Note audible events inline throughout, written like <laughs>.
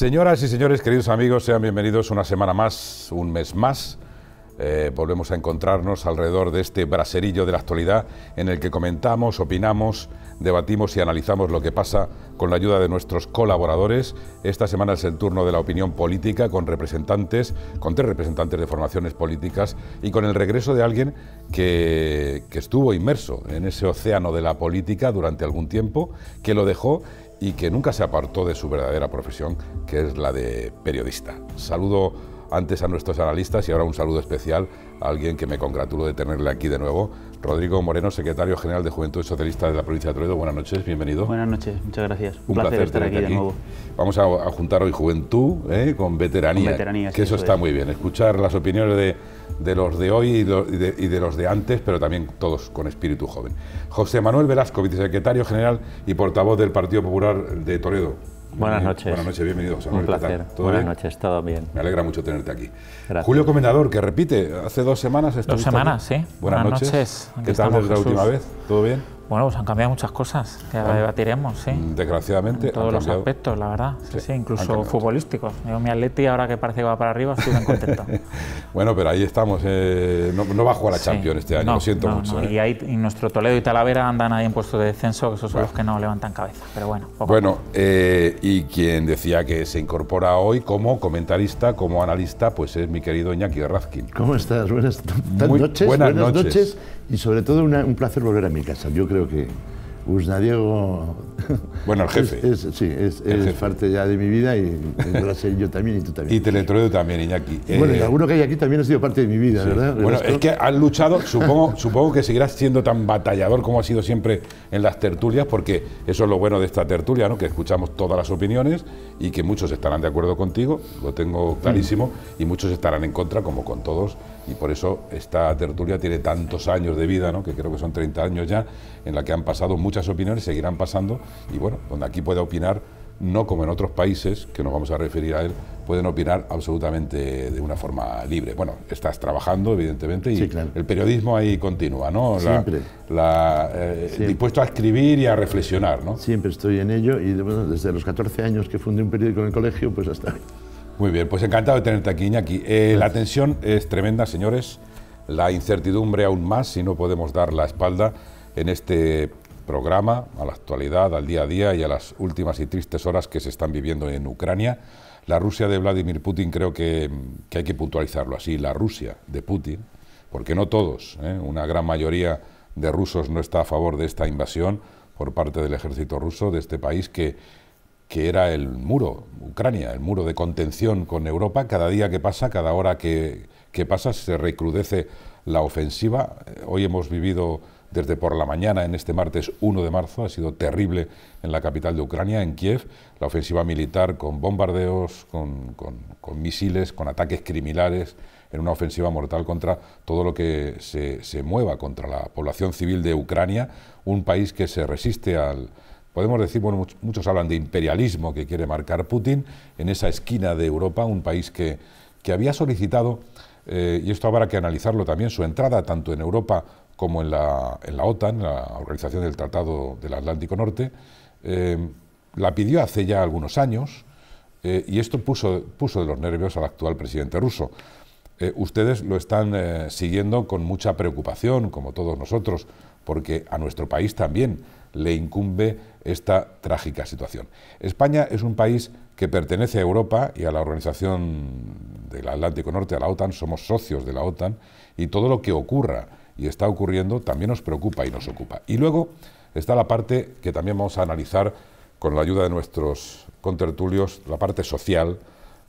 Señoras y señores, queridos amigos, sean bienvenidos una semana más, un mes más. Eh, volvemos a encontrarnos alrededor de este braserillo de la actualidad en el que comentamos, opinamos, debatimos y analizamos lo que pasa con la ayuda de nuestros colaboradores. Esta semana es el turno de la opinión política con representantes, con tres representantes de formaciones políticas y con el regreso de alguien que, que estuvo inmerso en ese océano de la política durante algún tiempo, que lo dejó y que nunca se apartó de su verdadera profesión, que es la de periodista. Saludo antes a nuestros analistas y ahora un saludo especial a alguien que me congratulo de tenerle aquí de nuevo, Rodrigo Moreno, secretario general de Juventud Socialista de la provincia de Toledo. Buenas noches, bienvenido. Buenas noches, muchas gracias. Un, placer, estar aquí, nuevo. Vamos a, juntar hoy juventud ¿eh? con veteranía, que eso, está muy bien. Escuchar las opiniones de de los de hoy y de, los de antes, pero también todos con espíritu joven. José Manuel Velasco, vicesecretario general y portavoz del Partido Popular de Toledo. Buenas noches. Buenas noches, bienvenido. José Manuel. Un placer. Buenas noches, todo bien. Me alegra mucho tenerte aquí. Julio Comendador, que repite, hace dos semanas. Dos semanas, sí. Buenas, noches. noches. ¿Qué tal desde la última vez? ¿Todo bien? Bueno, pues han cambiado muchas cosas que ahora debatiremos, sí. Desgraciadamente. todos los aspectos, la verdad. Sí, sí, incluso futbolísticos. mi Atleti, ahora que parece que va para arriba, estoy bien contento. <laughs> bueno, pero ahí estamos. Eh, no, va a jugar a Champions este año, lo siento mucho. ¿eh? Y ahí nuestro Toledo y Talavera andan ahí en puestos de descenso, que esos son los que no levantan cabeza. Pero bueno. bueno, eh, y quien decía que se incorpora hoy como comentarista, como analista, pues es mi querido Iñaki Razkin. ¿Cómo estás? Buenas, noches, buenas, noches y sobre todo un placer volver a mi casa. Yo creo que Usnadiego... <laughs> Bueno, el jefe. Es, sí, es, parte ya de mi vida y lo ser yo también y tú también. <laughs> Y Teletroedo también, Iñaki. Bueno, y eh, alguno que hay aquí también ha sido parte de mi vida, ¿verdad? Bueno, es que han luchado, supongo, <laughs> supongo que seguirás siendo tan batallador como has sido siempre en las tertulias, porque eso es lo bueno de esta tertulia, ¿no? Que escuchamos todas las opiniones y que muchos estarán de acuerdo contigo, lo tengo clarísimo, mm. y muchos estarán en contra, como con todos y por eso esta tertulia tiene tantos años de vida, ¿no? que creo que son 30 años ya, en la que han pasado muchas opiniones, seguirán pasando, y bueno, donde aquí pueda opinar, no como en otros países, que nos vamos a referir a él, pueden opinar absolutamente de una forma libre. Bueno, estás trabajando, evidentemente, y el periodismo ahí continúa, ¿no? La, eh, Siempre. Dispuesto a escribir y a reflexionar, ¿no? Siempre estoy en ello, y bueno, desde los 14 años que fundé un periódico en el colegio, pues hasta ahí. Muy bien, pues encantado de tenerte aquí, Iñaki. Eh, la tensión es tremenda, señores. La incertidumbre aún más si no podemos dar la espalda en este programa a la actualidad, al día a día y a las últimas y tristes horas que se están viviendo en Ucrania. La Rusia de Vladimir Putin creo que, hay que puntualizarlo así, la Rusia de Putin, porque no todos, ¿eh? una gran mayoría de rusos no está a favor de esta invasión por parte del ejército ruso de este país que que era el muro, Ucrania, el muro de contención con Europa, cada día que pasa, cada hora que, pasa, se recrudece la ofensiva. Eh, hoy hemos vivido desde por la mañana, en este martes 1 de marzo, ha sido terrible en la capital de Ucrania, en Kiev, la ofensiva militar con bombardeos, con, misiles, con ataques criminales, en una ofensiva mortal contra todo lo que se mueva, contra la población civil de Ucrania, un país que se resiste al, podemos decir, muchos hablan de imperialismo que quiere marcar Putin en esa esquina de Europa, un país que, que había solicitado, eh, y esto habrá que analizarlo también, su entrada tanto en Europa como en la, en la OTAN, la Organización del Tratado del Atlántico Norte, eh, la pidió hace ya algunos años eh, y esto puso, puso de los nervios al actual presidente ruso. ustedes lo están siguiendo con mucha preocupación, como todos nosotros, porque a nuestro país también le incumbe esta trágica situación. España es un país que pertenece a Europa y a la Organización del Atlántico Norte, a la OTAN, somos socios de la OTAN y todo lo que ocurra y está ocurriendo también nos preocupa y nos ocupa. Y luego está la parte que también vamos a analizar con la ayuda de nuestros contertulios, la parte social,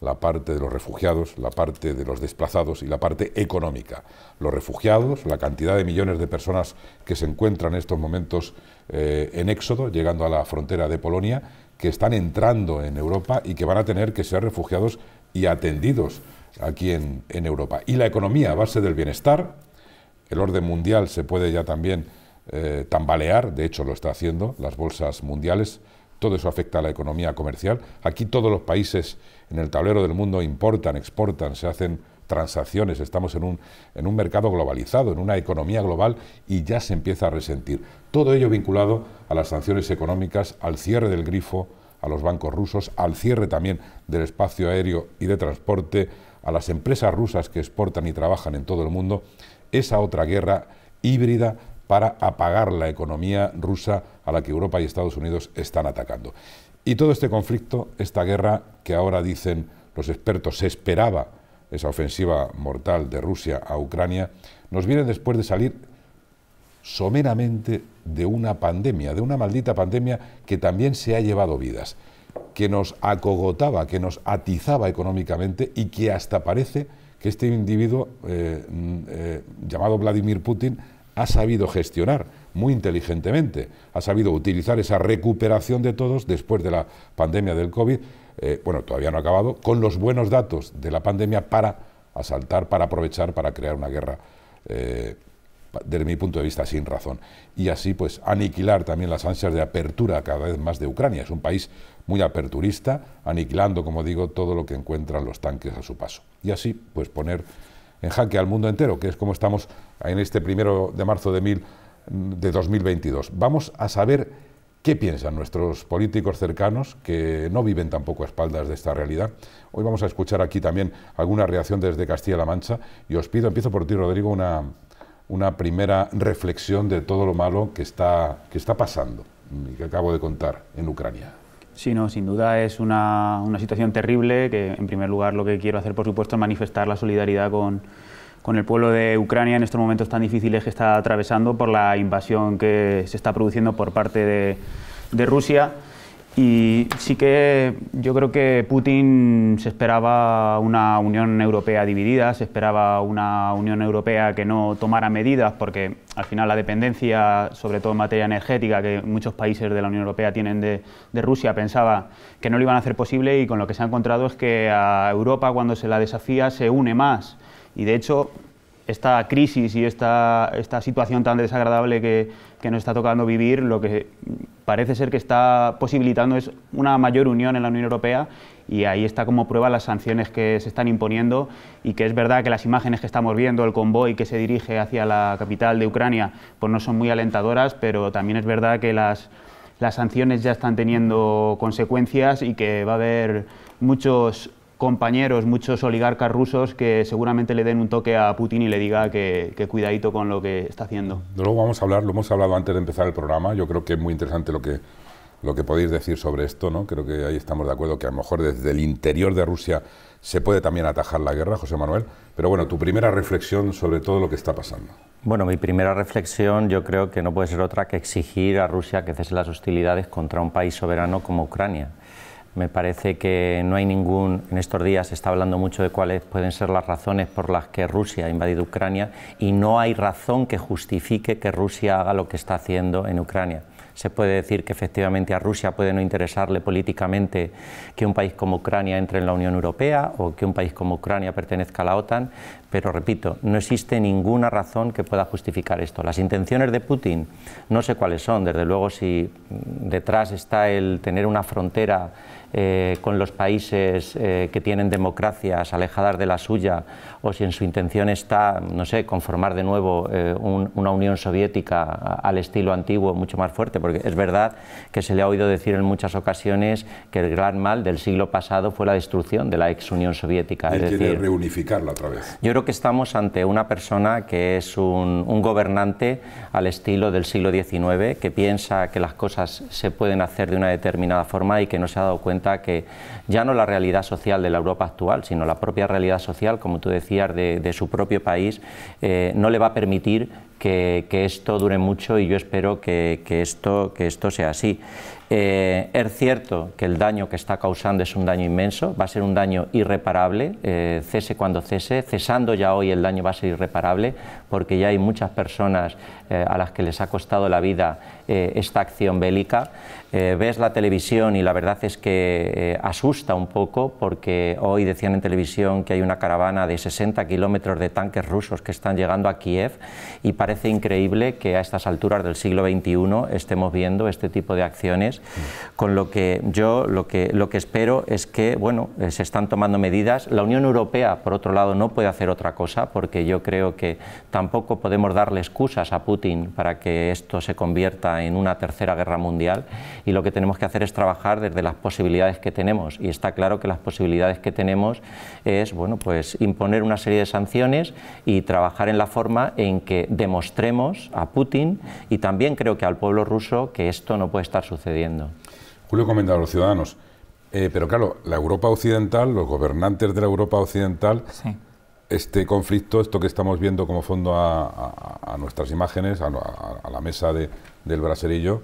la parte de los refugiados, la parte de los desplazados y la parte económica. Los refugiados, la cantidad de millones de personas que se encuentran en estos momentos eh, en éxodo, llegando a la frontera de Polonia, que están entrando en Europa y que van a tener que ser refugiados y atendidos aquí en, Europa. Y la economía a base del bienestar, el orden mundial se puede ya también eh, tambalear, de hecho lo está haciendo, las bolsas mundiales, todo eso afecta a la economía comercial. Aquí todos los países en el tablero del mundo importan, exportan, se hacen transacciones, estamos en un, en un mercado globalizado, en una economía global y ya se empieza a resentir. Todo ello vinculado a las sanciones económicas, al cierre del grifo a los bancos rusos, al cierre también del espacio aéreo y de transporte, a las empresas rusas que exportan y trabajan en todo el mundo, esa otra guerra híbrida para apagar la economía rusa a la que Europa y Estados Unidos están atacando. Y todo este conflicto, esta guerra que ahora dicen los expertos se esperaba, esa ofensiva mortal de Rusia a Ucrania, nos viene después de salir someramente de una pandemia, de una maldita pandemia que también se ha llevado vidas, que nos acogotaba, que nos atizaba económicamente y que hasta parece que este individuo eh, mm, eh, llamado Vladimir Putin ha sabido gestionar muy inteligentemente. Ha sabido utilizar esa recuperación de todos después de la pandemia del COVID, eh, bueno, todavía no ha acabado, con los buenos datos de la pandemia para asaltar, para aprovechar, para crear una guerra. Eh, desde mi punto de vista, sin razón. Y así, pues, aniquilar también las ansias de apertura cada vez más de Ucrania. Es un país muy aperturista, aniquilando, como digo, todo lo que encuentran los tanques a su paso. Y así, pues, poner en jaque al mundo entero, que es como estamos en este primero de marzo de mil de 2022. Vamos a saber qué piensan nuestros políticos cercanos que no viven tampoco a espaldas de esta realidad. Hoy vamos a escuchar aquí también alguna reacción desde Castilla-La Mancha y os pido, empiezo por ti Rodrigo, una, una primera reflexión de todo lo malo que está, que está pasando y que acabo de contar en Ucrania. Sí, no, sin duda es una, una situación terrible que en primer lugar lo que quiero hacer por supuesto es manifestar la solidaridad con con el pueblo de Ucrania en estos momentos tan difíciles que está atravesando por la invasión que se está produciendo por parte de, Rusia. Y sí que yo creo que Putin se esperaba una Unión Europea dividida, se esperaba una Unión Europea que no tomara medidas, porque al final la dependencia, sobre todo en materia energética, que muchos países de la Unión Europea tienen de, de Rusia, pensaba que no lo iban a hacer posible y con lo que se ha encontrado es que a Europa cuando se la desafía se une más y de hecho esta crisis y esta, esta situación tan desagradable que, nos está tocando vivir, lo que parece ser que está posibilitando es una mayor unión en la Unión Europea y ahí está como prueba las sanciones que se están imponiendo y que es verdad que las imágenes que estamos viendo, el convoy que se dirige hacia la capital de Ucrania, pues no son muy alentadoras, pero también es verdad que las, las sanciones ya están teniendo consecuencias y que va a haber muchos compañeros, muchos oligarcas rusos que seguramente le den un toque a Putin y le diga que, cuidadito con lo que está haciendo. Luego vamos a hablar, lo hemos hablado antes de empezar el programa, yo creo que es muy interesante lo que, lo que podéis decir sobre esto, ¿no? Creo que ahí estamos de acuerdo que a lo mejor desde el interior de Rusia se puede también atajar la guerra, José Manuel. Pero bueno, tu primera reflexión sobre todo lo que está pasando. Bueno, mi primera reflexión yo creo que no puede ser otra que exigir a Rusia que cese las hostilidades contra un país soberano como Ucrania. Me parece que no hay ningún, en estos días se está hablando mucho de cuáles pueden ser las razones por las que Rusia ha invadido Ucrania y no hay razón que justifique que Rusia haga lo que está haciendo en Ucrania. Se puede decir que efectivamente a Rusia puede no interesarle políticamente que un país como Ucrania entre en la Unión Europea o que un país como Ucrania pertenezca a la OTAN, pero repito, no existe ninguna razón que pueda justificar esto. Las intenciones de Putin no sé cuáles son, desde luego si detrás está el tener una frontera eh, con los países eh, que tienen democracias alejadas de la suya o si en su intención está, no sé, conformar de nuevo eh, una Unión Soviética al estilo antiguo mucho más fuerte, porque es verdad que se le ha oído decir en muchas ocasiones que el gran mal del siglo pasado fue la destrucción de la ex Unión Soviética. Él es quiere reunificarla otra vez. Yo creo que estamos ante una persona que es un, un gobernante al estilo del siglo XIX, que piensa que las cosas se pueden hacer de una determinada forma y que no se ha dado cuenta que ya no la realidad social de la Europa actual, sino la propia realidad social, como tú decías, de, su propio país, eh, no le va a permitir que, esto dure mucho y yo espero que, esto, que esto sea así. Eh, es cierto que el daño que está causando es un daño inmenso, va a ser un daño irreparable, eh, cese cuando cese, cesando ya hoy el daño va a ser irreparable porque ya hay muchas personas eh, a las que les ha costado la vida esta acción bélica. ves la televisión y la verdad es que asusta un poco porque hoy decían en televisión que hay una caravana de 60 kilómetros de tanques rusos que están llegando a Kiev y parece parece increíble que a estas alturas del siglo XXI estemos viendo este tipo de acciones, con lo que yo lo que, lo que espero es que bueno, eh, se están tomando medidas. La Unión Europea, por otro lado, no puede hacer otra cosa, porque yo creo que tampoco podemos darle excusas a Putin para que esto se convierta en una tercera guerra mundial, y lo que tenemos que hacer es trabajar desde las posibilidades que tenemos, y está claro que las posibilidades que tenemos es bueno, pues, imponer una serie de sanciones y trabajar en la forma en que Mostremos a Putin y también creo que al pueblo ruso que esto no puede estar sucediendo. Julio comentaba a los ciudadanos, eh, pero claro, la Europa occidental, los gobernantes de la Europa occidental, este conflicto, esto que estamos viendo como fondo a, nuestras imágenes, a, la mesa de, del braserillo,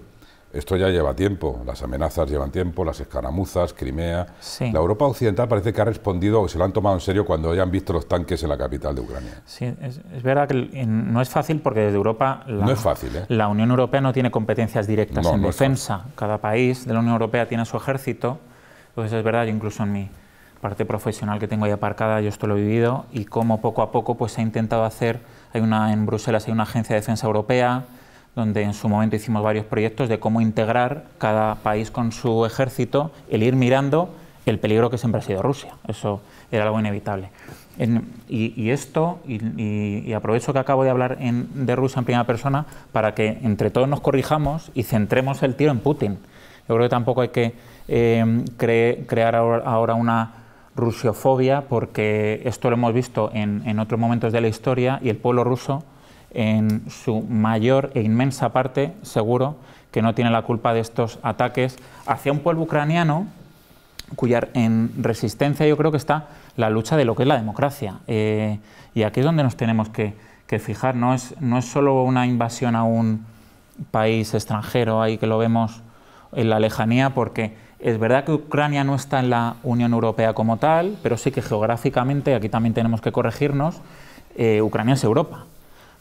esto ya lleva tiempo, las amenazas llevan tiempo, las escaramuzas, Crimea. La Europa Occidental parece que ha respondido o se lo han tomado en serio cuando hayan visto los tanques en la capital de Ucrania. Sí, es, verdad que no es fácil porque desde Europa la, ¿eh? la Unión Europea no tiene competencias directas en defensa. Cada país de la Unión Europea tiene su ejército. pues es verdad, yo incluso en mi parte profesional que tengo ahí aparcada, yo esto lo he vivido y como poco a poco pues se ha intentado hacer, hay una en Bruselas hay una agencia de defensa europea, donde en su momento hicimos varios proyectos de cómo integrar cada país con su ejército, el ir mirando el peligro que siempre ha sido Rusia. Eso era algo inevitable. y, esto, y, aprovecho que acabo de hablar de Rusia en primera persona, para que entre todos nos corrijamos y centremos el tiro en Putin. Yo creo que tampoco hay que em, crear ahora una rusiofobia, porque esto lo hemos visto en otros momentos de la historia y el pueblo ruso en su mayor e inmensa parte, seguro, que no tiene la culpa de estos ataques hacia un pueblo ucraniano cuya en resistencia yo creo que está la lucha de lo que es la democracia. Eh, y aquí es donde nos tenemos que, fijar, no es, solo una invasión a un país extranjero, ahí que lo vemos en la lejanía, porque es verdad que Ucrania no está en la Unión Europea como tal, pero sí que geográficamente, aquí también tenemos que corregirnos, eh, Ucrania es Europa.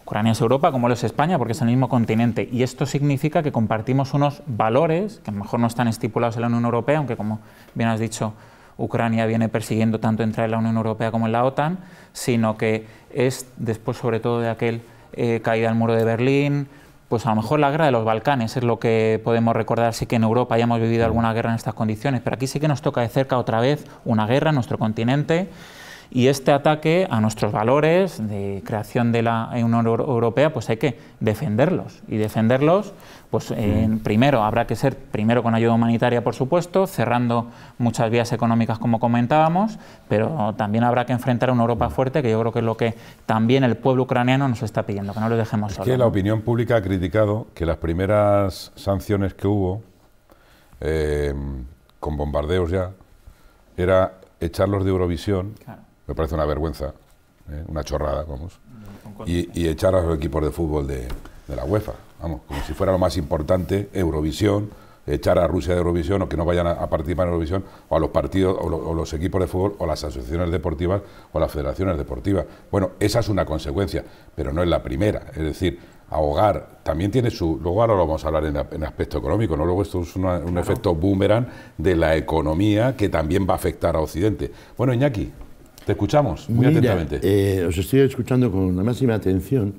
Ucrania es Europa, como lo es España, porque es el mismo continente. Y esto significa que compartimos unos valores que a lo mejor no están estipulados en la Unión Europea, aunque como bien has dicho, Ucrania viene persiguiendo tanto entrar en la Unión Europea como en la OTAN, sino que es después sobre todo de aquel eh, caída del muro de Berlín, pues a lo mejor la guerra de los Balcanes es lo que podemos recordar, sí que en Europa hayamos vivido alguna guerra en estas condiciones, pero aquí sí que nos toca de cerca otra vez una guerra en nuestro continente y este ataque a nuestros valores de creación de la Unión Europea, pues hay que defenderlos. Y defenderlos, pues eh, mm. primero habrá que ser, primero con ayuda humanitaria, por supuesto, cerrando muchas vías económicas como comentábamos, pero también habrá que enfrentar a una Europa fuerte, que yo creo que es lo que también el pueblo ucraniano nos está pidiendo, que no lo dejemos es Que la opinión pública ha criticado que las primeras sanciones que hubo, eh, con bombardeos ya, era echarlos de Eurovisión me parece una vergüenza, ¿eh? una chorrada, vamos. Y, echar a los equipos de fútbol de, la UEFA, vamos, como si fuera lo más importante, Eurovisión, echar a Rusia de Eurovisión o que no vayan a, participar en Eurovisión, o a los partidos, o, los equipos de fútbol, o las asociaciones deportivas, o las federaciones deportivas. Bueno, esa es una consecuencia, pero no es la primera. Es decir, ahogar también tiene su. Luego ahora lo vamos a hablar en, aspecto económico, ¿no? Luego esto es un efecto boomerang de la economía que también va a afectar a Occidente. Bueno, Iñaki, te escuchamos muy atentamente. Eh, os estoy escuchando con la máxima atención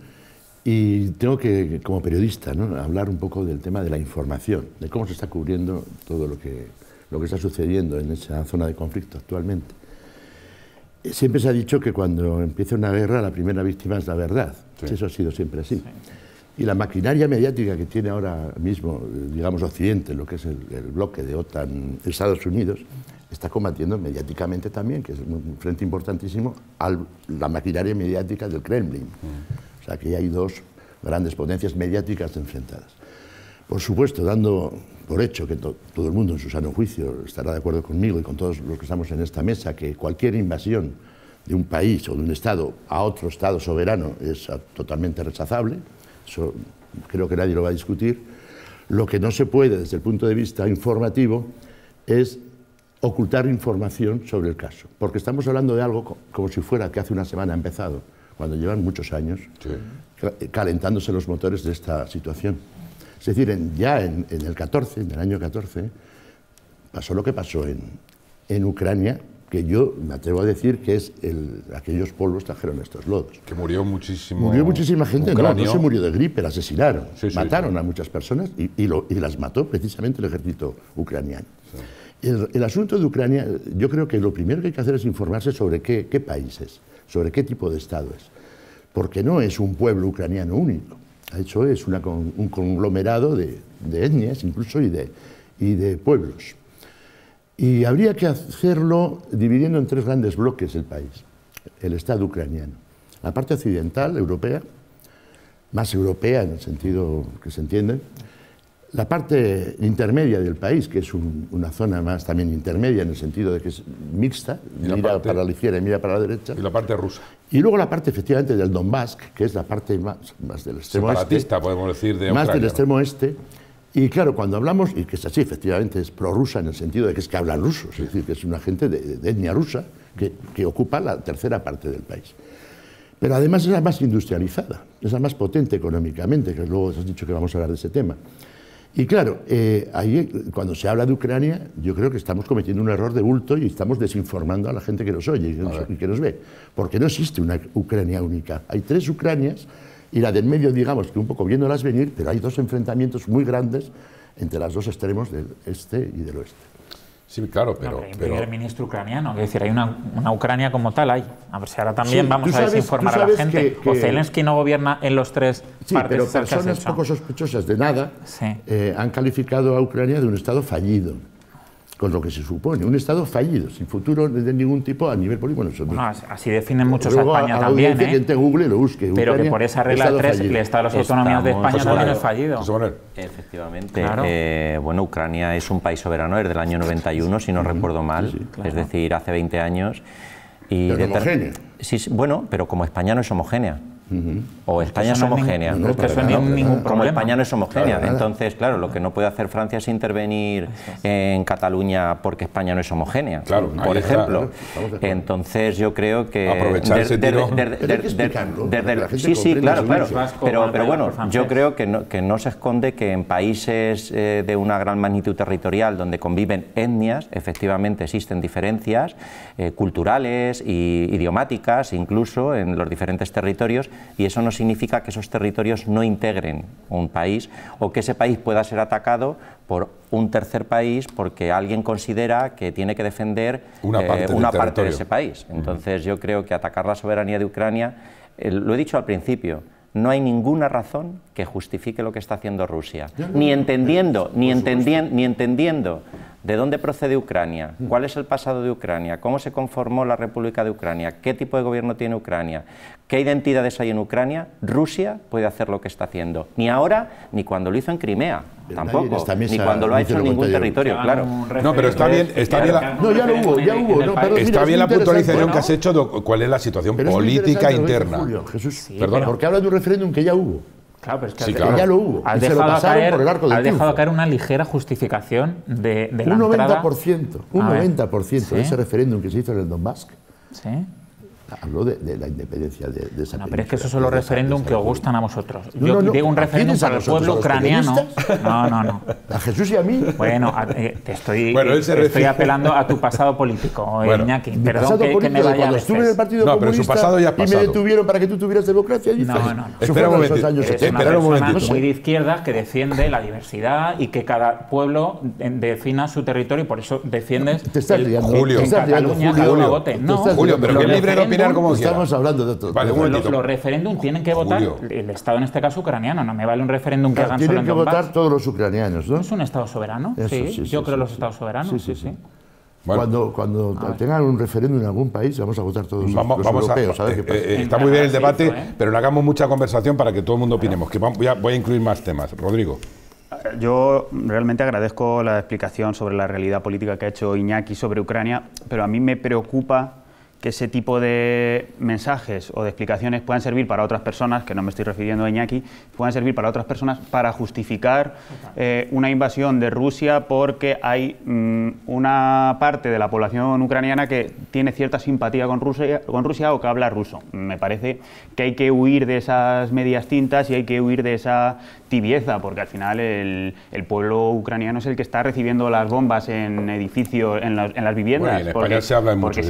y tengo que, como periodista, hablar un poco del tema de la información, de cómo se está cubriendo todo lo que, lo que está sucediendo en esa zona de conflicto actualmente. Eh, siempre se ha dicho que cuando empieza una guerra la primera víctima es la verdad. Eso ha sido siempre así. Y la maquinaria mediática que tiene ahora mismo, digamos, Occidente, lo que es el, el bloque de OTAN, Estados Unidos, está combatiendo mediáticamente también, que es un frente importantísimo, a la maquinaria mediática del Kremlin. O sea, que hay dos grandes potencias mediáticas enfrentadas. Por supuesto, dando por hecho que todo el mundo en su sano juicio estará de acuerdo conmigo y con todos los que estamos en esta mesa, que cualquier invasión de un país o de un Estado a otro Estado soberano es totalmente rechazable, eso creo que nadie lo va a discutir, lo que no se puede desde el punto de vista informativo es ocultar información sobre el caso, porque estamos hablando de algo como si fuera que hace una semana ha empezado, cuando llevan muchos años calentándose los motores de esta situación. Es decir, ya en, el 14, en el año 14, pasó lo que pasó en, Ucrania, que yo me atrevo a decir que es aquellos polvos trajeron estos lodos. Que murió muchísimo. Murió muchísima gente, no, se murió de gripe, la asesinaron, mataron a muchas personas y, las mató precisamente el ejército ucraniano. El, asunto de Ucrania, yo creo que lo primero que hay que hacer es informarse sobre qué, qué países, sobre qué tipo de Estado es, porque no es un pueblo ucraniano único. De hecho, es un conglomerado de, etnias incluso y de, y de pueblos. Y habría que hacerlo dividiendo en tres grandes bloques el país, el Estado ucraniano. La parte occidental, europea, más europea en el sentido que se entiende, la parte intermedia del país, que es una zona más también intermedia en el sentido de que es mixta, mira para la izquierda y mira para la derecha. Y la parte rusa. Y luego la parte efectivamente del Donbass, que es la parte más, del extremo este. Separatista, podemos decir, de Más del extremo este. Y claro, cuando hablamos, y que es así, efectivamente es prorrusa en el sentido de que es que hablan rusos, es decir, que es una gente de, de etnia rusa que, que, ocupa la tercera parte del país. Pero además es la más industrializada, es la más potente económicamente, que luego has dicho que vamos a hablar de ese tema. Y claro, eh, ahí, eh, cuando se habla de Ucrania, yo creo que estamos cometiendo un error de bulto y estamos desinformando a la gente que nos oye y que, nos, ve. Porque no existe una Ucrania única. Hay tres Ucranias y la del medio, digamos que un poco viéndolas venir, pero hay dos enfrentamientos muy grandes entre los dos extremos del este y del oeste. Sí, claro, pero... primer ministro ucraniano, es decir, hay una, una, Ucrania como tal, hay. A ver si ahora también vamos a desinformar a la gente. O Zelensky no gobierna en los tres sí, pero personas poco sospechosas de nada eh, han calificado a Ucrania de un Estado fallido con lo que se supone, un Estado fallido, sin futuro de ningún tipo a nivel político. Bueno, así definen muchos a España también. ¿eh? Google lo busque. Pero que por esa regla 3, el Estado de las autonomías de España también es fallido. Efectivamente. Eh, bueno, Ucrania es un país soberano desde el año 91, si no recuerdo mal, es decir, hace 20 años. Y pero sí, bueno, pero como España no es homogénea. O España es, homogénea. Como España no es homogénea. Entonces, claro, lo que no puede hacer Francia es intervenir en Cataluña porque España no es homogénea. por ejemplo. Entonces, yo creo que. Sí, sí, claro, claro. Pero, bueno, yo creo que no, se esconde que en países eh, de una gran magnitud territorial donde conviven etnias, efectivamente existen diferencias eh, culturales y idiomáticas, incluso en los diferentes territorios y eso no significa que esos territorios no integren un país o que ese país pueda ser atacado por un tercer país porque alguien considera que tiene que defender una eh, parte, de ese país. Entonces yo creo que atacar la soberanía de Ucrania, eh, lo he dicho al principio, no hay ninguna razón que justifique lo que está haciendo Rusia. Ni entendiendo, ni, ni entendiendo de dónde procede Ucrania, mm. cuál es el pasado de Ucrania, cómo se conformó la República de Ucrania, qué tipo de gobierno tiene Ucrania, qué identidades hay en Ucrania, Rusia puede hacer lo que está haciendo. Ni ahora, ni cuando lo hizo en Crimea. Tampoco, ni cuando lo ha hecho en ningún territorio, ah, claro. No, pero está bien, está bien la, no, ya lo hubo, ya hubo. No, está bien la puntualización que has hecho de cuál es la situación política interna. Julio, Jesús, sí, perdón, porque habla de un referéndum que ya hubo. Claro, pero es que, claro. ya lo hubo. Has dejado, lo caer, por has dejado caer una ligera justificación de, de la un 90%, Un 90% de ese referéndum que se hizo en el Donbass ¿Sí? Hablo de, la independencia de, de esa No, pero es que esos son los referéndums que os gustan a vosotros. Yo digo un referéndum para el pueblo ucraniano. No, no, no. <laughs> A Jesús y a mí. Bueno, eh, te estoy, <laughs> bueno, estoy apelando a tu pasado político, <laughs> bueno, Iñaki. Perdón que, me vaya estuve en el Partido no, Comunista pero su pasado ya y me detuvieron para que tú tuvieras democracia. no, no, no. Espera un momentito. Años es una persona muy de izquierda que defiende la diversidad y que cada pueblo defina su territorio y por eso defiendes Te estás liando, Julio. Te estás liando, Julio, pero que libre no como pues Estamos hablando de los, referéndum tienen que votar el Estado, en este caso ucraniano. No me vale un referéndum que hagan Tienen que votar todos los ucranianos, Es un Estado soberano. yo creo los Estados soberanos. cuando, cuando tengan un referéndum en algún país, vamos a votar todos vamos, los europeos. A, ver eh, eh, está muy bien el debate, ¿eh? pero no hagamos mucha conversación para que todo el mundo opinemos. Que voy a incluir más temas. Rodrigo. Yo realmente agradezco la explicación sobre la realidad política que ha hecho Iñaki sobre Ucrania, pero a mí me preocupa que ese tipo de mensajes o de explicaciones puedan servir para otras personas, que no me estoy refiriendo a Iñaki, puedan servir para otras personas para justificar eh, una invasión de Rusia porque hay mm, una parte de la población ucraniana que tiene cierta simpatía con Rusia, con o que habla ruso. Me parece que hay que huir de esas medias tintas y hay que huir de esa tibieza, porque al final el, pueblo ucraniano es el que está recibiendo las bombas en edificios, en, las viviendas. porque, se habla mucho, muchos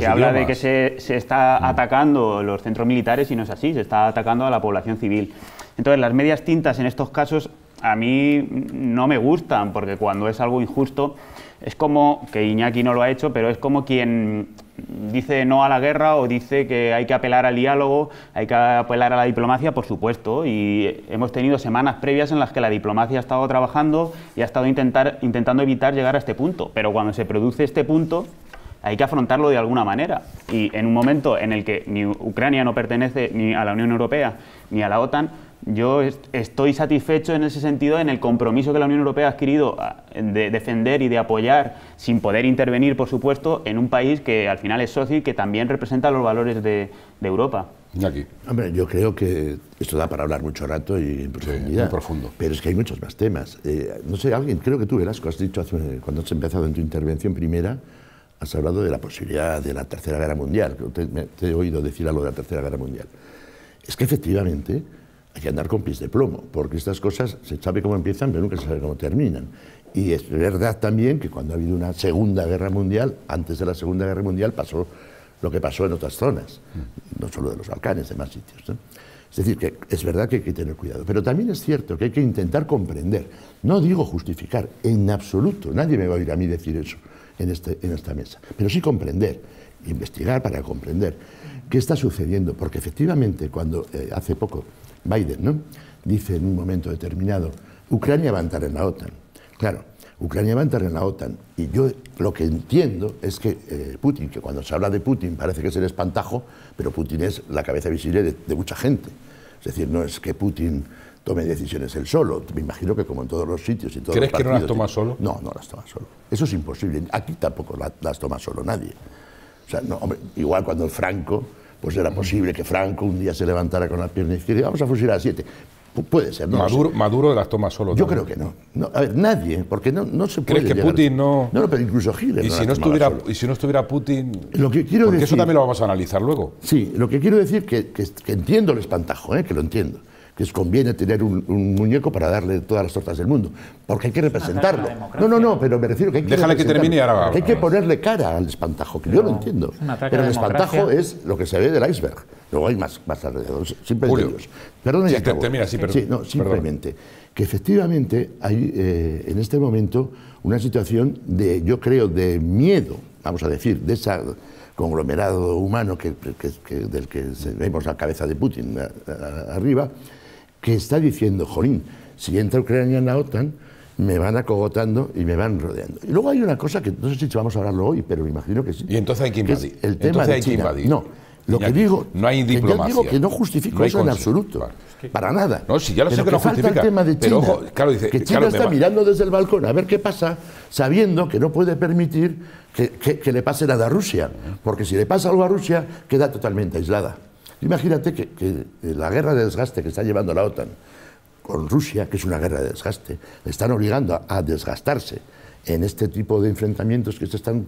se habla de que se, se está mm. atacando los centros militares y no es así, se está atacando a la población civil. Entonces, las medias tintas en estos casos a mí no me gustan, porque cuando es algo injusto, es como, que Iñaki no lo ha hecho, pero es como quien dice no a la guerra o dice que hay que apelar al diálogo, hay que apelar a la diplomacia, por supuesto, y hemos tenido semanas previas en las que la diplomacia ha estado trabajando y ha estado intentar, intentando evitar llegar a este punto, pero cuando se produce este punto, hay que afrontarlo de alguna manera. Y en un momento en el que ni Ucrania no pertenece ni a la Unión Europea ni a la OTAN, yo estoy satisfecho en ese sentido en el compromiso que la Unión Europea ha adquirido ah, de defender y de apoyar, sin poder intervenir, por supuesto, en un país que al final es socio y que también representa los valores de, Europa. Aquí. yo creo que esto da para hablar mucho rato y en profundidad. profundo. Pero es que hay muchos más temas. Eh, no sé, alguien, creo que tú, Velasco, has dicho cuando has empezado en tu intervención primera, Has hablado de la posibilidad de la Tercera Guerra Mundial, que te, he oído decir algo de la Tercera Guerra Mundial. Es que efectivamente hay que andar con pies de plomo, porque estas cosas se sabe cómo empiezan, pero nunca se sabe cómo terminan. Y es verdad también que cuando ha habido una Segunda Guerra Mundial, antes de la Segunda Guerra Mundial pasó lo que pasó en otras zonas, no solo de los Balcanes, de más sitios. Es decir, que es verdad que hay que tener cuidado, pero también es cierto que hay que intentar comprender. No digo justificar, en absoluto, nadie me va a oír a mí decir eso. Este, en, esta mesa. Pero sí comprender, investigar para comprender qué está sucediendo, porque efectivamente cuando eh, hace poco Biden ¿no? dice en un momento determinado, Ucrania va a entrar en la OTAN. Claro, Ucrania va a entrar en la OTAN. Y yo lo que entiendo es que eh, Putin, que cuando se habla de Putin parece que es el espantajo, pero Putin es la cabeza visible de, de mucha gente. Es decir, no es que Putin tome decisiones él solo. Me imagino que como en todos los sitios y todos ¿Crees que no las toma solo? No, no las toma solo. Eso es imposible. Aquí tampoco las toma solo nadie. O sea, no, hombre, igual cuando el Franco, pues era posible que Franco un día se levantara con la pierna izquierda, vamos a fusilar a siete. puede ser, no Maduro, Maduro las toma solo. Yo creo que no. A ver, nadie, porque no, no se puede. ¿Crees que Putin no.? No, pero incluso Hitler. ¿Y, si no estuviera, ¿Y si no estuviera Putin.? Lo que quiero porque eso también lo vamos a analizar luego. Sí, lo que quiero decir que, que, entiendo el espantajo, ¿eh? que lo entiendo les conviene tener un, muñeco para darle todas las tortas del mundo, porque hay que representarlo. No, no, no, pero me refiero que hay que Déjale que termine ahora Hay que ponerle cara al espantajo, que yo lo entiendo. Pero el espantajo es lo que se ve del iceberg. Luego hay más, más alrededor, simplemente ellos. Perdón, sí, sí, no, simplemente que efectivamente hay eh, en este momento una situación de, yo creo, de miedo, vamos a decir, de ese conglomerado humano que, del que vemos la cabeza de Putin arriba, que está diciendo, jolín, si entra Ucrania en la OTAN, me van acogotando y me van rodeando. Y luego hay una cosa que no sé si vamos a hablarlo hoy, pero me imagino que sí. Y entonces hay que invadir. el tema de No, lo que digo, no hay diplomacia. Que digo que no justifico eso en absoluto, para nada. No, si ya lo sé que, no falta justifica. el tema de China, que China está mirando desde el balcón a ver qué pasa, sabiendo que no puede permitir que le pase nada a Rusia, porque si le pasa algo a Rusia, queda totalmente aislada. Imagínate que, eh, la guerra de desgaste que está llevando la OTAN con Rusia, que es una guerra de desgaste, le están obligando a desgastarse en este tipo de enfrentamientos que se están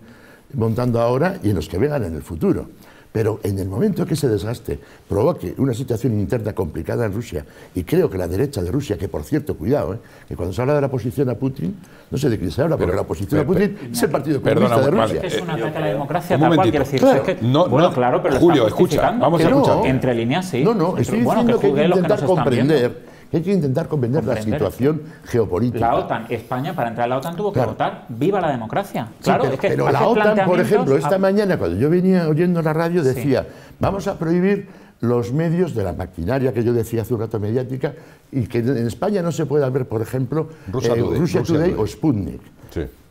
montando ahora y en los que vengan en el futuro. Pero en el momento que ese desgaste provoque una situación interna complicada en Rusia, y creo que la derecha de Rusia, que por cierto, cuidado, ¿eh? que cuando se habla de la oposición a Putin, no sé de quién se habla, pero, la oposición a Putin es el Partido Comunista de Rusia. Es un ataque a la eh, democracia, tal cual, decir, no, bueno, no, claro, pero Julio, escucha, vamos a escuchar. entre líneas, sí. No, no, estoy diciendo que hay comprender hay que intentar comprender, la situación geopolítica. La OTAN, España para entrar a la OTAN tuvo que votar viva la democracia. Claro, pero, la OTAN, por ejemplo, esta mañana cuando yo venía oyendo la radio decía, vamos a prohibir los medios de la maquinaria que yo decía hace un rato mediática y que en España no se pueda ver, por ejemplo, Rusia, eh, Today, o Sputnik.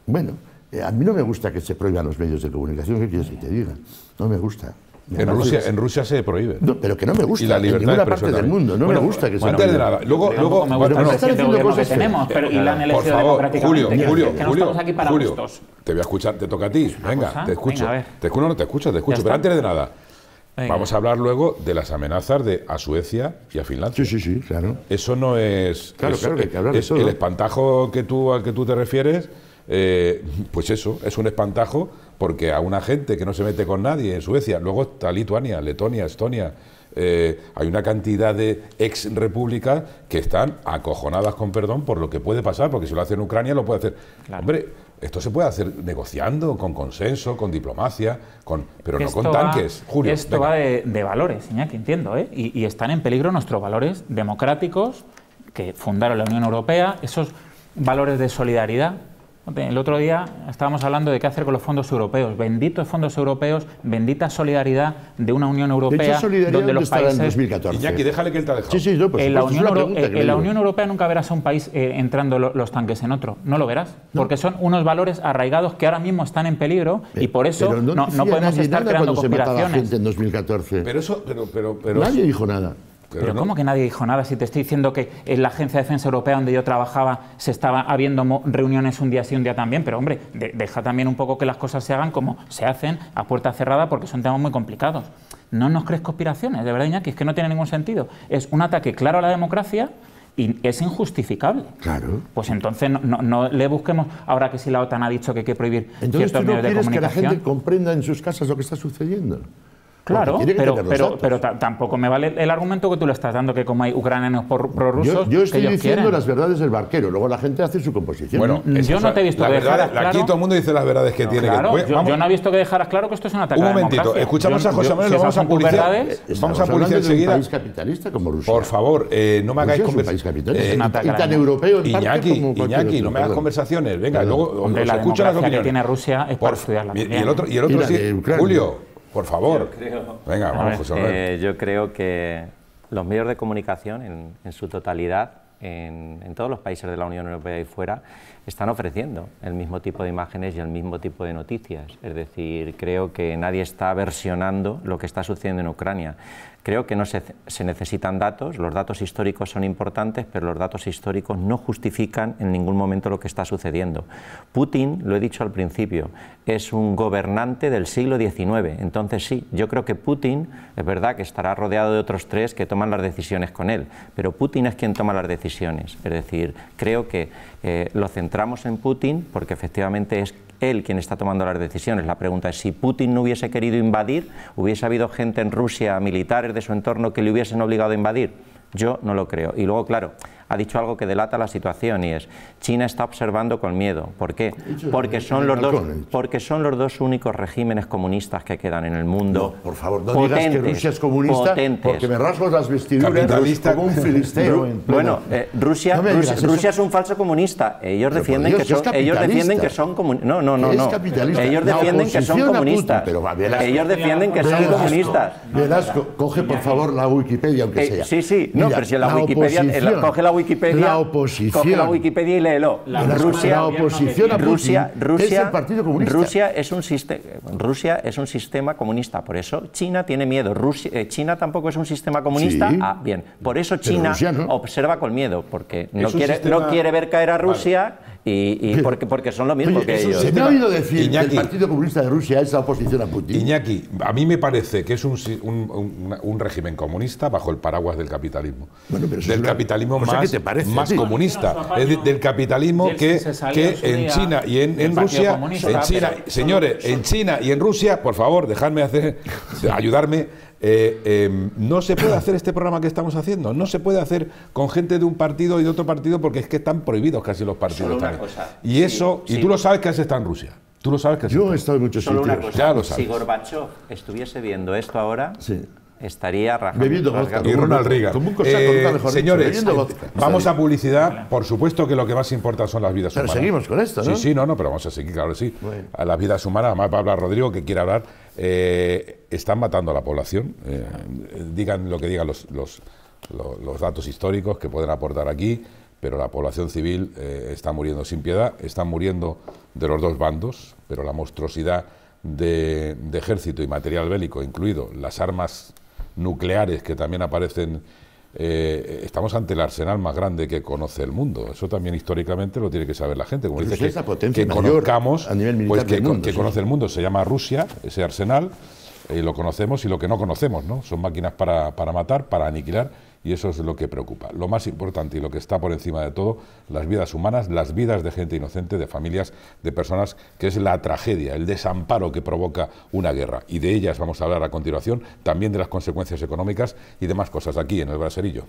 Bueno, eh, a mí no me gusta que se prohíban los medios de comunicación, ¿qué quieres que te diga? No me gusta. En Rusia, en Rusia se prohíbe. pero que no me gusta. Y la libertad en ninguna de parte del mundo. No me gusta que se prohíba. Luego, luego, me que tenemos, y la han elegido favor, Julio, Julio, Julio, Te voy a escuchar, te toca a ti. Venga, te escucho. te escucho, no, te escucho, te escucho. Pero antes de nada, vamos a hablar luego de las amenazas de a Suecia y a Finlandia. Sí, sí, sí, claro. Eso no es. Claro, claro, que hablar de eso. El espantajo que al que tú te refieres, eh, pues eso, es un espantajo porque a una gente que no se mete con nadie en Suecia, luego está Lituania, Letonia, Estonia, eh, hay una cantidad de ex repúblicas que están acojonadas con perdón por lo que puede pasar, porque si lo hace en Ucrania lo puede hacer. Hombre, esto se puede hacer negociando, con consenso, con diplomacia, con, pero no con tanques. esto va de, valores, que entiendo, ¿eh? y están en peligro nuestros valores democráticos que fundaron la Unión Europea, esos valores de solidaridad el otro día estábamos hablando de qué hacer con los fondos europeos. Benditos fondos europeos, bendita solidaridad de una Unión Europea de donde los países. En 2014. que déjale que él te ha pues, en la, pues, Unión, Europea nunca verás a un país eh, entrando los tanques en otro. No lo verás, porque son unos valores arraigados que ahora mismo están en peligro y por eso no, podemos estar creando conspiraciones. en 2014. Pero eso, pero, pero, pero nadie dijo nada. Pero, ¿cómo que nadie dijo nada? Si te estoy diciendo que en la Agencia de Defensa Europea donde yo trabajaba se estaba habiendo reuniones un día sí, un día también, pero hombre, deja también un poco que las cosas se hagan como se hacen a puerta cerrada porque son temas muy complicados. No nos crees conspiraciones, de verdad, Iñaki, es que no tiene ningún sentido. Es un ataque claro a la democracia y es injustificable. Claro. Pues entonces no, le busquemos ahora que si la OTAN ha dicho que hay que prohibir ciertos medios de comunicación. que la gente comprenda en sus casas lo que está sucediendo. Claro, pero, tampoco me vale el argumento que tú le estás dando, que como hay ucranianos prorrusos. Yo, yo estoy diciendo las verdades del barquero, luego la gente hace su composición. Bueno, mm, yo no te he visto la claro. Aquí todo el mundo dice las verdades que tiene que yo, yo no he visto que dejaras claro que esto es un ataque. Un momentito, escuchamos a José Manuel, si lo vamos a publicar. Vamos a publicar enseguida. Un país capitalista como Rusia. Por favor, eh, no me hagáis conversaciones. Eh, y tan europeo en como Iñaki, no me hagas conversaciones. Venga, luego escucha las opiniones. que tiene Rusia es para estudiarla. Y el otro, sí. Julio. Por favor. Venga, vamos, eh, yo creo que los medios de comunicación en, su totalidad, en, todos los países de la Unión Europea y fuera, están ofreciendo el mismo tipo de imágenes y el mismo tipo de noticias. Es decir, creo que nadie está versionando lo que está sucediendo en Ucrania. Creo que no se, necesitan datos, los datos históricos son importantes, pero los datos históricos no justifican en ningún momento lo que está sucediendo. Putin, lo he dicho al principio, es un gobernante del siglo XIX, entonces sí, yo creo que Putin, es verdad que estará rodeado de otros tres que toman las decisiones con él, pero Putin es quien toma las decisiones, es decir, creo que eh, lo centramos en Putin porque efectivamente es él quien está tomando las decisiones. La pregunta es si Putin no hubiese querido invadir, hubiese habido gente en Rusia, militares de su entorno, que le hubiesen obligado a invadir. Yo no lo creo. Y luego, claro, ha dicho algo que delata la situación y es China está observando con miedo. ¿Por qué? Porque son los dos, porque son los dos únicos regímenes comunistas que quedan en el mundo. por favor, no potentes, digas que Rusia es comunista porque me rasgo las vestiduras como un filisteo. <laughs> bueno, eh, Rusia, Rusia, es un falso comunista. Ellos defienden que son, ellos defienden que son comunistas. No, no, no, Ellos defienden que son comunistas. pero ellos defienden que son comunistas. Velasco, coge por favor la Wikipedia aunque eh, sea. sí, sí, no, pero si la, Wikipedia coge la Wikipedia la oposición. la Wikipedia y léelo. La, oposición a Rusia, Rusia, es el Partido Rusia es, un sistema comunista, por eso China tiene miedo. Rusia, eh, China tampoco es un sistema comunista. Ah, bien. Por eso China observa con miedo, porque no quiere, no quiere ver caer a Rusia. Y, porque, porque son lo mismo que ellos. Se me ha oído decir que el Partido Comunista de Rusia es la oposición a Putin. Iñaki, a mí me parece que es un, un, régimen comunista bajo el paraguas del capitalismo. del capitalismo más, comunista. del capitalismo que, que en China y en, Rusia. señores, en China y en Rusia, por favor, dejadme hacer, ayudarme eh, em, no se puede hacer este programa que estamos haciendo, no se puede hacer con gente de un partido y de otro partido porque es que están prohibidos casi los partidos. Y eso, y tú lo sabes que has estado en Rusia. Tú lo sabes Yo he estado en muchos Solo Una Si Gorbachev estuviese viendo esto ahora, sí estaría rajando. Y Ronald Reagan. Eh, señores, vamos a publicidad. Por supuesto que lo que más importa son las vidas humanas. Pero seguimos con esto, ¿no? Sí, sí, no, no, pero vamos a seguir, claro sí. A las vidas humanas, además para hablar Rodrigo, que quiere hablar. Eh, están matando a la población. Eh, digan lo que digan los, los, datos históricos que pueden aportar aquí, pero la población civil está muriendo sin piedad, están muriendo de los dos bandos, pero la monstruosidad de, de ejército y material bélico, incluido las armas nucleares que también aparecen. Eh, estamos ante el arsenal más grande que conoce el mundo. Eso también históricamente lo tiene que saber la gente. Como dice que, que a nivel pues, militar que, conoce el mundo se llama Rusia, ese arsenal, y eh, lo conocemos y lo que no conocemos, ¿no? Son máquinas para, para matar, para aniquilar y eso es lo que preocupa. Lo más importante y lo que está por encima de todo, las vidas humanas, las vidas de gente inocente, de familias, de personas, que es la tragedia, el desamparo que provoca una guerra. Y de ellas vamos a hablar a continuación, también de las consecuencias económicas y demás cosas aquí en el Braserillo.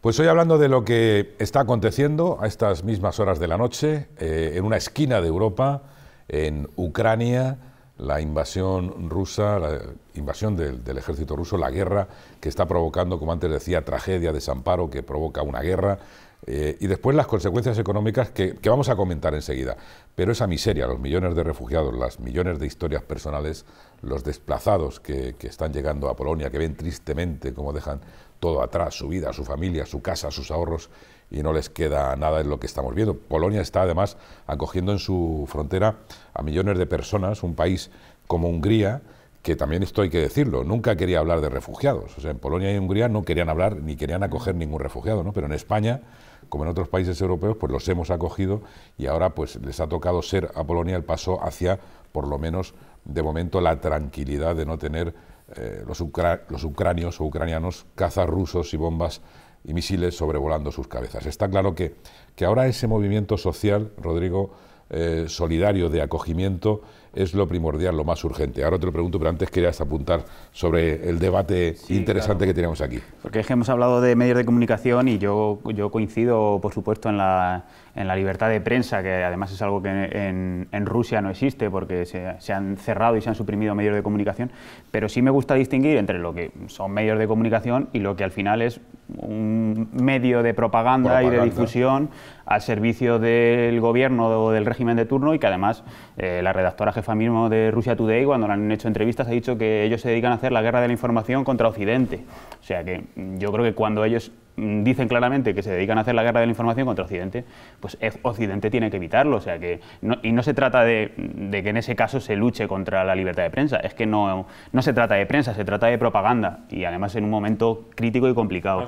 Pues hoy hablando de lo que está aconteciendo a estas mismas horas de la noche, eh, en una esquina de Europa, en Ucrania, la invasión rusa, la invasión del, ejército ruso, la guerra que está provocando, como antes decía, tragedia, desamparo, que provoca una guerra, eh, y después las consecuencias económicas que, vamos a comentar enseguida. Pero esa miseria, los millones de refugiados, las millones de historias personales, los desplazados que, que están llegando a Polonia, que ven tristemente cómo dejan todo atrás, su vida, su familia, su casa, sus ahorros, y no les queda nada en lo que estamos viendo. Polonia está además acogiendo en su frontera a millones de personas, un país como Hungría, que también esto hay que decirlo, nunca quería hablar de refugiados. O sea, en Polonia y Hungría no querían hablar ni querían acoger ningún refugiado, Pero en España, como en otros países europeos, pues los hemos acogido y ahora pues les ha tocado ser a Polonia el paso hacia, por lo menos de momento, la tranquilidad de no tener eh, los, los ucranios o ucranianos cazas rusos y bombas y misiles sobrevolando sus cabezas. Está claro que, que ahora ese movimiento social, Rodrigo, eh, solidario de acogimiento es lo primordial, lo más urgente. Ahora te lo pregunto, pero antes querías apuntar sobre el debate interesante que tenemos aquí. Porque es que hemos hablado de medios de comunicación y yo, yo coincido, por supuesto, en la, en la libertad de prensa, que además es algo que en, Rusia no existe porque se, han cerrado y se han suprimido medios de comunicación, pero sí me gusta distinguir entre lo que son medios de comunicación y lo que al final es un medio de propaganda, y de difusión al servicio del gobierno o del régimen de turno y que además eh, la redactora el mismo de Rusia Today, cuando han hecho entrevistas, ha dicho que ellos se dedican a hacer la guerra de la información contra Occidente. O sea que yo creo que cuando ellos Mm, dicen claramente que se dedican a hacer la guerra de la información contra Occidente, pues Occidente tiene que evitarlo. O sea que y no se trata de, que en ese caso se luche contra la libertad de prensa, es que no, no se trata de prensa, se trata de propaganda y además en un momento crítico y complicado.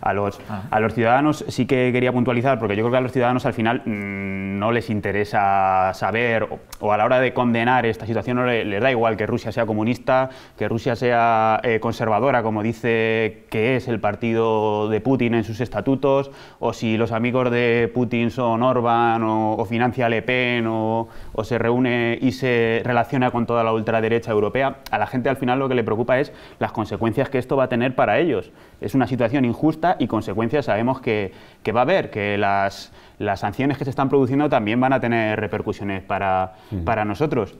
A los, ah. a los ciudadanos sí que quería puntualizar, porque yo creo que a los ciudadanos al final mm, no les interesa saber o, a la hora de condenar esta situación no les, da igual que Rusia sea comunista, que Rusia sea eh, conservadora, como dice que es el partido de Putin en sus estatutos, o si los amigos de Putin son Orban, o, financia a Le Pen, o, se reúne y se relaciona con toda la ultraderecha europea. A la gente al final lo que le preocupa es las consecuencias que esto va a tener para ellos. Es una situación injusta y consecuencias sabemos que, va a haber, que las, las sanciones que se están produciendo también van a tener repercusiones para, para nosotros.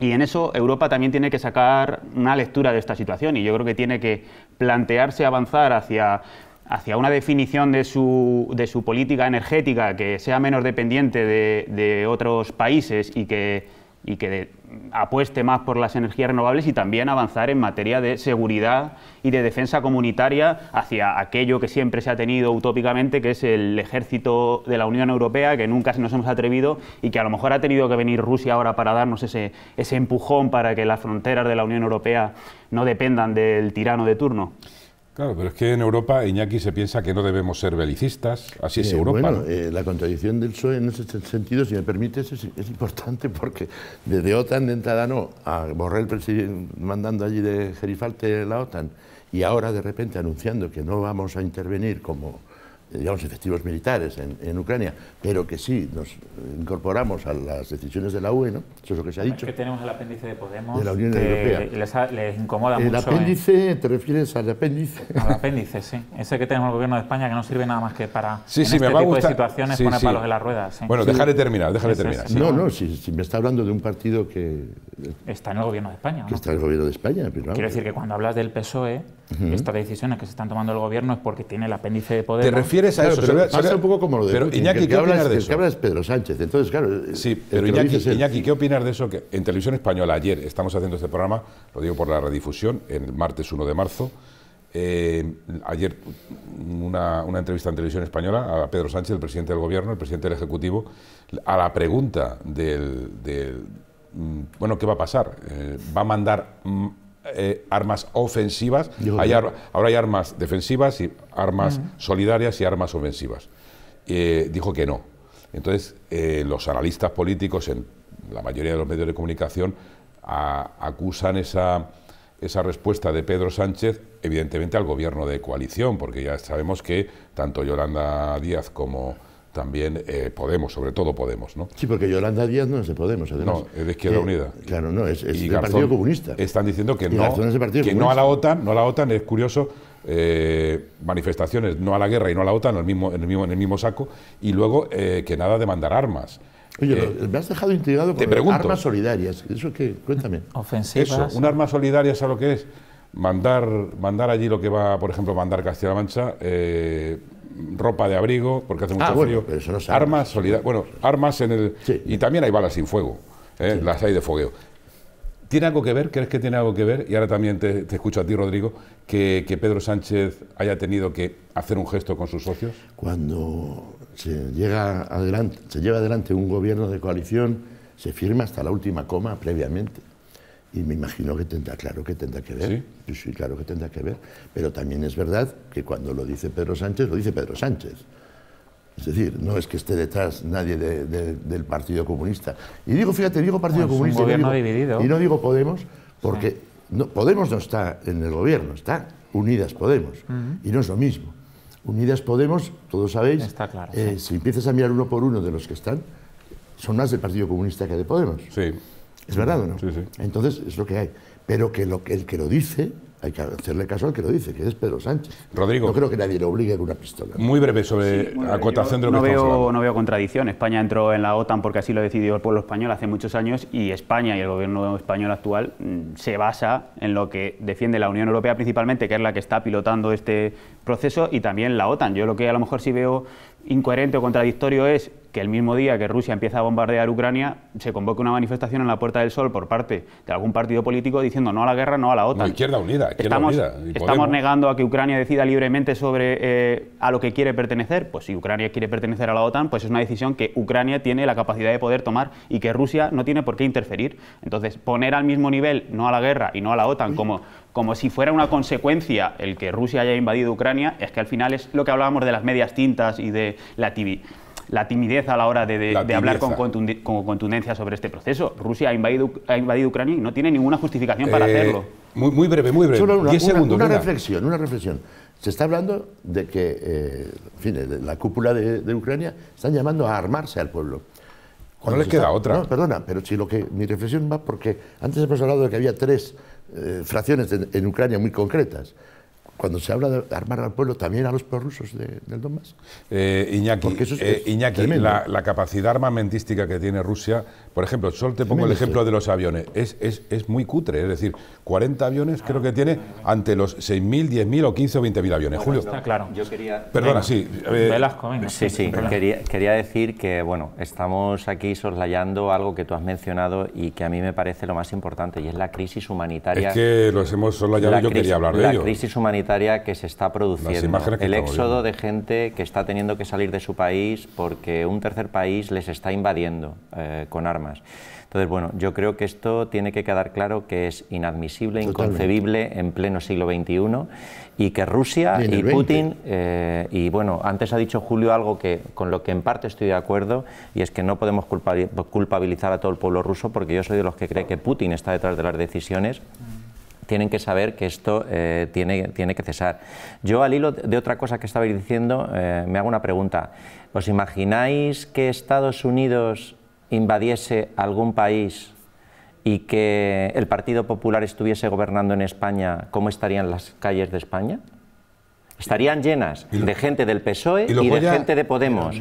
Y en eso Europa también tiene que sacar una lectura de esta situación y yo creo que tiene que plantearse avanzar hacia hacia una definición de su, política energética que sea menos dependiente de, otros países y que, apueste más por las energías renovables y también avanzar en materia de seguridad y de defensa comunitaria hacia aquello que siempre se ha tenido utópicamente, que es el ejército de la Unión Europea, que nunca nos hemos atrevido y que a lo mejor ha tenido que venir Rusia ahora para darnos ese empujón para que las fronteras de la Unión Europea no dependan del tirano de turno. Claro, pero es que en Europa, Iñaki, se piensa que no debemos ser belicistas, así es eh, Europa. Bueno, eh, la contradicción del PSOE en ese sentido, si me permites, es, importante porque desde OTAN de entrada no, a Borrell mandando allí de Gerifalte la OTAN y ahora de repente anunciando que no vamos a intervenir como, digamos, efectivos militares en, Ucrania, pero que sí nos incorporamos a las decisiones de la UE, ¿no? eso es lo que se ha dicho. Es que tenemos el apéndice de Podemos de Les, incomoda mucho. ¿El ¿eh? apéndice? ¿Te refieres al apéndice? Al apéndice, sí. Ese que tenemos el gobierno de España que no sirve nada más que para sí, sí, este tipo de situaciones sí, poner palos en las ruedas Bueno, déjale terminar, déjale terminar. no, no, si, si, me está hablando de un partido que... Está en el gobierno de España. Que está en el gobierno de España. Pero Quiero decir que cuando hablas del PSOE, estas decisiones que se están tomando el gobierno es porque tiene el apéndice de Podemos un poco como lo de pero, Iñaki, ¿qué opinas de eso? Pedro Sánchez. Entonces, claro. Sí, pero Iñaki, ¿qué opinas de eso? Que en televisión española ayer estamos haciendo este programa, lo digo por la redifusión, el martes 1 de marzo. Eh, ayer una, entrevista en televisión española a Pedro Sánchez, el presidente del gobierno, el presidente del Ejecutivo, a la pregunta del, mm, bueno, ¿qué va a pasar? Eh, ¿Va a mandar mm, eh, armas ofensivas, ahora hay armas defensivas, y armas mm. solidarias y armas ofensivas. Eh, dijo que no. Entonces, eh, los analistas políticos, en la mayoría de los medios de comunicación, acusan esa, esa respuesta de Pedro Sánchez, evidentemente, al gobierno de coalición, porque ya sabemos que tanto Yolanda Díaz como también eh, Podemos, sobre todo Podemos. ¿no? Sí, porque Yolanda Díaz no es de Podemos, además. No, es de Izquierda eh, Unida. Claro, no, es, es del Partido Comunista. Están diciendo que, no, que no a la OTAN, no a la OTAN, es curioso, eh, manifestaciones no a la guerra y no a la OTAN en el mismo, en el mismo, en el mismo saco, y luego que nada de mandar armas. Oye, me has dejado intrigado con te pregunto, armas solidarias. ¿Eso es que Cuéntame. Ofensivas. un arma solidaria, a lo que es? Mandar, mandar allí lo que va, por ejemplo, mandar Castilla-La Mancha, ropa de abrigo, porque hace mucho ah, frío, armas, solidaridad. bueno, armas en el... Y también hay balas sin fuego, ¿eh? las hay de fogueo. ¿Tiene algo que ver? ¿Crees que tiene algo que ver? Y ahora también te, escucho a ti, Rodrigo, que, Pedro Sánchez haya tenido que hacer un gesto con sus socios. Cuando se, llega adelante, se lleva adelante un gobierno de coalición, se firma hasta la última coma previamente. Y me imagino que tendrá, claro que tendrá que ver. ¿Sí? Sí, claro que tendrá que ver. Pero también es verdad que cuando lo dice Pedro Sánchez, lo dice Pedro Sánchez. Es decir, no es que esté detrás nadie del Partido Comunista. Y digo, fíjate, digo Partido Comunista. Y no, digo, y no, digo, Podemos, porque no, Podemos no está en el gobierno, está Unidas Podemos. Y no es lo mismo. Unidas Podemos, todos sabéis, eh, si empiezas a mirar uno por uno de los que están, son más del Partido Comunista que de Podemos. Sí. ¿Es verdad no? Entonces, es lo que hay pero que, lo, el que lo dice hay que hacerle caso al que lo dice, que es Pedro Sánchez. Rodrigo. No creo que nadie lo obligue con una pistola. Muy breve sobre acotación de lo no que veo, No veo contradicción. España entró en la OTAN porque así lo decidió el pueblo español hace muchos años y España y el gobierno español actual mm, se basa en lo que defiende la Unión Europea principalmente, que es la que está pilotando este proceso, y también la OTAN. Yo lo que a lo mejor sí veo incoherente o contradictorio es que el mismo día que Rusia empieza a bombardear Ucrania, se convoque una manifestación en la Puerta del Sol por parte de algún partido político diciendo no a la guerra, no a la OTAN. izquierda Unida, estamos, ¿Estamos negando a que Ucrania decida libremente sobre eh, a lo que quiere pertenecer? Pues si Ucrania quiere pertenecer a la OTAN, pues es una decisión que Ucrania tiene la capacidad de poder tomar y que Rusia no tiene por qué interferir. Entonces, poner al mismo nivel no a la guerra y no a la OTAN como como si fuera una consecuencia el que Rusia haya invadido Ucrania, es que al final es lo que hablábamos de las medias tintas y de la TV la timidez a la hora de, hablar con, contundencia sobre este proceso. Rusia ha invadido, ha invadido Ucrania y no tiene ninguna justificación para eh, hacerlo. Muy, breve, muy breve. Solo una, Diez una, reflexión, una reflexión. Se está hablando de que, eh, la cúpula de, Ucrania están llamando a armarse al pueblo. Cuando no les queda otra. perdona, pero si lo que mi reflexión va porque antes hemos hablado de que había tres eh, fracciones en Ucrania muy concretas. Cuando se habla de armar al pueblo, también a los prorrusos de, del Donbass. Eh, Iñaki, eh, la, la capacidad armamentística que tiene Rusia por ejemplo, solo te pongo el ejemplo de los aviones. Es, es, es muy cutre, es decir, 40 aviones creo que tiene ante los 6.000, 10.000 o 15 o 20.000 aviones. Julio. Está claro. Yo quería... Perdona, sí. Velasco, Sí, sí. Quería, quería, decir que, bueno, estamos aquí soslayando algo que tú has mencionado y que a mí me parece lo más importante y es la crisis humanitaria. Es que los hemos soslayado yo quería hablar de la ello. La crisis humanitaria que se está produciendo. el éxodo de gente que está teniendo que salir de su país porque un tercer país les está invadiendo eh, con armas entonces, bueno, yo creo que esto tiene que quedar claro que es inadmisible, inconcebible en pleno siglo XXI y que Rusia y, Putin, eh, y bueno, antes ha dicho Julio algo que con lo que en parte estoy de acuerdo, y es que no podemos culpabilizar a todo el pueblo ruso porque yo soy de los que cree que Putin está detrás de las decisiones tienen que saber que esto eh, tiene, tiene que cesar. Yo, al hilo de otra cosa que estabais diciendo, eh, me hago una pregunta. ¿Os imagináis que Estados Unidos invadiese algún país y que el Partido Popular estuviese gobernando en España, ¿cómo estarían las calles de España? Estarían llenas de gente del PSOE e e y, de gente de Podemos.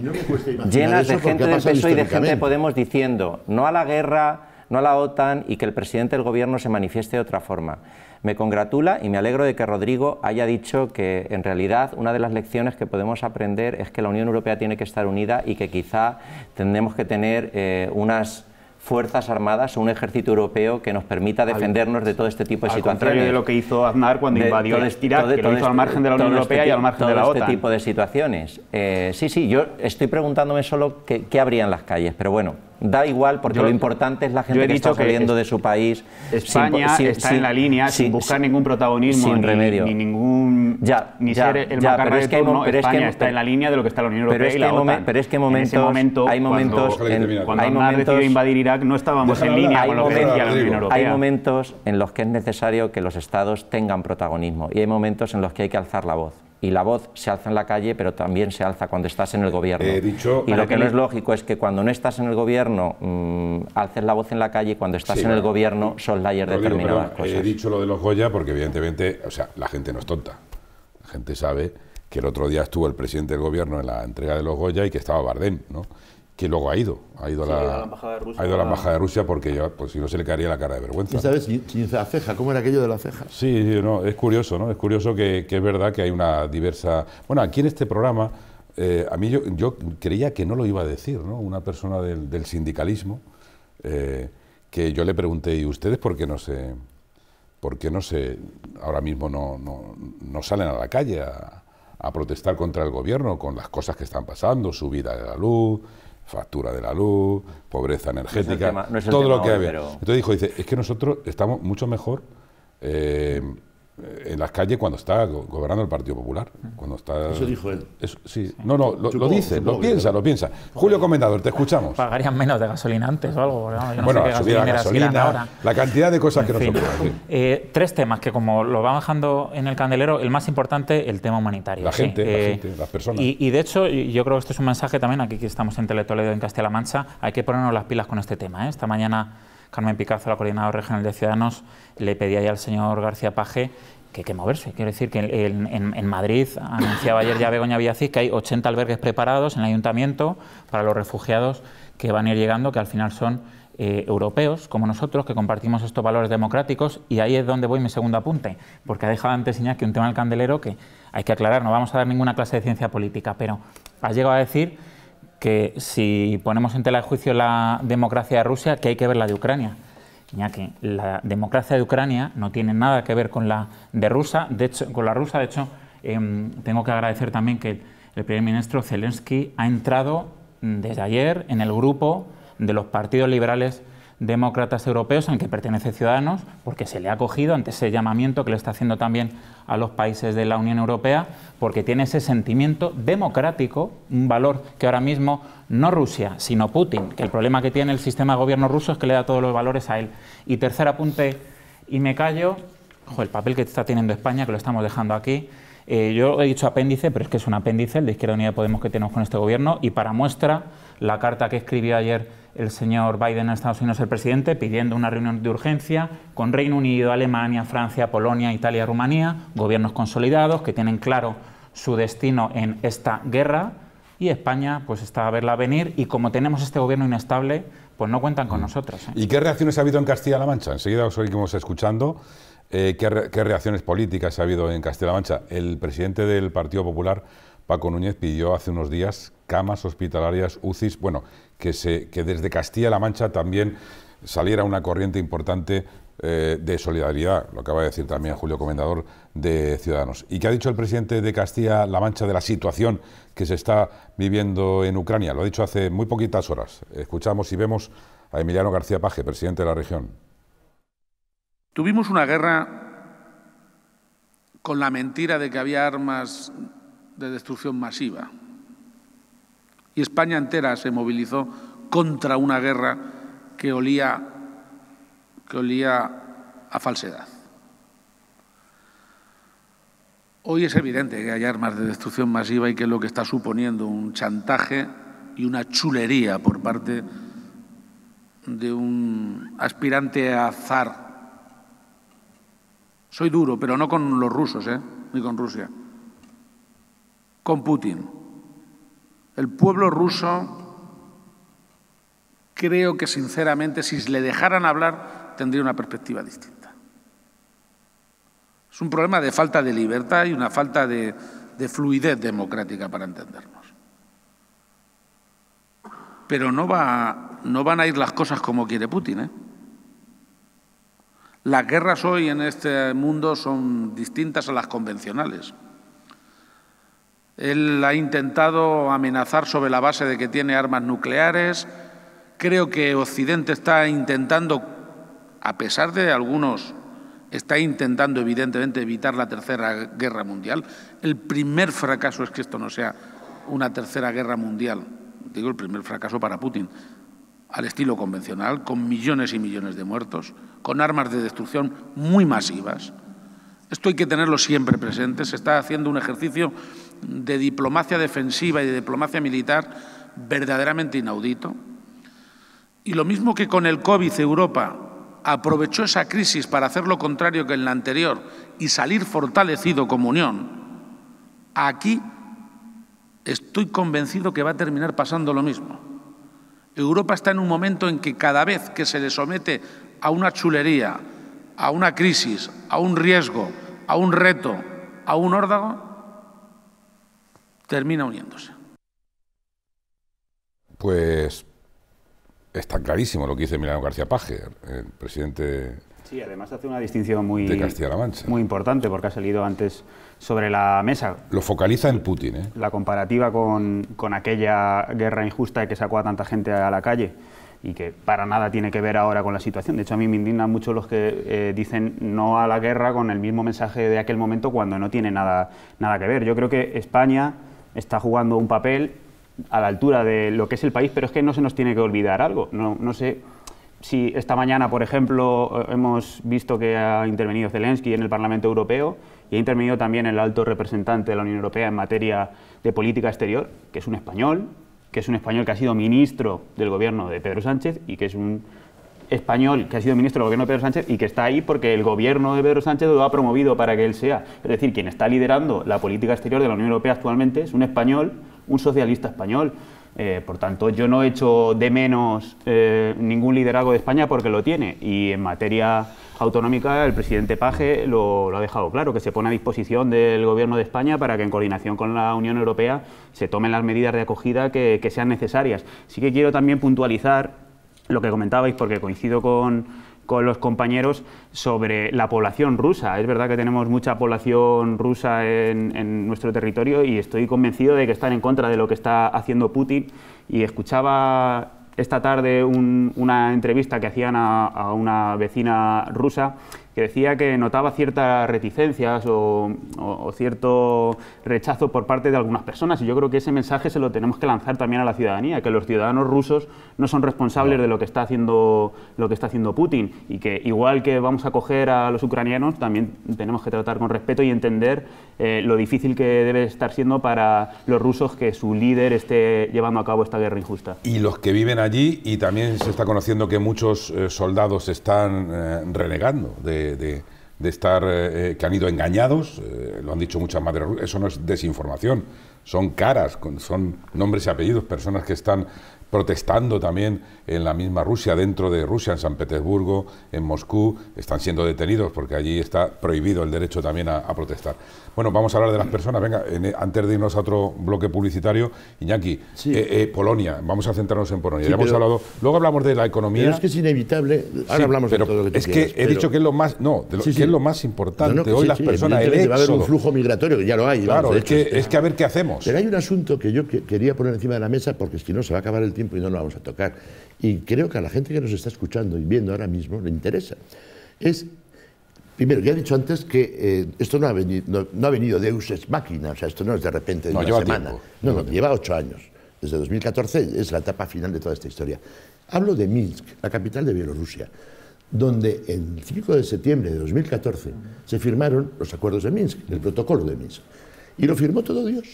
llenas de gente del PSOE y de gente de Podemos diciendo no a la guerra, no a la OTAN y que el presidente del gobierno se manifieste de otra forma. Me congratula y me alegro de que Rodrigo haya dicho que en realidad una de las lecciones que podemos aprender es que la Unión Europea tiene que estar unida y que quizá tendremos que tener eh, unas Fuerzas Armadas o un ejército europeo que nos permita defendernos de todo este tipo de situaciones. Al contrario de lo que hizo Aznar cuando invadió todo, este este al margen de la Unión este Europea y al margen de la OTAN. Todo este tipo de situaciones. Eh, sí, sí, yo estoy preguntándome solo qué, qué habría en las calles, pero bueno, da igual porque lo importante es la gente que está saliendo de su país. España está en la línea sin, buscar ningún protagonismo, sin remedio. ni ningún ya, ni ser el ya, pero es que España está en la línea de lo que está la Unión Europea pero es que y la Pero que hay momentos en, cuando invadir Irak no estábamos en línea con lo que decía la Unión Europea. Hay momentos en los que es necesario que los estados tengan protagonismo y hay momentos en los que hay que alzar la voz y la voz se alza en la calle, pero también se alza cuando estás en el gobierno. dicho, y lo que, no es lógico es que cuando no estás en el gobierno mm, alces la voz en la calle y cuando estás en el gobierno de determinadas cosas. He dicho lo de los Goya porque evidentemente, o sea, la gente no es tonta. La gente sabe que el otro día estuvo el presidente del gobierno en la entrega de los Goya y que estaba Bardem, ¿no? que luego ha ido, ha ido, a, la, Rusia, ha ido la embajada de Rusia porque pues, si no se le caería la cara de vergüenza. ¿Y sabes sin, la ceja, ¿cómo era aquello de la ceja? Sí, no, es curioso, ¿no? Es curioso que, es verdad que hay una diversa... Bueno, aquí en este programa, eh, a mí yo, creía que no lo iba a decir, ¿no? Una persona del, sindicalismo, eh, que yo le pregunté, ¿y ustedes por qué no se... por no se... ahora mismo no, salen a la calle a, a protestar contra el gobierno con las cosas que están pasando, su vida de la luz factura de la luz, pobreza energética, todo lo que había. Entonces dijo, dice, es que nosotros estamos mucho mejor eh, en las calles cuando está gobernando el Partido Popular. Cuando está... Eso dijo él. sí. No, no, lo, dice, lo piensa, lo piensa. Julio Comendador, te escuchamos. Pagarían menos de gasolina antes o algo. bueno, la gasolina, la cantidad de cosas que nosotros eh, tres temas que como lo va bajando en el candelero, el más importante, el tema humanitario. La gente, la eh, gente, las personas. Y, de hecho, yo creo que esto es un mensaje también, aquí que estamos en Toledo en Castilla-La Mancha, hay que ponernos las pilas con este tema. ¿eh? Esta mañana Carmen Picazo, la coordinadora regional de Ciudadanos, le pedía al señor García Paje que que moverse. Quiero decir que en, Madrid anunciaba ayer ya Begoña Villacís que hay 80 albergues preparados en el ayuntamiento para los refugiados que van a ir llegando, que al final son eh, europeos como nosotros, que compartimos estos valores democráticos, y ahí es donde voy mi segundo apunte, porque ha dejado antes que un tema del candelero que hay que aclarar, no vamos a dar ninguna clase de ciencia política, pero ha llegado a decir que si ponemos en tela de juicio la democracia de Rusia, que hay que ver la de Ucrania. ya que la democracia de Ucrania no tiene nada que ver con la de Rusia, de hecho, con la rusa, de hecho, em, tengo que agradecer también que el primer ministro Zelensky ha entrado mm, desde ayer en el grupo de los partidos liberales demócratas europeos, aunque que pertenece Ciudadanos, porque se le ha acogido ante ese llamamiento que le está haciendo también a los países de la Unión Europea, porque tiene ese sentimiento democrático, un valor que ahora mismo no Rusia, sino Putin, que el problema que tiene el sistema de gobierno ruso es que le da todos los valores a él. Y tercer apunte, y me callo, el papel que está teniendo España, que lo estamos dejando aquí, eh, yo he dicho apéndice, pero es que es un apéndice el de Izquierda Unida Podemos que tenemos con este gobierno. Y para muestra, la carta que escribió ayer el señor Biden en Estados Unidos, el presidente, pidiendo una reunión de urgencia con Reino Unido, Alemania, Francia, Polonia, Italia, Rumanía, gobiernos consolidados que tienen claro su destino en esta guerra y España pues está a verla venir y como tenemos este gobierno inestable, pues no cuentan con mm. nosotros. ¿eh? ¿Y qué reacciones ha habido en Castilla-La Mancha? Enseguida os seguimos escuchando. Eh, ¿qué, ¿Qué reacciones políticas ha habido en Castilla-La Mancha? El presidente del Partido Popular, Paco Núñez, pidió hace unos días camas hospitalarias, UCIs, bueno, que, desde Castilla-La Mancha también saliera una corriente importante eh, de solidaridad, lo acaba de decir también Julio Comendador, de Ciudadanos. ¿Y qué ha dicho el presidente de Castilla-La Mancha de la situación que se está viviendo en Ucrania? Lo ha dicho hace muy poquitas horas. Escuchamos y vemos a Emiliano García Paje, presidente de la región. Tuvimos una guerra con la mentira de que había armas de destrucción masiva. Y España entera se movilizó contra una guerra que olía, que olía a falsedad. Hoy es evidente que hay armas de destrucción masiva y que es lo que está suponiendo un chantaje y una chulería por parte de un aspirante a zar. Soy duro, pero no con los rusos, ¿eh? ni con Rusia, con Putin. El pueblo ruso, creo que sinceramente, si le dejaran hablar, tendría una perspectiva distinta. Es un problema de falta de libertad y una falta de, fluidez democrática para entendernos. Pero no, no van a ir las cosas como quiere Putin. ¿eh? Las guerras hoy en este mundo son distintas a las convencionales. Él ha intentado amenazar sobre la base de que tiene armas nucleares. Creo que Occidente está intentando, a pesar de algunos, está intentando evidentemente evitar la tercera guerra mundial. El primer fracaso es que esto no sea una tercera guerra mundial. Digo, el primer fracaso para Putin, al estilo convencional, con millones y millones de muertos, con armas de destrucción muy masivas. Esto hay que tenerlo siempre presente. Se está haciendo un ejercicio de diplomacia defensiva y de diplomacia militar verdaderamente inaudito. Y lo mismo que con el COVID Europa aprovechó esa crisis para hacer lo contrario que en la anterior y salir fortalecido como Unión, aquí estoy convencido que va a terminar pasando lo mismo. Europa está en un momento en que cada vez que se le somete a una chulería, a una crisis, a un riesgo, a un reto, a un órdago, termina uniéndose. Pues está clarísimo lo que dice Milano García Paje, el presidente. Sí, además hace una distinción muy, muy importante porque ha salido antes sobre la mesa. Lo focaliza en Putin. ¿eh? La comparativa con, aquella guerra injusta que sacó a tanta gente a la calle y que para nada tiene que ver ahora con la situación. De hecho, a mí me indignan mucho los que eh, dicen no a la guerra con el mismo mensaje de aquel momento cuando no tiene nada, nada que ver. Yo creo que España está jugando un papel a la altura de lo que es el país, pero es que no se nos tiene que olvidar algo. No, no sé si esta mañana, por ejemplo, hemos visto que ha intervenido Zelensky en el Parlamento Europeo y ha intervenido también el alto representante de la Unión Europea en materia de política exterior, que es un español, que es un español que ha sido ministro del gobierno de Pedro Sánchez y que es un español que ha sido ministro del gobierno de Pedro Sánchez y que está ahí porque el gobierno de Pedro Sánchez lo ha promovido para que él sea. Es decir, quien está liderando la política exterior de la Unión Europea actualmente es un español, un socialista español. Eh, por tanto, yo no he hecho de menos eh, ningún liderazgo de España porque lo tiene. Y en materia autonómica, el presidente Paje lo, ha dejado claro, que se pone a disposición del Gobierno de España para que en coordinación con la Unión Europea se tomen las medidas de acogida que, que sean necesarias. Sí que quiero también puntualizar lo que comentabais, porque coincido con, con los compañeros sobre la población rusa. Es verdad que tenemos mucha población rusa en, en, nuestro territorio y estoy convencido de que están en contra de lo que está haciendo Putin. Y escuchaba esta tarde una entrevista que hacían a, a una vecina rusa que decía que notaba ciertas reticencias o, cierto rechazo por parte de algunas personas. Y yo creo que ese mensaje se lo tenemos que lanzar también a la ciudadanía, que los ciudadanos rusos no son responsables de lo que está haciendo, lo que está haciendo Putin. Y que igual que vamos a acoger a los ucranianos, también tenemos que tratar con respeto y entender eh, lo difícil que debe estar siendo para los rusos que su líder esté llevando a cabo esta guerra injusta. Y los que viven allí, y también se está conociendo que muchos soldados eh, soldados están eh, renegando de de, estar, eh, eh, que han ido engañados, eh, lo han dicho muchas madres, eso no es desinformación, son caras, son nombres y apellidos, personas que están protestando también en la misma Rusia, dentro de Rusia, en San Petersburgo, en Moscú, están siendo detenidos porque allí está prohibido el derecho también a, protestar. Bueno, vamos a hablar de las personas. Venga, eh, antes de irnos a otro bloque publicitario, Iñaki, eh, eh, Polonia, vamos a centrarnos en Polonia. hablado, luego hablamos de la economía. Pero es que es inevitable, ahora hablamos de todo lo que Es que he dicho que es lo más, no, que es lo más importante hoy las personas. El va a haber un flujo migratorio, que ya lo hay. Claro, es, que, a ver qué hacemos. Pero hay un asunto que yo quería poner encima de la mesa porque si no se va a acabar el tiempo y no lo vamos a tocar. Y creo que a la gente que nos está escuchando y viendo ahora mismo le interesa. Es, primero, ya he dicho antes que eh, esto no ha, venido, no, ha venido de uses máquina, o sea, esto no es de repente de no, una lleva semana. no, no, lleva ocho años. Desde 2014 es la etapa final de toda esta historia. Hablo de Minsk, la capital de Bielorrusia donde el 5 de septiembre de 2014 se firmaron los acuerdos de Minsk, el protocolo de Minsk. Y lo firmó todo Dios.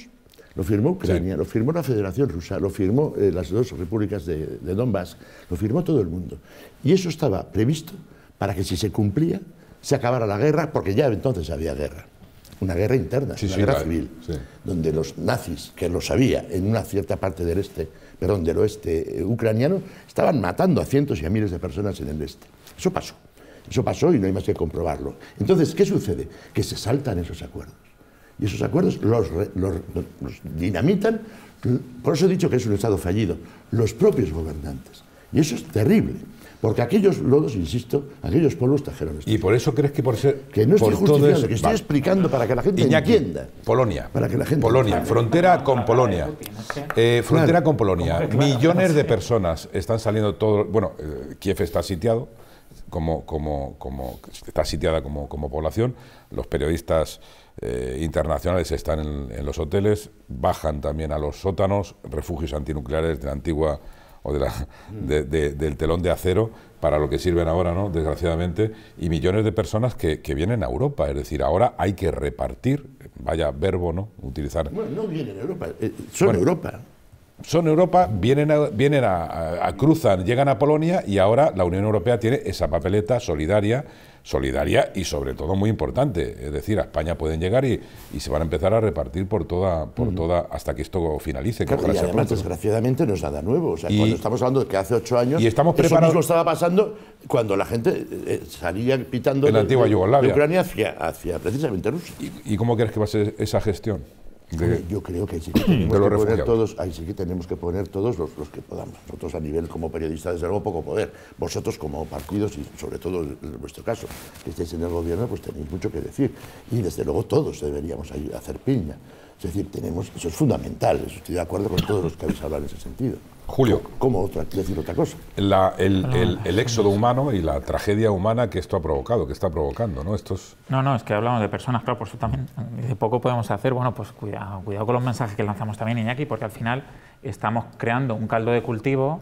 Lo firmó Ucrania, lo firmó la Federación Rusa, lo firmó eh, las dos repúblicas de, Donbass, lo firmó todo el mundo. Y eso estaba previsto para que si se cumplía, se acabara la guerra, porque ya entonces había guerra una guerra interna, una guerra civil, donde los nazis, que lo sabía en una cierta parte del este, perdón, del oeste eh, ucraniano, estaban matando a cientos y a miles de personas en el este. Eso pasó, eso pasó y no hay más que comprobarlo. Entonces, ¿qué sucede? Que se saltan esos acuerdos. Y esos acuerdos los, dinamitan, por eso he dicho que es un Estado fallido, los propios gobernantes. Y eso es terrible. Porque aquellos lodos, insisto, aquellos pueblos trajeron Y por eso crees que por ser. Que no estoy justificando, que estoy explicando para que la gente Iñaki, entienda. Polonia. Para que la gente Polonia, frontera con Polonia. Eh, frontera con Polonia. Millones de personas están saliendo todo. Bueno, eh, Kiev está sitiado. Como, como, como está sitiada como, como población, los periodistas eh, internacionales están en, los hoteles, bajan también a los sótanos, refugios antinucleares de la antigua o de la, del telón de acero, para lo que sirven ahora, ¿no? desgraciadamente, y millones de personas que, vienen a Europa. Es decir, ahora hay que repartir, vaya verbo, ¿no? Utilizar. Bueno, no vienen a Europa, eh, son Europa. Son Europa, vienen, a, vienen a, cruzan, llegan a Polonia y ahora la Unión Europea tiene esa papeleta solidaria solidaria y sobre todo muy importante. Es decir, a España pueden llegar y, y se van a empezar a repartir por toda, por toda hasta que esto finalice. que desgraciadamente, no es nada nuevo. O sea, cuando estamos hablando de que hace ocho años y estamos mismo estaba pasando cuando la gente eh, eh, salía pitando la de, Ucrania hacia, precisamente Rusia. ¿Y, ¿Y cómo crees que va a ser esa gestión? yo creo que sí que <clears throat> tenemos, que poner todos, tenemos que poner todos los, los, que podamos. Nosotros a nivel como periodistas, desde luego, poco poder. Vosotros como partidos y sobre todo en vuestro caso, que estáis en el gobierno, pues tenéis mucho que decir. Y desde luego todos deberíamos hacer piña. Es decir, tenemos, eso es fundamental, estoy de acuerdo con todos los que habéis hablado en ese sentido. Julio. ¿Cómo otra, decir otra cosa? el, éxodo humano y la tragedia humana que esto ha provocado, que está provocando, ¿no? Estos. No, no, es que hablamos de personas, claro, por eso también de poco podemos hacer. Bueno, pues cuidado, cuidado con los mensajes que lanzamos también, Iñaki, porque al final estamos creando un caldo de cultivo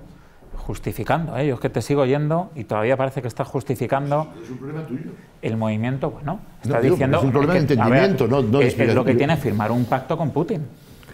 justificando. ¿eh? Yo es que te sigo oyendo y todavía parece que estás justificando. Es un problema tuyo. El movimiento, bueno, está diciendo. Es un problema de entendimiento, no, es, eh, es lo que tiene firmar un pacto con Putin.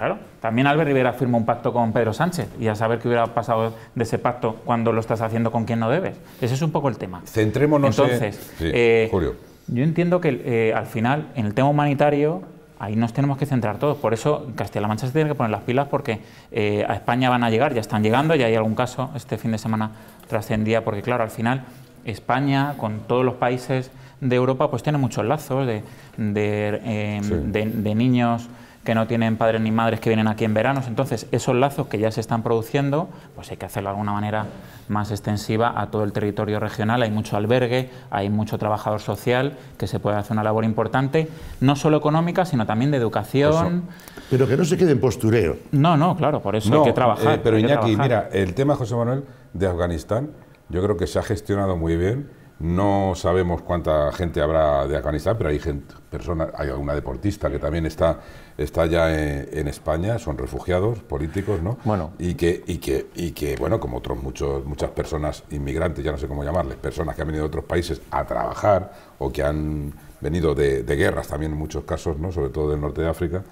Claro, también Albert Rivera firmó un pacto con Pedro Sánchez y a saber qué hubiera pasado de ese pacto cuando lo estás haciendo con quien no debes. Ese es un poco el tema. Centrémonos Entonces, en... eh, Julio. Yo entiendo que eh, al final, en el tema humanitario, ahí nos tenemos que centrar todos. Por eso Castilla-La Mancha se tiene que poner las pilas porque eh, a España van a llegar, ya están llegando, ya hay algún caso este fin de semana trascendía, porque claro, al final España con todos los países de Europa pues tiene muchos lazos de, de eh, niños que no tienen padres ni madres que vienen aquí en veranos. Entonces, esos lazos que ya se están produciendo, pues hay que hacerlo de alguna manera más extensiva a todo el territorio regional. Hay mucho albergue, hay mucho trabajador social, que se puede hacer una labor importante, no solo económica, sino también de educación. Pero que no se quede en postureo. No, no, claro, por eso hay que trabajar. Eh, pero Iñaki, mira, el tema, José Manuel, de Afganistán, yo creo que se ha gestionado muy bien. No sabemos cuánta gente habrá de Afganistán, pero hay gente, persona, hay alguna deportista que también está está ya en, España, son refugiados políticos, ¿no? Bueno. Y que, y que, y que bueno, como otros muchos, muchas personas inmigrantes, ya no sé cómo llamarles, personas que han venido de otros países a trabajar o que han venido de, guerras también en muchos casos, ¿no? Sobre todo del norte de África,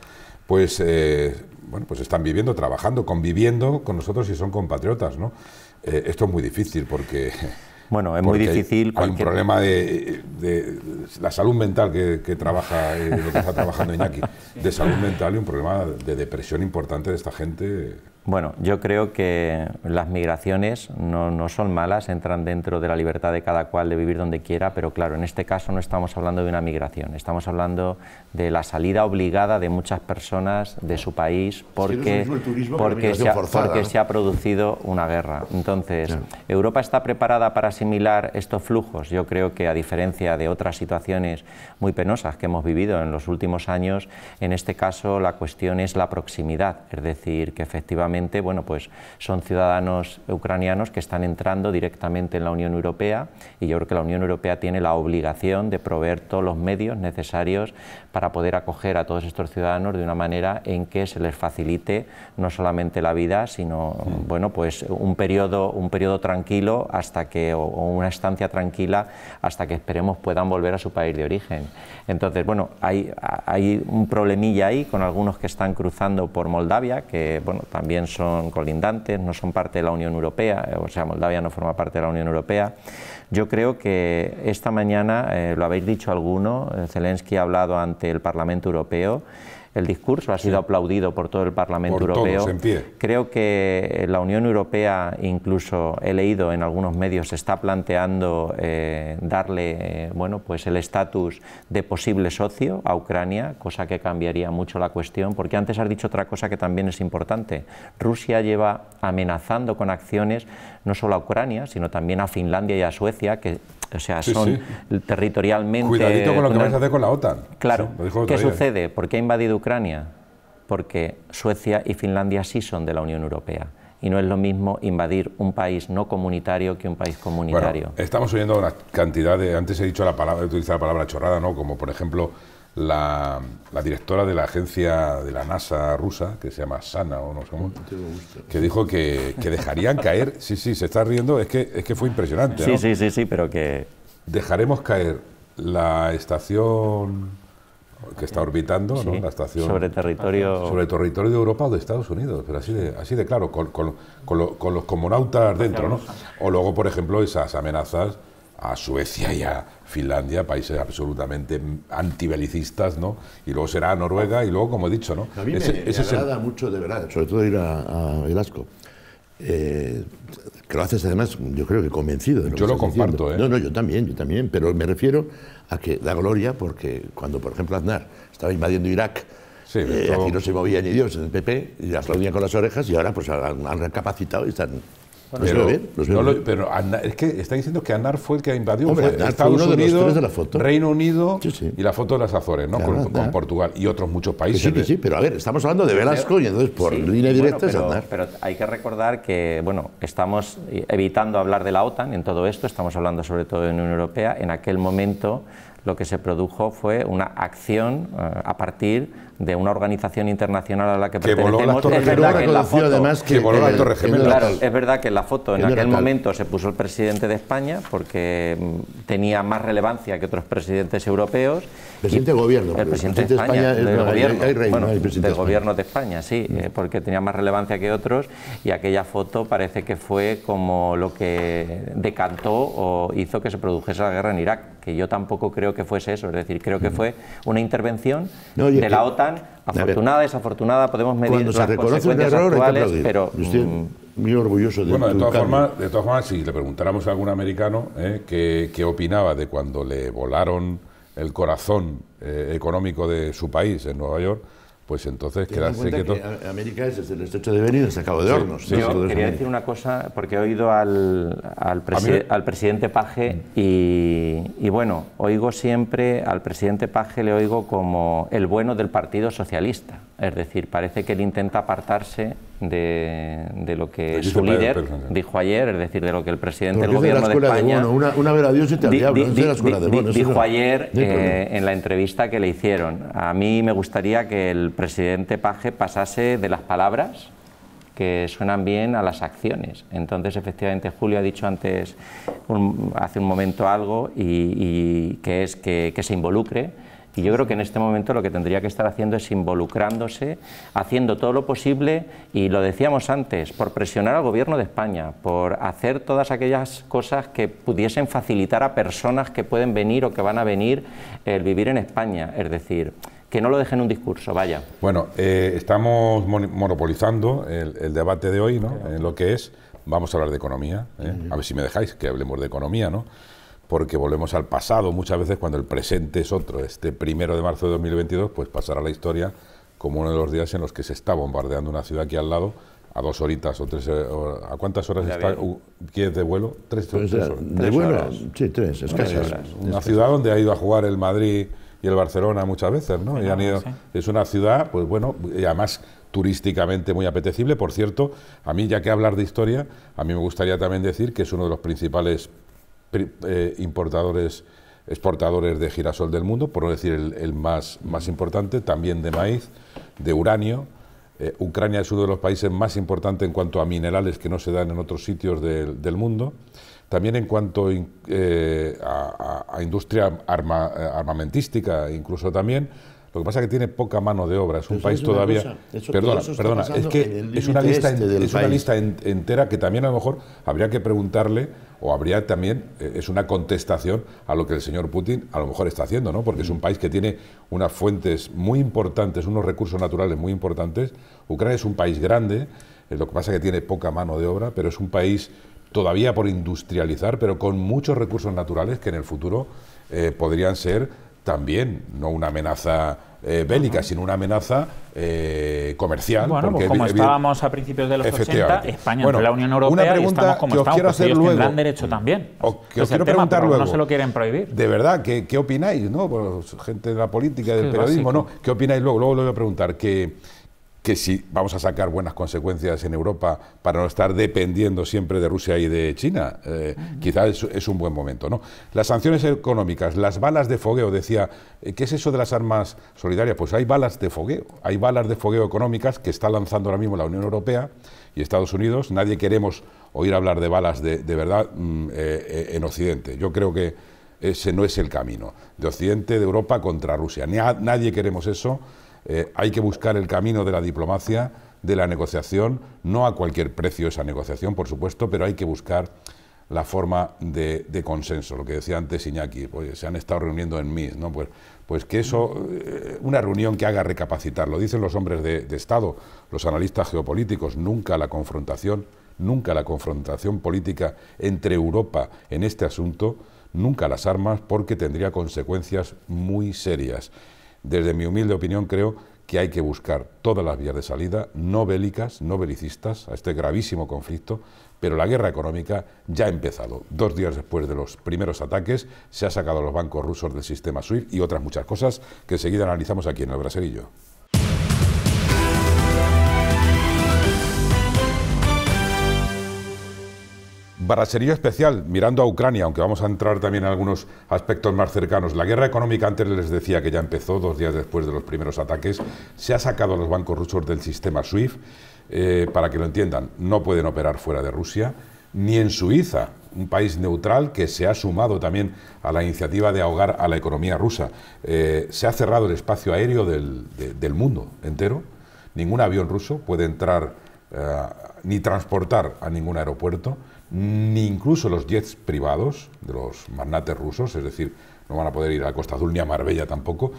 pues, eh, bueno, pues están viviendo, trabajando, conviviendo con nosotros y son compatriotas, ¿no? Eh, esto es muy difícil porque... <laughs> Bueno, es muy difícil. Hay, un problema de, la salud mental que, trabaja, eh, lo que está trabajando Iñaki, <laughs> de salud mental y un problema de depresión importante de esta gente. Bueno, yo creo que las migraciones no, son malas, entran dentro de la libertad de cada cual de vivir donde quiera, pero claro, en este caso no estamos hablando de una migración, estamos hablando de la salida obligada de muchas personas de su país porque, porque, se, ha, porque se ha producido una guerra. Entonces, ¿Europa está preparada para asimilar estos flujos? Yo creo que a diferencia de otras situaciones muy penosas que hemos vivido en los últimos años, en este caso la cuestión es la proximidad, es decir, que efectivamente bueno, pues son ciudadanos ucranianos que están entrando directamente en la Unión Europea y yo creo que la Unión Europea tiene la obligación de proveer todos los medios necesarios para poder acoger a todos estos ciudadanos de una manera en que se les facilite no solamente la vida, sino bueno, pues un periodo, un periodo tranquilo hasta que, o, o, una estancia tranquila hasta que esperemos puedan volver a su país de origen. Entonces, bueno, hay, hay un problemilla ahí con algunos que están cruzando por Moldavia, que bueno, también son colindantes, no son parte de la Unión Europea, o sea, Moldavia no forma parte de la Unión Europea. Yo creo que esta mañana, eh, lo habéis dicho alguno, eh, Zelensky ha hablado ante el Parlamento Europeo el discurso, ha sido aplaudido por todo el Parlamento Europeo. Creo que la Unión Europea, incluso he leído en algunos medios, está planteando eh, darle eh, bueno, pues el estatus de posible socio a Ucrania, cosa que cambiaría mucho la cuestión, porque antes has dicho otra cosa que también es importante. Rusia lleva amenazando con acciones no solo a Ucrania, sino también a Finlandia y a Suecia, que o sea, son territorialmente... Cuidadito con lo que a hacer con la OTAN. Claro. ¿Qué sucede? ¿Por qué ha invadido Ucrania? Porque Suecia y Finlandia sí son de la Unión Europea. Y no es lo mismo invadir un país no comunitario que un país comunitario. estamos oyendo una cantidad de... Antes he dicho la palabra, he la palabra chorrada, ¿no? Como, por ejemplo, la, directora de la agencia de la NASA rusa, que se llama Sana o no sé cómo, que dijo que, que dejarían caer, sí, sí, se está riendo, es que, es que fue impresionante. Sí, sí, sí, sí, pero que... Dejaremos caer la estación que está orbitando, ¿no? La estación sobre territorio sobre territorio de Europa o de Estados Unidos, pero así de, así de claro, con, con los comonautas dentro, ¿no? O luego, por ejemplo, esas amenazas a Suecia y a, Finlandia, países absolutamente antibelicistas, ¿no? Y luego será Noruega y luego, como he dicho, ¿no? A mí ese, me, agrada mucho, de verdad, sobre todo ir a, a Velasco. Eh, que lo haces además, yo creo que convencido. yo lo comparto, ¿eh? No, no, yo también, yo también, pero me refiero a que da gloria porque cuando, por ejemplo, Aznar estaba invadiendo Irak, sí, eh, aquí no se movía ni Dios en el PP, y las lo con las orejas y ahora pues han, han recapacitado y están pero, es que está diciendo que andar fue el que invadió invadido Reino Unido y la foto de las Azores, ¿no? con, Portugal y otros muchos países. Sí, sí, sí, pero a ver, estamos hablando de Velasco y entonces por línea directa pero, es anar Pero hay que recordar que, bueno, estamos evitando hablar de la OTAN en todo esto, estamos hablando sobre todo de Unión Europea. En aquel momento lo que se produjo fue una acción eh, a partir de una organización internacional a la que, pertenecemos. es verdad que la foto, es verdad que en la foto en aquel momento se puso el presidente de España porque mm, tenía más relevancia que otros presidentes europeos. Presidente de gobierno. El presidente, de España, del gobierno, bueno, del de gobierno de España, sí, mm. eh, porque tenía más relevancia que otros y aquella foto parece que fue como lo que decantó o hizo que se produjese la guerra en Irak, que yo tampoco creo que fuese eso, es decir, creo que mm. fue una intervención de la OTAN afortunada, desafortunada, podemos medir Cuando las error, actuales, pero... Mm, muy orgulloso de Bueno, de todas, formas, de todas formas, si le preguntáramos a algún americano eh, qué, opinaba de cuando le volaron el corazón eh, económico de su país en Nueva York, pues entonces quedarse América es el estrecho de y el Cabo de Hornos. quería decir una cosa, porque he oído al, presidente Paje y, y, bueno, oigo siempre, al presidente Paje le oigo como el bueno del Partido Socialista. Es decir, parece que él intenta apartarse de, lo que su líder dijo ayer, es decir, de lo que el presidente del gobierno de, España... dijo ayer eh, en la entrevista que le hicieron. A mí me gustaría que el presidente Paje pasase de las palabras que suenan bien a las acciones. Entonces, efectivamente, Julio ha dicho antes, hace un momento algo, y, que es que se involucre, y yo creo que en este momento lo que tendría que estar haciendo es involucrándose, haciendo todo lo posible, y lo decíamos antes, por presionar al Gobierno de España, por hacer todas aquellas cosas que pudiesen facilitar a personas que pueden venir o que van a venir el vivir en España. Es decir, que no lo dejen un discurso, vaya. Bueno, eh, estamos monopolizando el, debate de hoy, ¿no? En lo que es, vamos a hablar de economía, ¿eh? a ver si me dejáis que hablemos de economía, ¿no? porque volvemos al pasado muchas veces cuando el presente es otro. Este primero de marzo de 2022 pues pasará la historia como uno de los días en los que se está bombardeando una ciudad aquí al lado a dos horitas o tres eh, ¿A cuántas horas está es de vuelo? ¿Tres, pues, eh, horas? ¿De vuelo? Sí, tres, escasas. Una ciudad donde ha ido a jugar el Madrid y el Barcelona muchas veces, ¿no? y han ido, Es una ciudad, pues bueno, y además turísticamente muy apetecible. Por cierto, a mí, ya que hablar de historia, a mí me gustaría también decir que es uno de los principales eh, importadores, exportadores de girasol del mundo, por no decir el, más, más importante, también de maíz, de uranio. Eh, Ucrania es uno de los países más importantes en cuanto a minerales que no se dan en otros sitios del mundo. También en cuanto eh, a, industria armamentística, incluso también. Lo que pasa es que tiene poca mano de obra. Es un país todavía. perdona, Es que es una lista, una lista entera que también a lo mejor habría que preguntarle o habría también, eh, es una contestación a lo que el señor Putin a lo mejor está haciendo, ¿no? Porque es un mm. país que tiene unas fuentes muy importantes, unos recursos naturales muy importantes. Ucrania es un país grande, eh, lo que pasa es que tiene poca mano de obra, pero es un país todavía por industrializar, pero con muchos recursos naturales que en el futuro eh, podrían ser también no una amenaza eh, bélica, sino una amenaza eh, comercial. Bueno, pues porque como estábamos a principios de los 80, España bueno, la Unión Europea una pregunta y estamos como que estamos, quiero hacer derecho mm. también. O que quiero preguntar luego. No se lo quieren prohibir. De verdad, ¿qué, qué opináis? ¿no? Pues, gente de la política, del periodismo, ¿no? ¿Qué opináis luego? Luego lo voy a preguntar. que que si vamos a sacar buenas consecuencias en Europa para no estar dependiendo siempre de Rusia y de China, eh, quizás es, un buen momento. ¿no? Las sanciones económicas, las balas de fogueo, decía, eh, ¿qué es eso de las armas solidarias? Pues hay balas de fogueo, hay balas de fogueo económicas que está lanzando ahora mismo la Unión Europea y Estados Unidos. Nadie queremos oír hablar de balas de, verdad mm, eh, en Occidente. Yo creo que ese no es el camino, de Occidente, de Europa contra Rusia. Ni nadie queremos eso eh, hay que buscar el camino de la diplomacia, de la negociación, no a cualquier precio esa negociación, por supuesto, pero hay que buscar la forma de, consenso, lo que decía antes Iñaki, pues, se han estado reuniendo en MIS, ¿no? Pues, pues, que eso, eh, una reunión que haga recapacitar, lo dicen los hombres de, de Estado, los analistas geopolíticos, nunca la confrontación, nunca la confrontación política entre Europa en este asunto, nunca las armas, porque tendría consecuencias muy serias. Desde mi humilde opinión creo que hay que buscar todas las vías de salida, no bélicas, no belicistas, a este gravísimo conflicto, pero la guerra económica ya ha empezado. Dos días después de los primeros ataques, se ha sacado los bancos rusos del sistema SWIFT y otras muchas cosas que enseguida analizamos aquí en el Braserillo. Barraserío especial, mirando a Ucrania, aunque vamos a entrar también en algunos aspectos más cercanos. La guerra económica, antes les decía que ya empezó dos días después de los primeros ataques, se ha sacado a los bancos rusos del sistema SWIFT. Eh, para que lo entiendan, no pueden operar fuera de Rusia, ni en Suiza, un país neutral que se ha sumado también a la iniciativa de ahogar a la economía rusa. Eh, se ha cerrado el espacio aéreo del, mundo entero. Ningún avión ruso puede entrar eh, ni transportar a ningún aeropuerto ni incluso los jets privados de los magnates rusos, es decir, no van a poder ir a Costa Azul ni a Marbella tampoco.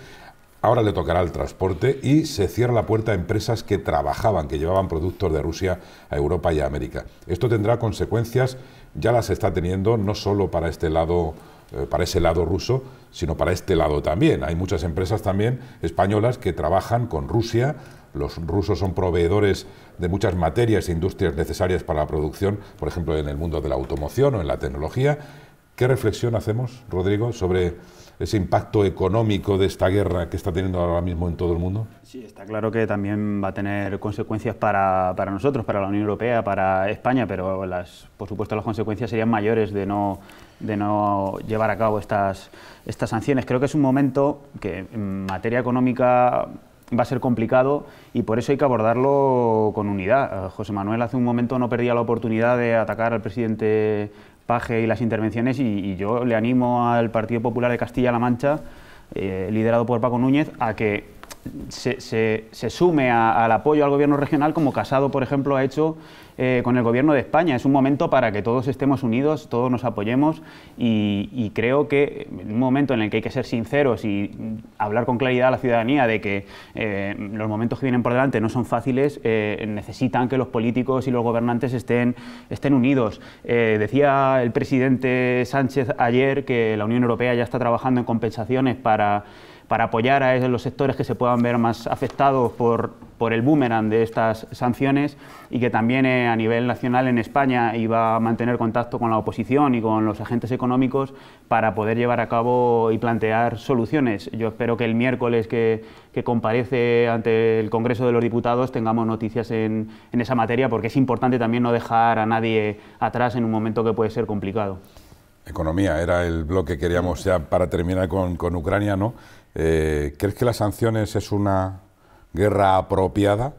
Ahora le tocará el transporte y se cierra la puerta a empresas que trabajaban, que llevaban productos de Rusia a Europa y a América. Esto tendrá consecuencias, ya las está teniendo, no solo para este lado eh, para ese lado ruso, sino para este lado también. Hay muchas empresas también españolas que trabajan con Rusia, los rusos son proveedores de muchas materias e industrias necesarias para la producción, por ejemplo, en el mundo de la automoción o en la tecnología. ¿Qué reflexión hacemos, Rodrigo, sobre ese impacto económico de esta guerra que está teniendo ahora mismo en todo el mundo? Sí, está claro que también va a tener consecuencias para, nosotros, para la Unión Europea, para España, pero por supuesto las consecuencias serían mayores de no, de no llevar a cabo estas, estas sanciones. Creo que es un momento que en materia económica va a ser complicado y por eso hay que abordarlo con unidad. Eh, José Manuel hace un momento no perdía la oportunidad de atacar al presidente y las intervenciones y, yo le animo al Partido Popular de Castilla-La Mancha, eh, liderado por Paco Núñez, a que se, sume al apoyo al gobierno regional como Casado, por ejemplo, ha hecho eh, con el Gobierno de España. Es un momento para que todos estemos unidos, todos nos apoyemos y, creo que en un momento en el que hay que ser sinceros y hablar con claridad a la ciudadanía de que eh, los momentos que vienen por delante no son fáciles, eh, necesitan que los políticos y los gobernantes estén, estén unidos. decía el presidente Sánchez ayer que la Unión Europea ya está trabajando en compensaciones para para apoyar a los sectores que se puedan ver más afectados por, por el boomerang de estas sanciones y que también eh, a nivel nacional en España iba a mantener contacto con la oposición y con los agentes económicos para poder llevar a cabo y plantear soluciones. Yo espero que el miércoles que, que comparece ante el Congreso de los Diputados tengamos noticias en, en esa materia porque es importante también no dejar a nadie atrás en un momento que puede ser complicado. Economía era el bloque que queríamos ya para terminar con, con Ucrania, ¿no? Eh, ¿Crees que las sanciones es una guerra apropiada?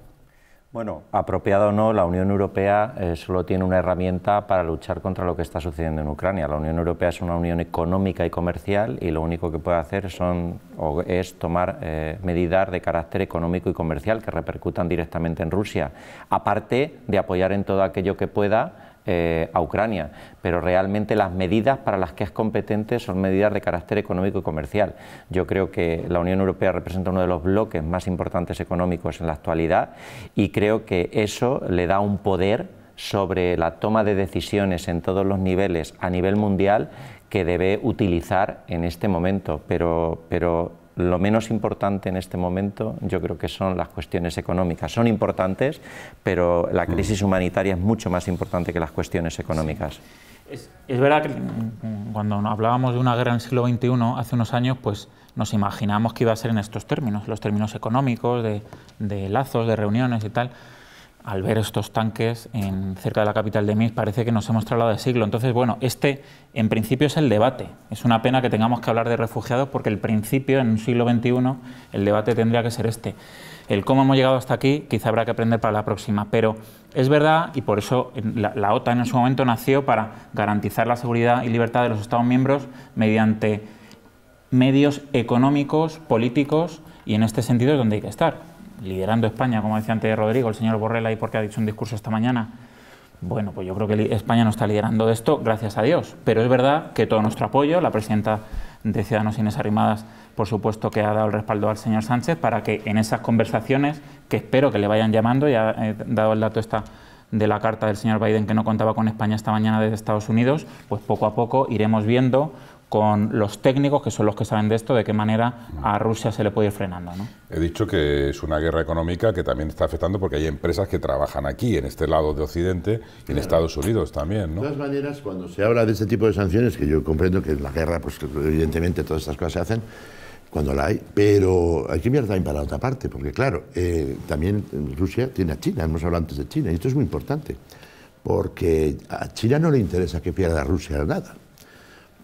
Bueno, apropiada o no, la Unión Europea eh, solo tiene una herramienta para luchar contra lo que está sucediendo en Ucrania. La Unión Europea es una unión económica y comercial y lo único que puede hacer son, es tomar eh, medidas de carácter económico y comercial que repercutan directamente en Rusia, aparte de apoyar en todo aquello que pueda eh, a Ucrania, pero realmente las medidas para las que es competente son medidas de carácter económico y comercial. Yo creo que la Unión Europea representa uno de los bloques más importantes económicos en la actualidad y creo que eso le da un poder sobre la toma de decisiones en todos los niveles a nivel mundial que debe utilizar en este momento, pero, pero lo menos importante en este momento yo creo que son las cuestiones económicas. Son importantes, pero la mm. crisis humanitaria es mucho más importante que las cuestiones económicas. Es, verdad que cuando hablábamos de una guerra en el siglo XXI, hace unos años, pues nos imaginábamos que iba a ser en estos términos, los términos económicos, de lazos, de reuniones y tal al ver estos tanques cerca de la capital de Minsk, parece que nos hemos trasladado de siglo. Entonces, bueno, este en principio es el debate. Es una pena que tengamos que hablar de refugiados porque el principio, en un siglo XXI, el debate tendría que ser este. El cómo hemos llegado hasta aquí quizá habrá que aprender para la próxima, pero es verdad, y por eso la OTAN en su momento nació para garantizar la seguridad y libertad de los Estados miembros mediante medios económicos, políticos, y en este sentido es donde hay que estar liderando España, como decía antes Rodrigo, el señor Borrell ahí porque ha dicho un discurso esta mañana, bueno, pues yo creo que España no está liderando de esto, gracias a Dios. Pero es verdad que todo nuestro apoyo, la presidenta de Ciudadanos Inés Arrimadas, por supuesto que ha dado el respaldo al señor Sánchez para que en esas conversaciones, que espero que le vayan llamando, y ha dado el dato esta de la carta del señor Biden que no contaba con España esta mañana desde Estados Unidos, pues poco a poco iremos viendo con los técnicos, que son los que saben de esto, de qué manera a Rusia se le puede ir frenando. ¿no? He dicho que es una guerra económica que también está afectando porque hay empresas que trabajan aquí, en este lado de Occidente, y en Estados Unidos también. ¿no? De todas maneras, cuando se habla de ese tipo de sanciones, que yo comprendo que la guerra, pues evidentemente todas estas cosas se hacen, cuando la hay, pero hay que mirar también para la otra parte, porque claro, eh, también Rusia tiene a China, hemos hablado antes de China, y esto es muy importante, porque a China no le interesa que pierda Rusia nada.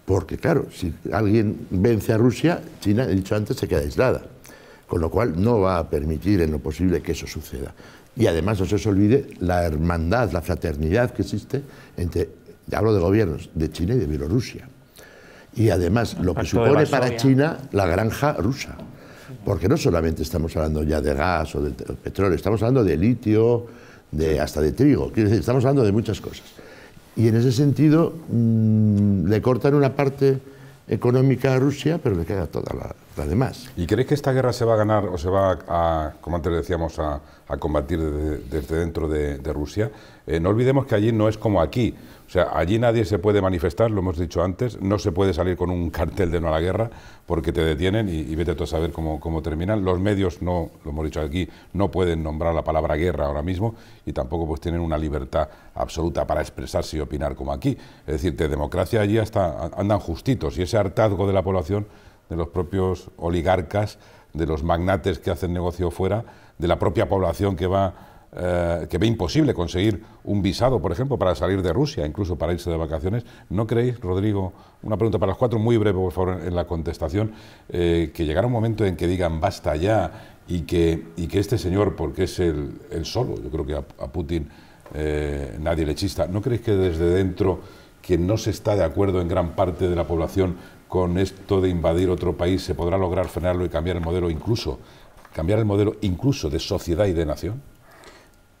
Porque claro, si alguien vence a Rusia, China, he dicho antes, se queda aislada. Con lo cual no va a permitir en lo posible que eso suceda. Y además no se os olvide la hermandad, la fraternidad que existe entre, hablo de gobiernos, de China y de Bielorrusia. Y además lo que supone para China la granja rusa. Porque no solamente estamos hablando ya de gas o de petróleo, estamos hablando de litio, de, hasta de trigo. Quiero decir, estamos hablando de muchas cosas. Y en ese sentido mm, le cortan una parte económica a Rusia, pero le queda toda la, demás. ¿Y crees que esta guerra se va a ganar o se va a, como antes decíamos, a, combatir desde, dentro de, Rusia? Eh, no olvidemos que allí no es como aquí. O sea, allí nadie se puede manifestar, lo hemos dicho antes, no se puede salir con un cartel de no a la guerra porque te detienen y, vete tú a saber cómo, cómo, terminan. Los medios no, lo hemos dicho aquí, no pueden nombrar la palabra guerra ahora mismo y tampoco pues tienen una libertad absoluta para expresarse y opinar como aquí. Es decir, de democracia allí hasta andan justitos y ese hartazgo de la población, de los propios oligarcas, de los magnates que hacen negocio fuera, de la propia población que va eh, que ve imposible conseguir un visado, por ejemplo, para salir de Rusia, incluso para irse de vacaciones. ¿No creéis, Rodrigo, una pregunta para los cuatro, muy breve, por favor, en la contestación, eh, que llegará un momento en que digan basta ya y que, y que este señor, porque es el, solo, yo creo que a, Putin eh, nadie le chista, ¿no creéis que desde dentro que no se está de acuerdo en gran parte de la población con esto de invadir otro país, se podrá lograr frenarlo y cambiar el modelo incluso, cambiar el modelo incluso de sociedad y de nación?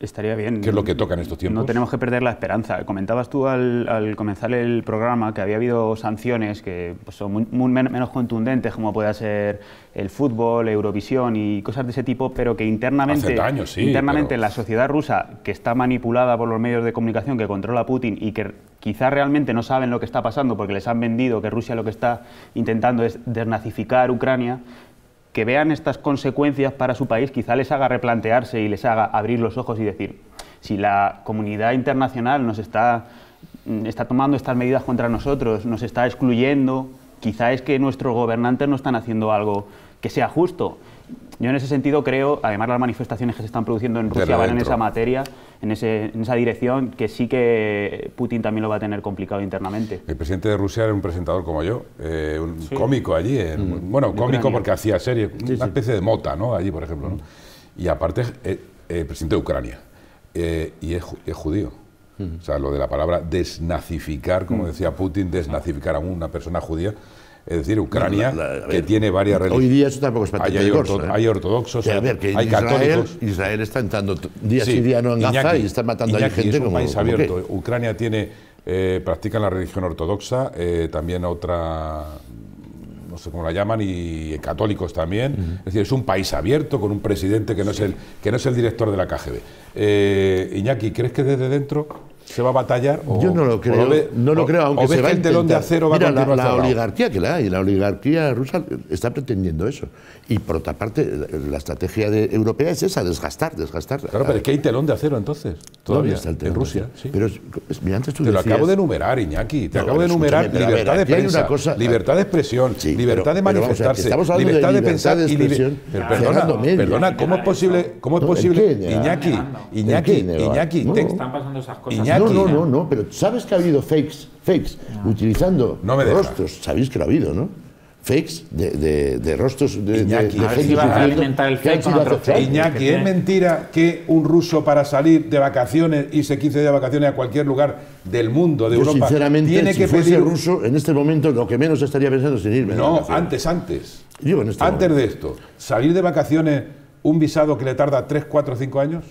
Estaría bien. ¿Qué es lo que toca en estos tiempos? No tenemos que perder la esperanza. Comentabas tú al, comenzar el programa que había habido sanciones que pues, son muy, menos contundentes, como puede ser el fútbol, Eurovisión y cosas de ese tipo, pero que internamente, internamente la sociedad rusa, que está manipulada por los medios de comunicación que controla Putin y que quizás realmente no saben lo que está pasando porque les han vendido que Rusia lo que está intentando es desnazificar Ucrania, que vean estas consecuencias para su país quizá les haga replantearse y les haga abrir los ojos y decir, si la comunidad internacional nos está, mm, está tomando estas medidas contra nosotros, nos está excluyendo, quizá es que nuestros gobernantes no están haciendo algo que sea justo. Yo en ese sentido creo, además las manifestaciones que se están produciendo en Rusia van en esa materia, en, ese, en, esa dirección, que sí que Putin también lo va a tener complicado internamente. El presidente de Rusia era un presentador como yo, eh, un cómico allí, mm. bueno, cómico porque hacía series, una especie de mota, ¿no? Allí, por ejemplo. Mm. Y aparte, el eh, eh, presidente de Ucrania, y es, judío. Mm. O sea, lo de la palabra desnazificar, como decía Putin, desnazificar a una persona judía, es decir, Ucrania, que tiene varias religiones. Hoy día eso tampoco es para hay, ¿eh? hay ortodoxos, hay católicos. Israel está entrando día sí, día no en Gaza y está matando a gente. Es un país abierto. Ucrania tiene, eh, practican la religión ortodoxa, eh, también otra no sé cómo la llaman, y católicos también. Es decir, es un país abierto con un presidente que no, es, el, que no es el director de la KGB. Eh, Iñaki, ¿crees que desde dentro ¿Se va a batallar? O, Yo no lo creo. no lo creo, aunque se va el telón de acero va a la, la oligarquía que la hay, la oligarquía rusa está pretendiendo eso. Y por otra parte, la estrategia de, europea es esa, desgastar, desgastar. Claro, pero es que hay telón de acero entonces, todavía, está el telón en Rusia. Pero mira, antes tú Te lo acabo de enumerar, Iñaki, te acabo de enumerar libertad de prensa, libertad de expresión, libertad de manifestarse, libertad, de, pensar y perdona, perdona, ¿cómo es posible, cómo es posible, Iñaki, Iñaki, Iñaki, cosas. No, no, no, no, pero sabes que ha habido fakes, fakes, ah. utilizando rostros, sabéis que lo ha habido, ¿no? fakes de, rostros de, Iñaki. de, alimentar el Iñaki, es mentira que un ruso para salir de vacaciones, y se quince de vacaciones a cualquier lugar del mundo, de Yo Europa, sinceramente, si fuese ruso, en este momento lo que menos estaría pensando es irme. No, antes, antes. Este antes de esto, salir de vacaciones un visado que le tarda 3, 4, 5 años.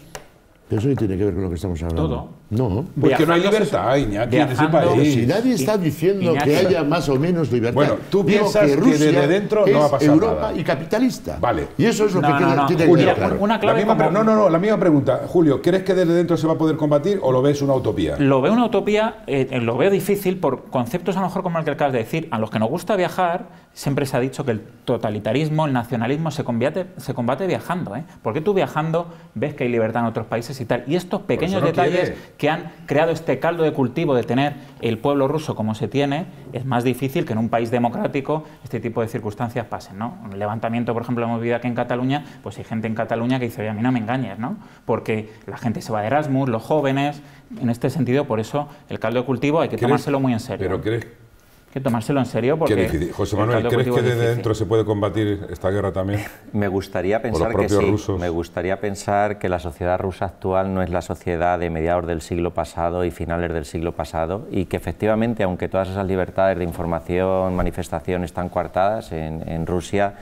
eso tiene que ver con lo que estamos hablando. Todo. No, porque no hay libertad, en nadie está diciendo que haya más o menos libertad. Bueno, tú piensas que, desde dentro no va a pasar Europa y capitalista. Vale. Y eso es lo que no, Julio, la misma, No, no, no, la misma pregunta. Julio, ¿crees que desde dentro se va a poder combatir o lo ves una utopía? Lo veo una utopía, eh, eh, lo veo difícil por conceptos a lo mejor como el que acabas de decir. A los que nos gusta viajar, siempre se ha dicho que el totalitarismo, el nacionalismo se combate, se combate viajando. ¿eh? Porque tú viajando ves que hay libertad en otros países y tal. Y estos pequeños detalles que han creado este caldo de cultivo de tener el pueblo ruso como se tiene, es más difícil que en un país democrático este tipo de circunstancias pasen. ¿no? Un levantamiento, por ejemplo, hemos vivido aquí en Cataluña, pues hay gente en Cataluña que dice, oye, a mí no me engañes, ¿no? porque la gente se va de Erasmus, los jóvenes, en este sentido, por eso el caldo de cultivo hay que tomárselo muy en serio. Pero que tomárselo en serio porque... José Manuel, ¿crees que desde dentro se puede combatir esta guerra también? <laughs> Me gustaría pensar que Me gustaría pensar que la sociedad rusa actual no es la sociedad de mediados del siglo pasado y finales del siglo pasado y que efectivamente, aunque todas esas libertades de información, manifestación están coartadas en, Rusia,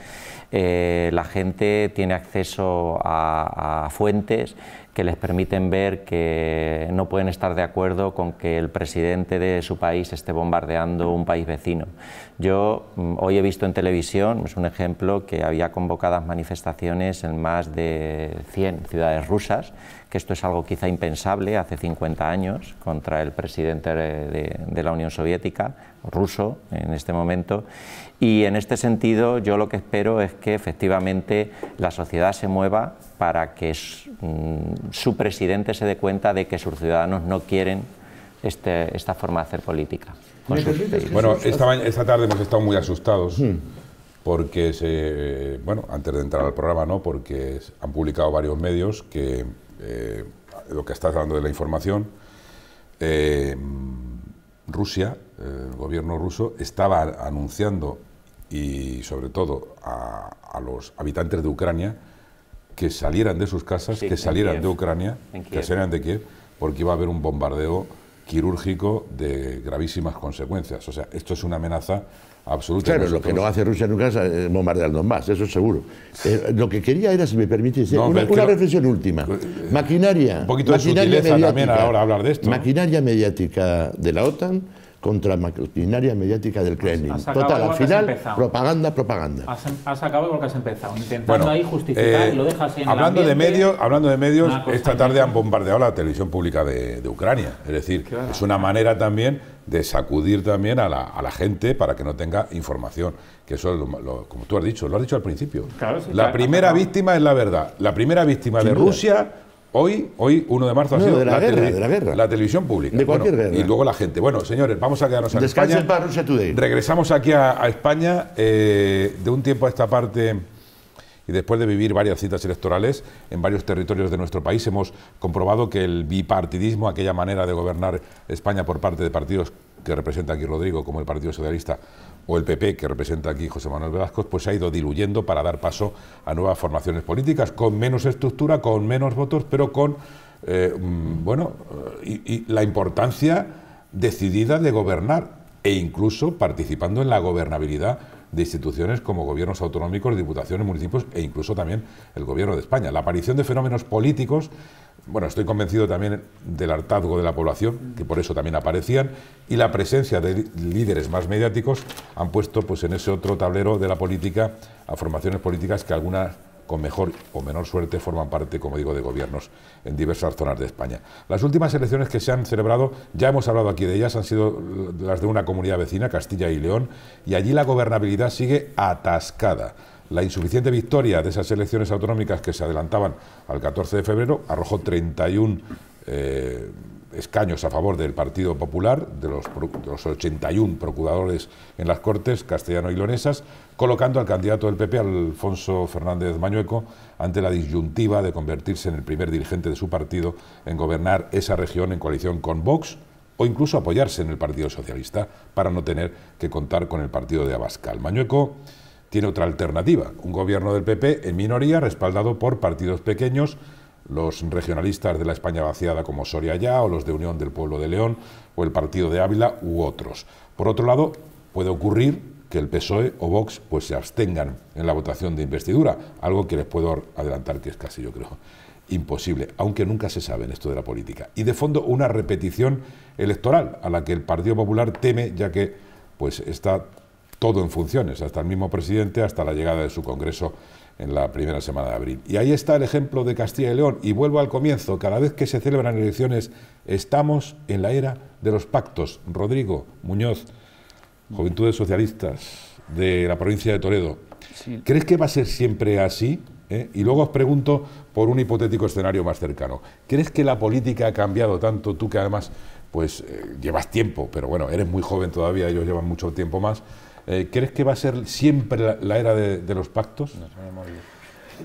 eh, la gente tiene acceso a fuentes que les permiten ver que no pueden estar de acuerdo con que el presidente de su país esté bombardeando un país vecino. Yo mm, hoy he visto en televisión, es un ejemplo, que había convocadas manifestaciones en más de 100 ciudades rusas, que esto es algo quizá impensable hace 50 años contra el presidente de, de la Unión Soviética, ruso en este momento, y en este sentido yo lo que espero es que efectivamente la sociedad se mueva para que mm, su presidente se dé cuenta de que sus ciudadanos no quieren este, esta forma de hacer política. Bueno, esta, esta, tarde hemos estado muy asustados. Hmm. Porque, se, bueno, antes de entrar al programa, ¿no? Porque han publicado varios medios que eh, lo que estás hablando de la información, eh, mm, Rusia, el gobierno ruso, estaba anunciando y sobre todo a, los habitantes de Ucrania que salieran de sus casas, que salieran de Ucrania, que salieran de Kiev, porque iba a haber un bombardeo quirúrgico de gravísimas consecuencias. O sea, esto es una amenaza absoluta. Claro, lo que no hace Rusia nunca es eh, bombardearnos más eso es seguro. Eh, lo que quería era, si me permitís, una, reflexión última. Eh, maquinaria. Un poquito maquinaria de hablar de esto. Maquinaria mediática de la OTAN contra la maquinaria mediática del Kremlin. Total, al final, propaganda, propaganda. Has, acabado porque has empezado, intentando ahí justificar y eh, lo dejas en hablando de medios, Hablando de medios, esta tarde han bombardeado la televisión pública de, Ucrania. Es decir, es una manera también de sacudir también a la, gente para que no tenga información. Que eso es como tú has dicho, lo has dicho al principio. la primera víctima es la verdad. La primera víctima de Rusia Hoy, hoy 1 de marzo ha sido la, guerra, la, televisión pública. De guerra. Y luego la gente. Bueno, señores, vamos a quedarnos en España. Para Regresamos aquí a, España. Eh, de un tiempo a esta parte y después de vivir varias citas electorales en varios territorios de nuestro país, hemos comprobado que el bipartidismo, aquella manera de gobernar España por parte de partidos que representa aquí Rodrigo, como el Partido Socialista o el PP, que representa aquí José Manuel Velasco, pues se ha ido diluyendo para dar paso a nuevas formaciones políticas, con menos estructura, con menos votos, pero con eh, mm, bueno, eh, y la importancia decidida de gobernar e incluso participando en la gobernabilidad de instituciones como gobiernos autonómicos, diputaciones, municipios e incluso también el gobierno de España. La aparición de fenómenos políticos, bueno, estoy convencido también del hartazgo de la población, que por eso también aparecían, y la presencia de líderes más mediáticos han puesto pues, en ese otro tablero de la política a formaciones políticas que algunas con mejor o menor suerte, forman parte, como digo, de gobiernos en diversas zonas de España. Las últimas elecciones que se han celebrado, ya hemos hablado aquí de ellas, han sido las de una comunidad vecina, Castilla y León, y allí la gobernabilidad sigue atascada. La insuficiente victoria de esas elecciones autonómicas que se adelantaban al 14 de febrero arrojó 31 escaños a favor del Partido Popular, de los, 81 procuradores en las Cortes castellano leonesas, colocando al candidato del PP, Alfonso Fernández Mañueco, ante la disyuntiva de convertirse en el primer dirigente de su partido en gobernar esa región en coalición con Vox o incluso apoyarse en el Partido Socialista para no tener que contar con el partido de Abascal. Mañueco tiene otra alternativa, un gobierno del PP en minoría respaldado por partidos pequeños los regionalistas de la España vaciada como Soria Ya o los de Unión del Pueblo de León o el Partido de Ávila u otros. Por otro lado, puede ocurrir que el PSOE o Vox pues se abstengan en la votación de investidura, algo que les puedo adelantar que es casi yo creo imposible, aunque nunca se sabe en esto de la política. Y de fondo una repetición electoral a la que el Partido Popular teme ya que pues está todo en funciones, hasta el mismo presidente, hasta la llegada de su Congreso en la primera semana de abril. Y ahí está el ejemplo de Castilla y León. Y vuelvo al comienzo, cada vez que se celebran elecciones estamos en la era de los pactos. Rodrigo Muñoz, Juventudes Socialistas de la provincia de Toledo, ¿crees que va a ser siempre así? ¿Eh? Y luego os pregunto por un hipotético escenario más cercano. ¿Crees que la política ha cambiado tanto? Tú que además pues eh, llevas tiempo, pero bueno, eres muy joven todavía, ellos llevan mucho tiempo más. Eh, ¿Crees que va a ser siempre la, era de, los pactos?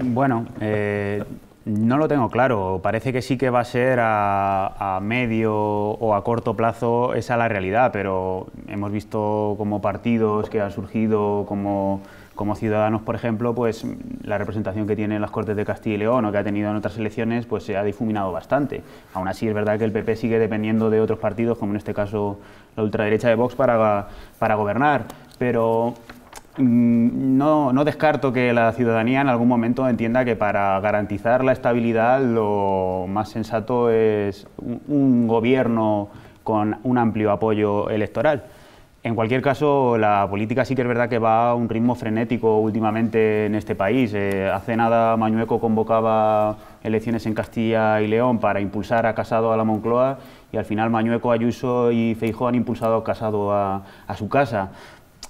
Bueno, eh, no lo tengo claro. Parece que sí que va a ser a, medio o a corto plazo esa la realidad, pero hemos visto como partidos que han surgido como como ciudadanos, por ejemplo, pues la representación que tienen las Cortes de Castilla y León o que ha tenido en otras elecciones, pues se ha difuminado bastante. Aún así, es verdad que el PP sigue dependiendo de otros partidos, como en este caso la ultraderecha de Vox, para, para gobernar pero mm, no, descarto que la ciudadanía en algún momento entienda que para garantizar la estabilidad lo más sensato es un, gobierno con un amplio apoyo electoral. En cualquier caso, la política sí que es verdad que va a un ritmo frenético últimamente en este país. Eh, hace nada Mañueco convocaba elecciones en Castilla y León para impulsar a Casado a la Moncloa y al final Mañueco, Ayuso y Feijóo han impulsado a Casado a, a su casa.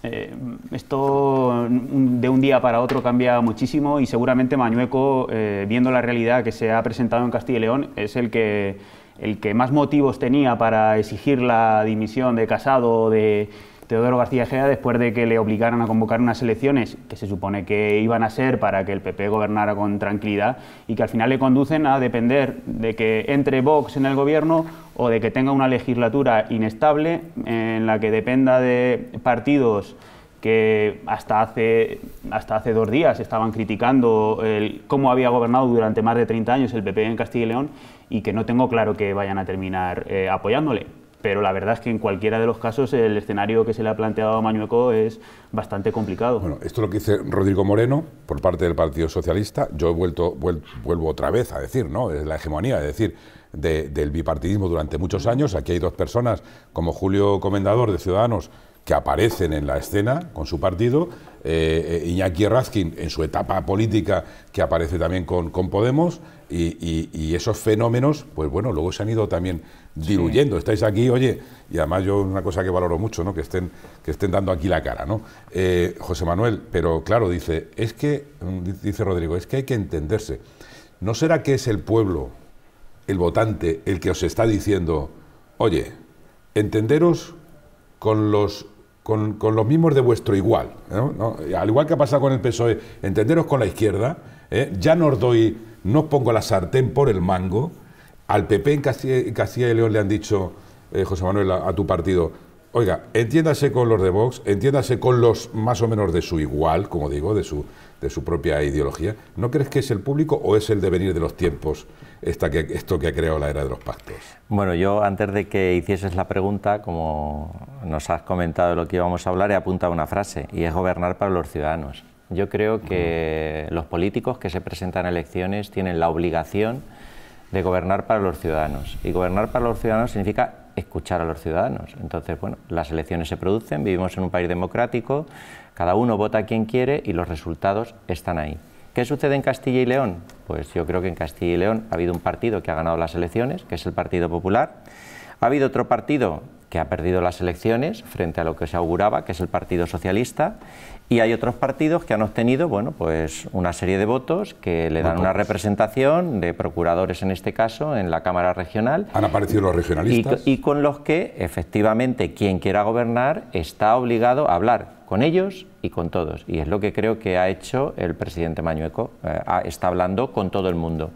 Eh, esto mm, de un día para otro cambia muchísimo y seguramente Mañueco, eh, viendo la realidad que se ha presentado en Castilla y León, es el que, el que más motivos tenía para exigir la dimisión de Casado, de, Teodoro García Gea, después de que le obligaran a convocar unas elecciones que se supone que iban a ser para que el PP gobernara con tranquilidad y que al final le conducen a depender de que entre Vox en el gobierno o de que tenga una legislatura inestable en la que dependa de partidos que hasta hace, hasta hace dos días estaban criticando cómo había gobernado durante más de 30 años el PP en Castilla y León y que no tengo claro que vayan a terminar eh, apoyándole pero la verdad es que en cualquiera de los casos el escenario que se le ha planteado a Mañueco es bastante complicado. Bueno, esto es lo que dice Rodrigo Moreno por parte del Partido Socialista. Yo he vuelto, vuelvo otra vez a decir, ¿no? Es la hegemonía, es decir, del bipartidismo durante muchos años. Aquí hay dos personas, como Julio Comendador de Ciudadanos, que aparecen en la escena con su partido, eh, eh, Iñaki Razkin en su etapa política que aparece también con, Podemos y, esos fenómenos, pues bueno, luego se han ido también diluyendo. Estáis aquí, oye, y además yo una cosa que valoro mucho, ¿no? que, estén, que estén dando aquí la cara. ¿no? Eh, José Manuel, pero claro, dice, es que, mm, dice Rodrigo, es que hay que entenderse. ¿No será que es el pueblo, el votante, el que os está diciendo, oye, entenderos con los con, los mismos de vuestro igual. ¿no? Al igual que ha pasado con el PSOE, entenderos con la izquierda, ¿eh? ya no os doy, no os pongo la sartén por el mango, al PP en Castilla, y León le han dicho, eh, José Manuel, a, tu partido, oiga, entiéndase con los de Vox, entiéndase con los más o menos de su igual, como digo, de su, de su propia ideología. ¿No crees que es el público o es el devenir de los tiempos esta que, esto que ha creado la era de los pactos? Bueno, yo antes de que hicieses la pregunta, como nos has comentado lo que íbamos a hablar, he apuntado una frase, y es gobernar para los ciudadanos. Yo creo que los políticos que se presentan a elecciones tienen la obligación de gobernar para los ciudadanos. Y gobernar para los ciudadanos significa escuchar a los ciudadanos. Entonces, bueno, las elecciones se producen, vivimos en un país democrático, cada uno vota a quien quiere y los resultados están ahí. ¿Qué sucede en Castilla y León? Pues yo creo que en Castilla y León ha habido un partido que ha ganado las elecciones, que es el Partido Popular. Ha habido otro partido que ha perdido las elecciones frente a lo que se auguraba, que es el Partido Socialista y hay otros partidos que han obtenido bueno, pues una serie de votos que le dan una representación de procuradores en este caso en la Cámara Regional. Han aparecido los regionalistas. Y, con los que efectivamente quien quiera gobernar está obligado a hablar con ellos y con todos. Y es lo que creo que ha hecho el presidente Mañueco. Eh, está hablando con todo el mundo.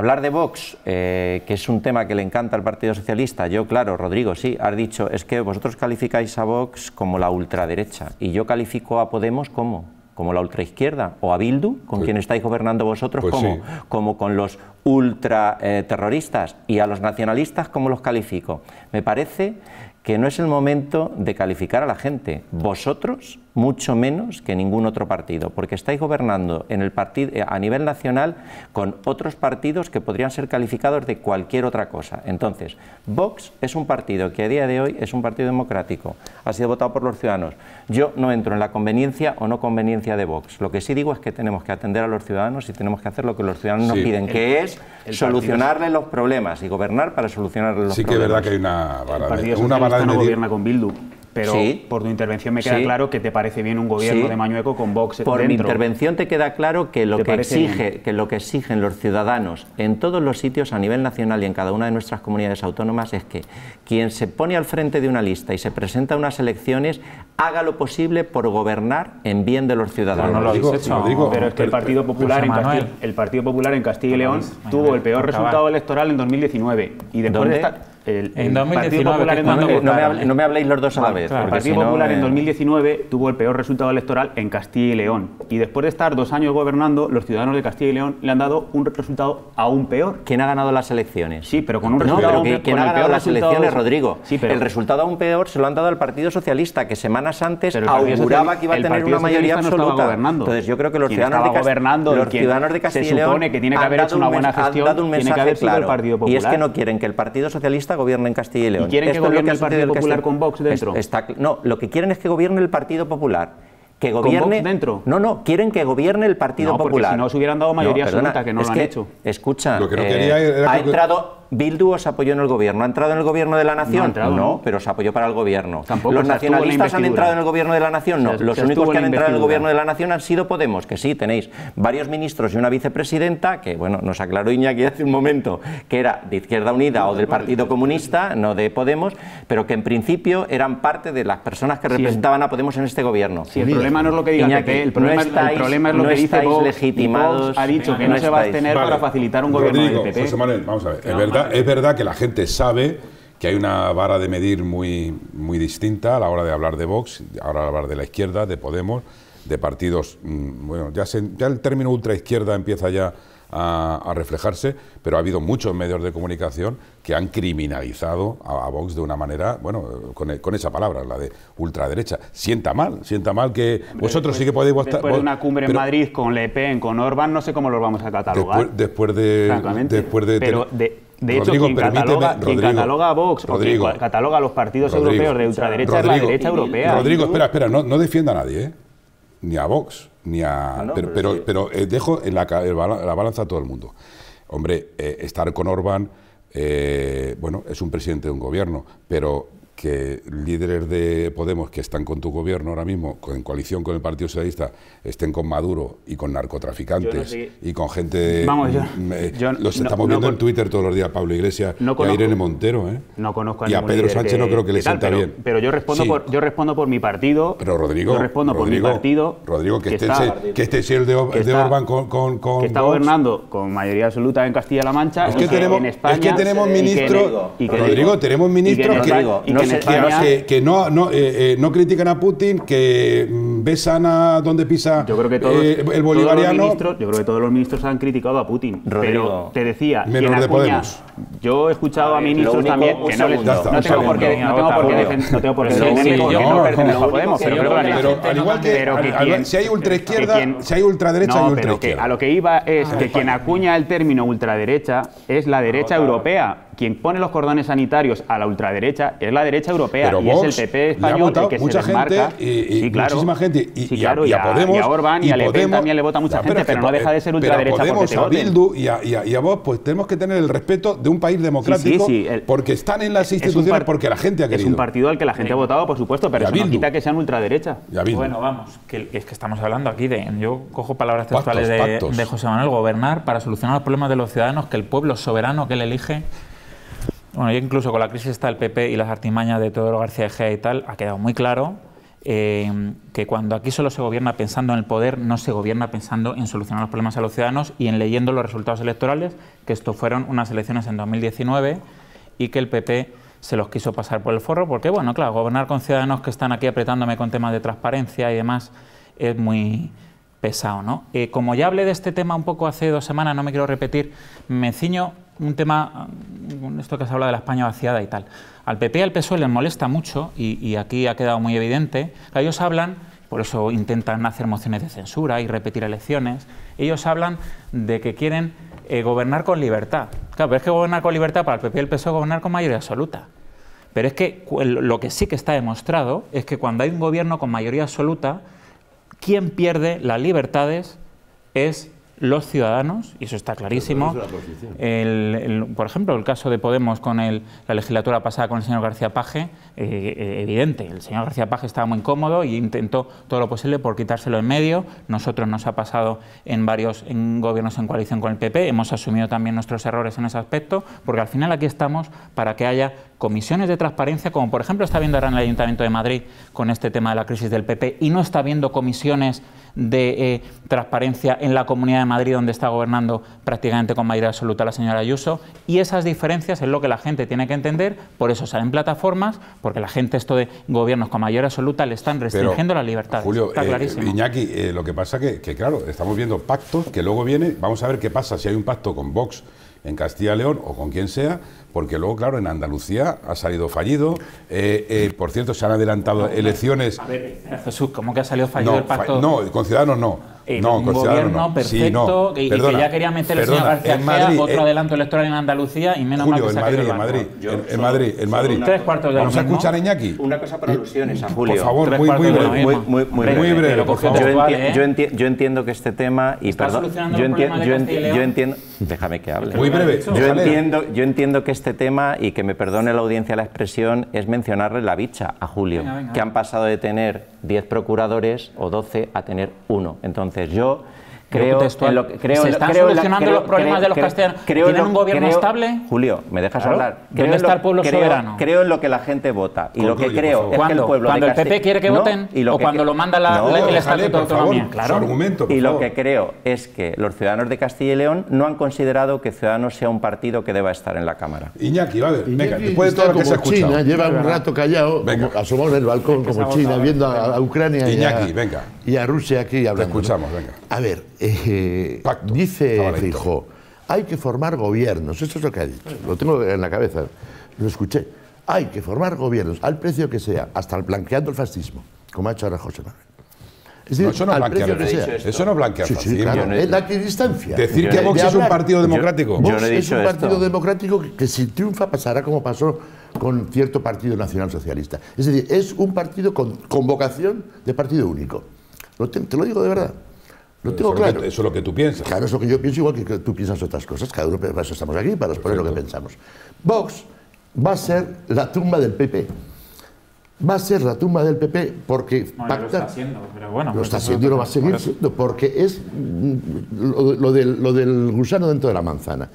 Hablar de Vox, eh, que es un tema que le encanta al Partido Socialista, yo, claro, Rodrigo, sí, has dicho, es que vosotros calificáis a Vox como la ultraderecha y yo califico a Podemos como como la ultraizquierda, o a Bildu, con quien estáis gobernando vosotros, pues como, como con los ultraterroristas, y a los nacionalistas, ¿cómo los califico. Me parece que no es el momento de calificar a la gente. Vosotros mucho menos que ningún otro partido, porque estáis gobernando en el partido eh, a nivel nacional con otros partidos que podrían ser calificados de cualquier otra cosa. Entonces, Vox es un partido que a día de hoy es un partido democrático, ha sido votado por los ciudadanos. Yo no entro en la conveniencia o no conveniencia de Vox. Lo que sí digo es que tenemos que atender a los ciudadanos y tenemos que hacer lo que los ciudadanos nos piden, que es solucionarle los problemas y gobernar para solucionarles los problemas. Sí que es verdad que hay una de... una de... con Bildu. Pero por tu intervención me queda claro que te parece bien un gobierno de Mañueco con Vox Por mi intervención te queda claro que lo que, exige, que lo que exigen los ciudadanos en todos los sitios a nivel nacional y en cada una de nuestras comunidades autónomas es que quien se pone al frente de una lista y se presenta a unas elecciones haga lo posible por gobernar en bien de los ciudadanos. no lo digo, hecho, pero es que el Partido Popular en Castilla, el Partido Popular en Castilla y León tuvo el peor resultado electoral en 2019 y después el, ¿eh? no, me habléis los dos a la vez. el Partido Popular en 2019 tuvo el peor resultado electoral en Castilla y León. Y después de estar dos años gobernando, los ciudadanos de Castilla y León le han dado un resultado aún peor. ¿Quién ha ganado las elecciones? Sí, pero con un resultado aún peor. ¿Quién ha ganado las elecciones, Rodrigo? El resultado aún peor se lo han dado al Partido Socialista, que semanas antes auguraba que iba a tener una mayoría absoluta. Entonces yo creo que los ciudadanos de, los ciudadanos de Castilla y León se supone que tiene que haber hecho una buena gestión, tiene que haber sido el Partido Popular. Y es que no quieren que el Partido Socialista socialista gobierne en Castilla y León. ¿Y quieren que gobierne el Partido Popular con Vox dentro? no, lo que quieren es que gobierne el Partido Popular que gobierne ¿Con Vox dentro. No, no, quieren que gobierne el Partido Popular. si no se hubieran dado mayoría absoluta, que no lo han hecho. Escucha, lo eh, ha entrado Bildu os apoyó en el gobierno. ¿Ha entrado en el gobierno de la nación? No, pero se apoyó para el gobierno. ¿Los nacionalistas han entrado en el gobierno de la nación? No. Los únicos que han entrado en el gobierno de la nación han sido Podemos, que sí, tenéis varios ministros y una vicepresidenta, que bueno, nos aclaró Iñaki hace un momento que era de Izquierda Unida o del Partido Comunista, no de Podemos, pero que en principio eran parte de las personas que representaban a Podemos en este gobierno. Sí, el problema no es lo que diga Iñaki, el problema, es es lo que dice Vox, legitimados, ha dicho que no, se va a abstener para facilitar un gobierno de PP. vamos a ver, es verdad es verdad que la gente sabe que hay una vara de medir muy, muy distinta a la hora de hablar de Vox, ahora hablar de la izquierda, de Podemos, de partidos. Mm, bueno, ya, el término ultraizquierda empieza ya a, reflejarse, pero ha habido muchos medios de comunicación que han criminalizado a, Vox de una manera, bueno, con, esa palabra, la de ultraderecha. Sienta mal, sienta mal que vosotros sí que podéis estar. Después de una cumbre en Madrid con Le Pen, con Orban, no sé cómo lo vamos a catalogar. Después, de. después de pero de, de hecho, Rodrigo, cataloga, cataloga, a Vox cataloga a los partidos europeos de ultraderecha es la derecha europea. Rodrigo, espera, espera, no, defienda a nadie, ¿eh? ni a Vox, ni a. Ah, pero, pero, eh, dejo en la, balanza a todo el mundo. Hombre, eh, estar con Orbán, bueno, es un presidente de un gobierno, pero que líderes de Podemos que están con tu gobierno ahora mismo, en coalición con el Partido Socialista, estén con Maduro y con narcotraficantes y con gente... Mm, Vamos, yo, mm, eh, los estamos viendo en Twitter todos los días, Pablo Iglesias y Irene Montero. ¿eh? No conozco a Y a Pedro Sánchez no creo que le sienta bien. Pero yo respondo, por, yo respondo por mi partido. Pero Rodrigo... Yo respondo por mi partido. Rodrigo, que, esté que el de, Orban con, que está gobernando con mayoría absoluta en Castilla-La Mancha es en España... Es que tenemos ministros... Rodrigo, tenemos ministros que eh, que, no, no, eh, eh, no critican a Putin, que mm, ¿Ves, donde dónde pisa yo creo que todos, eh, el bolivariano? yo creo que todos los ministros han criticado a Putin. pero te decía, menos en de Yo he escuchado a, ministros también que no, les, no tengo por qué no tengo por qué defender no pertenezco a Podemos, pero creo que Pero al igual que si hay ultraizquierda, si hay ultraderecha hay ultraizquierda. A lo que iba es ah, que quien acuña el término ultraderecha es la derecha europea quien pone los cordones sanitarios a la ultraderecha es la derecha europea y es el PP español el que se desmarca. claro. muchísima gente y, claro, y, a, Y a Orban y, a Le también le vota mucha gente, pero, no deja de ser ultraderecha. Pero a Podemos, Bildu y a, vos, pues tenemos que tener el respeto de un país democrático porque están en las instituciones porque la gente ha querido. Es un partido al que la gente ha votado, por supuesto, pero eso no quita que sean ultraderecha. Bueno, vamos, que, es que estamos hablando aquí de. Yo cojo palabras textuales de, José Manuel: gobernar para solucionar los problemas de los ciudadanos que el pueblo soberano que él elige bueno, yo incluso con la crisis está el PP y las artimañas de Teodoro García Egea y tal, ha quedado muy claro eh, que cuando aquí solo se gobierna pensando en el poder, no se gobierna pensando en solucionar los problemas a los ciudadanos y en leyendo los resultados electorales, que esto fueron unas elecciones en 2019 y que el PP se los quiso pasar por el forro, porque bueno, claro, gobernar con ciudadanos que están aquí apretándome con temas de transparencia y demás es muy pesado, ¿no? Eh, como ya hablé de este tema un poco hace dos semanas, no me quiero repetir, me ciño un tema, esto que se habla de la España vaciada y tal. Al PP y al PSOE les molesta mucho, y, aquí ha quedado muy evidente, que ellos hablan, por eso intentan hacer mociones de censura y repetir elecciones, ellos hablan de que quieren eh, gobernar con libertad. Claro, pero es que gobernar con libertad para el PP y el PSOE gobernar con mayoría absoluta. Pero es que lo que sí que está demostrado es que cuando hay un gobierno con mayoría absoluta, quien pierde las libertades es los ciudadanos, y eso está clarísimo. por ejemplo, el caso de Podemos con la legislatura pasada con el señor García Paje, eh, eh, evidente, el señor García Page estaba muy incómodo y intentó todo lo posible por quitárselo en medio. Nosotros nos ha pasado en varios en gobiernos en coalición con el PP, hemos asumido también nuestros errores en ese aspecto, porque al final aquí estamos para que haya comisiones de transparencia, como por ejemplo está viendo ahora en el Ayuntamiento de Madrid con este tema de la crisis del PP, y no está viendo comisiones de eh, transparencia en la Comunidad de Madrid, donde está gobernando prácticamente con mayoría absoluta la señora Ayuso. Y esas diferencias es lo que la gente tiene que entender, por eso salen plataformas, porque la gente esto de gobiernos con mayoría absoluta le están restringiendo la libertad. Julio, eh, Iñaki, eh, lo que pasa que, que, claro, estamos viendo pactos que luego viene, vamos a ver qué pasa si hay un pacto con Vox en Castilla y León o con quien sea, porque luego, claro, en Andalucía ha salido fallido. Eh, eh por cierto, se han adelantado elecciones. A ver, Jesús, ¿cómo que ha salido fallido el pacto? no, con Ciudadanos no no, un gobierno perfecto y que ya quería meter el señor García otro eh, adelanto electoral en Andalucía y menos Julio, mal que Madrid, el Madrid, en, Madrid, en Madrid. Tres cuartos de ¿Vamos a escuchar a Iñaki? Una cosa para alusiones a Julio. Por favor, muy, breve, muy, muy, breve. Yo, entiendo que este tema y perdón, yo, yo, entiendo, déjame que hable. Muy breve. Yo entiendo, yo entiendo que este tema y que me perdone la audiencia la expresión es mencionarle la bicha a Julio, que han pasado de tener 10 procuradores o 12 a tener uno. Entonces yo creo, que creo, se están solucionando los problemas de los castellanos. ¿Tienen un gobierno estable? Julio, ¿me dejas hablar? ¿Dónde creo está el pueblo soberano? Creo en lo que la gente vota. Y lo que creo es que el pueblo Cuando de el PP quiere que voten o cuando lo manda la, el Estatuto de Autonomía. claro. y lo que creo es que los ciudadanos de Castilla y León no han considerado que Ciudadanos sea un partido que deba estar en la Cámara. Iñaki, a ver, venga, después de todo lo que se ha China lleva un rato callado, asomado en el balcón como China, viendo a Ucrania y a Rusia aquí hablando. escuchamos, venga. A ver, eh, dice dijo hay que formar gobiernos, eso es lo que ha dicho, lo tengo en la cabeza, lo escuché, hay que formar gobiernos al precio que sea, hasta el blanqueando el fascismo, como ha hecho ahora José Manuel. Es decir, eso no blanquea Eso no blanquea sí, La distancia Decir que Vox es un partido democrático. es un partido democrático que, si triunfa pasará como pasó con cierto partido socialista Es decir, es un partido con, convocación vocación de partido único. te lo digo de verdad. Lo eh, tengo claro. eso es lo que tú piensas. Claro, es lo que yo pienso, igual que tú piensas otras cosas. Cada uno, para eso pues, estamos aquí, para exponer lo que pensamos. Vox va a ser la tumba del PP. Va a ser la tumba del PP porque Lo está haciendo, pero bueno. Lo pues está haciendo y lo va a seguir siendo porque es mm, lo, del, lo del gusano dentro de la manzana.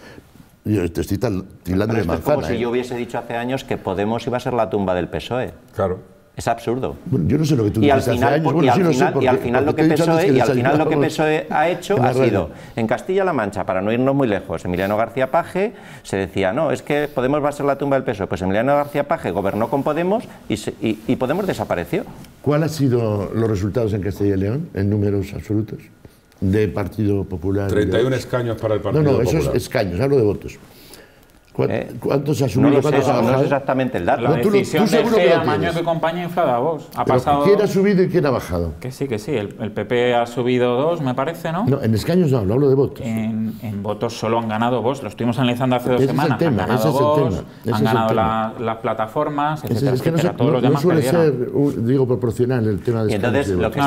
Yo te estoy de manzana. Es como si ¿eh? yo hubiese dicho hace años que Podemos iba a ser la tumba del PSOE. Claro. Es absurdo. yo no sé lo que tú y al final, Y al final lo que PSOE, ha hecho ha sido, en Castilla-La Mancha, para no irnos muy lejos, Emiliano García Paje se decía, no, es que Podemos va a ser la tumba del peso Pues Emiliano García Paje gobernó con Podemos y, Podemos desapareció. ¿Cuál han sido los resultados en Castilla y León, en números absolutos, de Partido Popular? 31 escaños para el Partido Popular. No, no, esos escaños, hablo de votos. Eh, ¿Cuántos se ha subido? No, sé, ha no exactamente el dato. La tú, decisión tú seguro del que tamaño este de compañía inflada vos. Ha pasado... ¿Quién ha subido y quién ha bajado? Que sí, que sí. El, el, PP ha subido dos, me parece, ¿no? No, en escaños no, hablo de votos. En, votos solo han ganado vos. Lo estuvimos analizando hace dos ese semanas. Es el tema, han ganado es el tema. han ganado las plataformas, etc. es que no, Es no, no suele ser, digo, proporcional el tema de y entonces, lo que,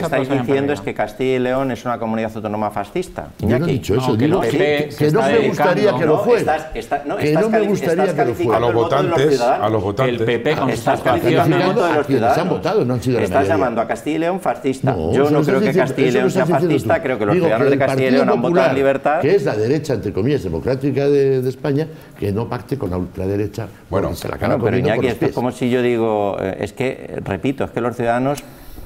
estáis, diciendo es que Castilla y León es una comunidad autónoma fascista. ya no he dicho eso. que no me gustaría que lo fuera no, que no me gustaría que A los votantes, a los votantes. El PP con estás los ciudadanos. han votado, no han Estás llamando a Castilla y León fascista. Yo no creo que Castilla y León sea fascista, creo que los ciudadanos de Castilla y León han votado en libertad. Que es la derecha, entre comillas, democrática de, España, que no pacte con la ultraderecha. Bueno, se la pero es como si yo digo, eh, es que, repito, es que los ciudadanos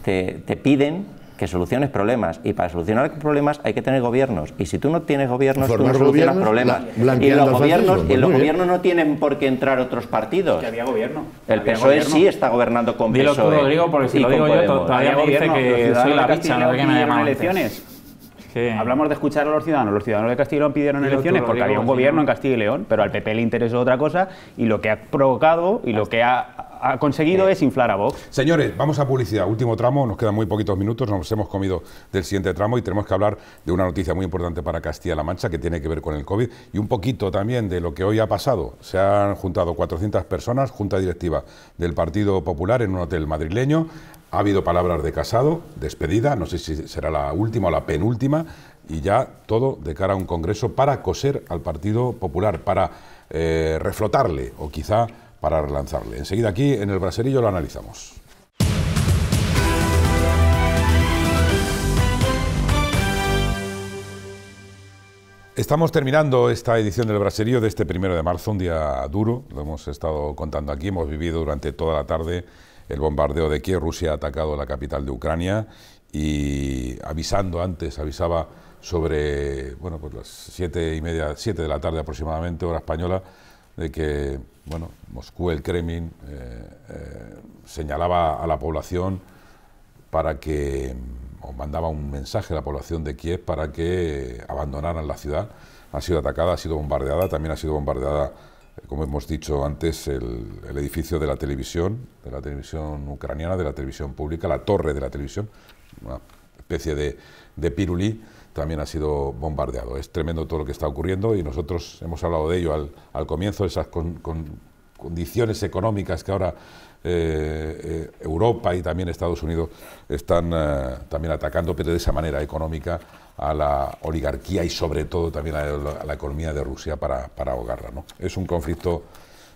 te, te piden que soluciones problemas. Y para solucionar problemas hay que tener gobiernos. Y si tú no tienes gobiernos, tú no solucionas problemas. Y los gobiernos, los pues gobiernos no tienen por qué entrar otros partidos. gobierno. El PSOE sí está gobernando con PSOE. Rodrigo, porque lo digo yo, todavía que no elecciones. Hablamos de escuchar a los ciudadanos. Los ciudadanos de Castilla y León pidieron elecciones porque había un gobierno en Castilla y León, pero al PP le interesó otra cosa y lo que ha provocado y lo que ha ha conseguido eh, es a Vox. Señores, vamos a publicidad. Último tramo, nos quedan muy poquitos minutos, nos hemos comido del siguiente tramo y tenemos que hablar de una noticia muy importante para Castilla-La Mancha que tiene que ver con el COVID y un poquito también de lo que hoy ha pasado. Se han juntado 400 personas, junta directiva del Partido Popular en un hotel madrileño. Ha habido palabras de casado, despedida, no sé si será la última o la penúltima, y ya todo de cara a un congreso para coser al Partido Popular, para eh, reflotarle o quizá para relanzarle. Enseguida aquí en el Braserillo lo analizamos. Estamos terminando esta edición del Braserío de este primero de marzo, un día duro, lo hemos estado contando aquí, hemos vivido durante toda la tarde el bombardeo de Kiev, Rusia ha atacado la capital de Ucrania y avisando antes, avisaba sobre bueno, pues las siete y media, siete de la tarde aproximadamente, hora española, de que bueno, Moscú, el Kremlin, eh, eh, señalaba a la población para que, o mandaba un mensaje a la población de Kiev para que abandonaran la ciudad. Ha sido atacada, ha sido bombardeada, también ha sido bombardeada, eh, como hemos dicho antes, el, edificio de la televisión, de la televisión ucraniana, de la televisión pública, la torre de la televisión, una especie de, de pirulí también ha sido bombardeado. Es tremendo todo lo que está ocurriendo y nosotros hemos hablado de ello al, al comienzo, esas condiciones económicas que ahora eh, eh, Europa y también Estados Unidos están eh, también atacando, pero de esa manera económica, a la oligarquía y sobre todo también a la, economía de Rusia para, para ahogarla. ¿no? Es un conflicto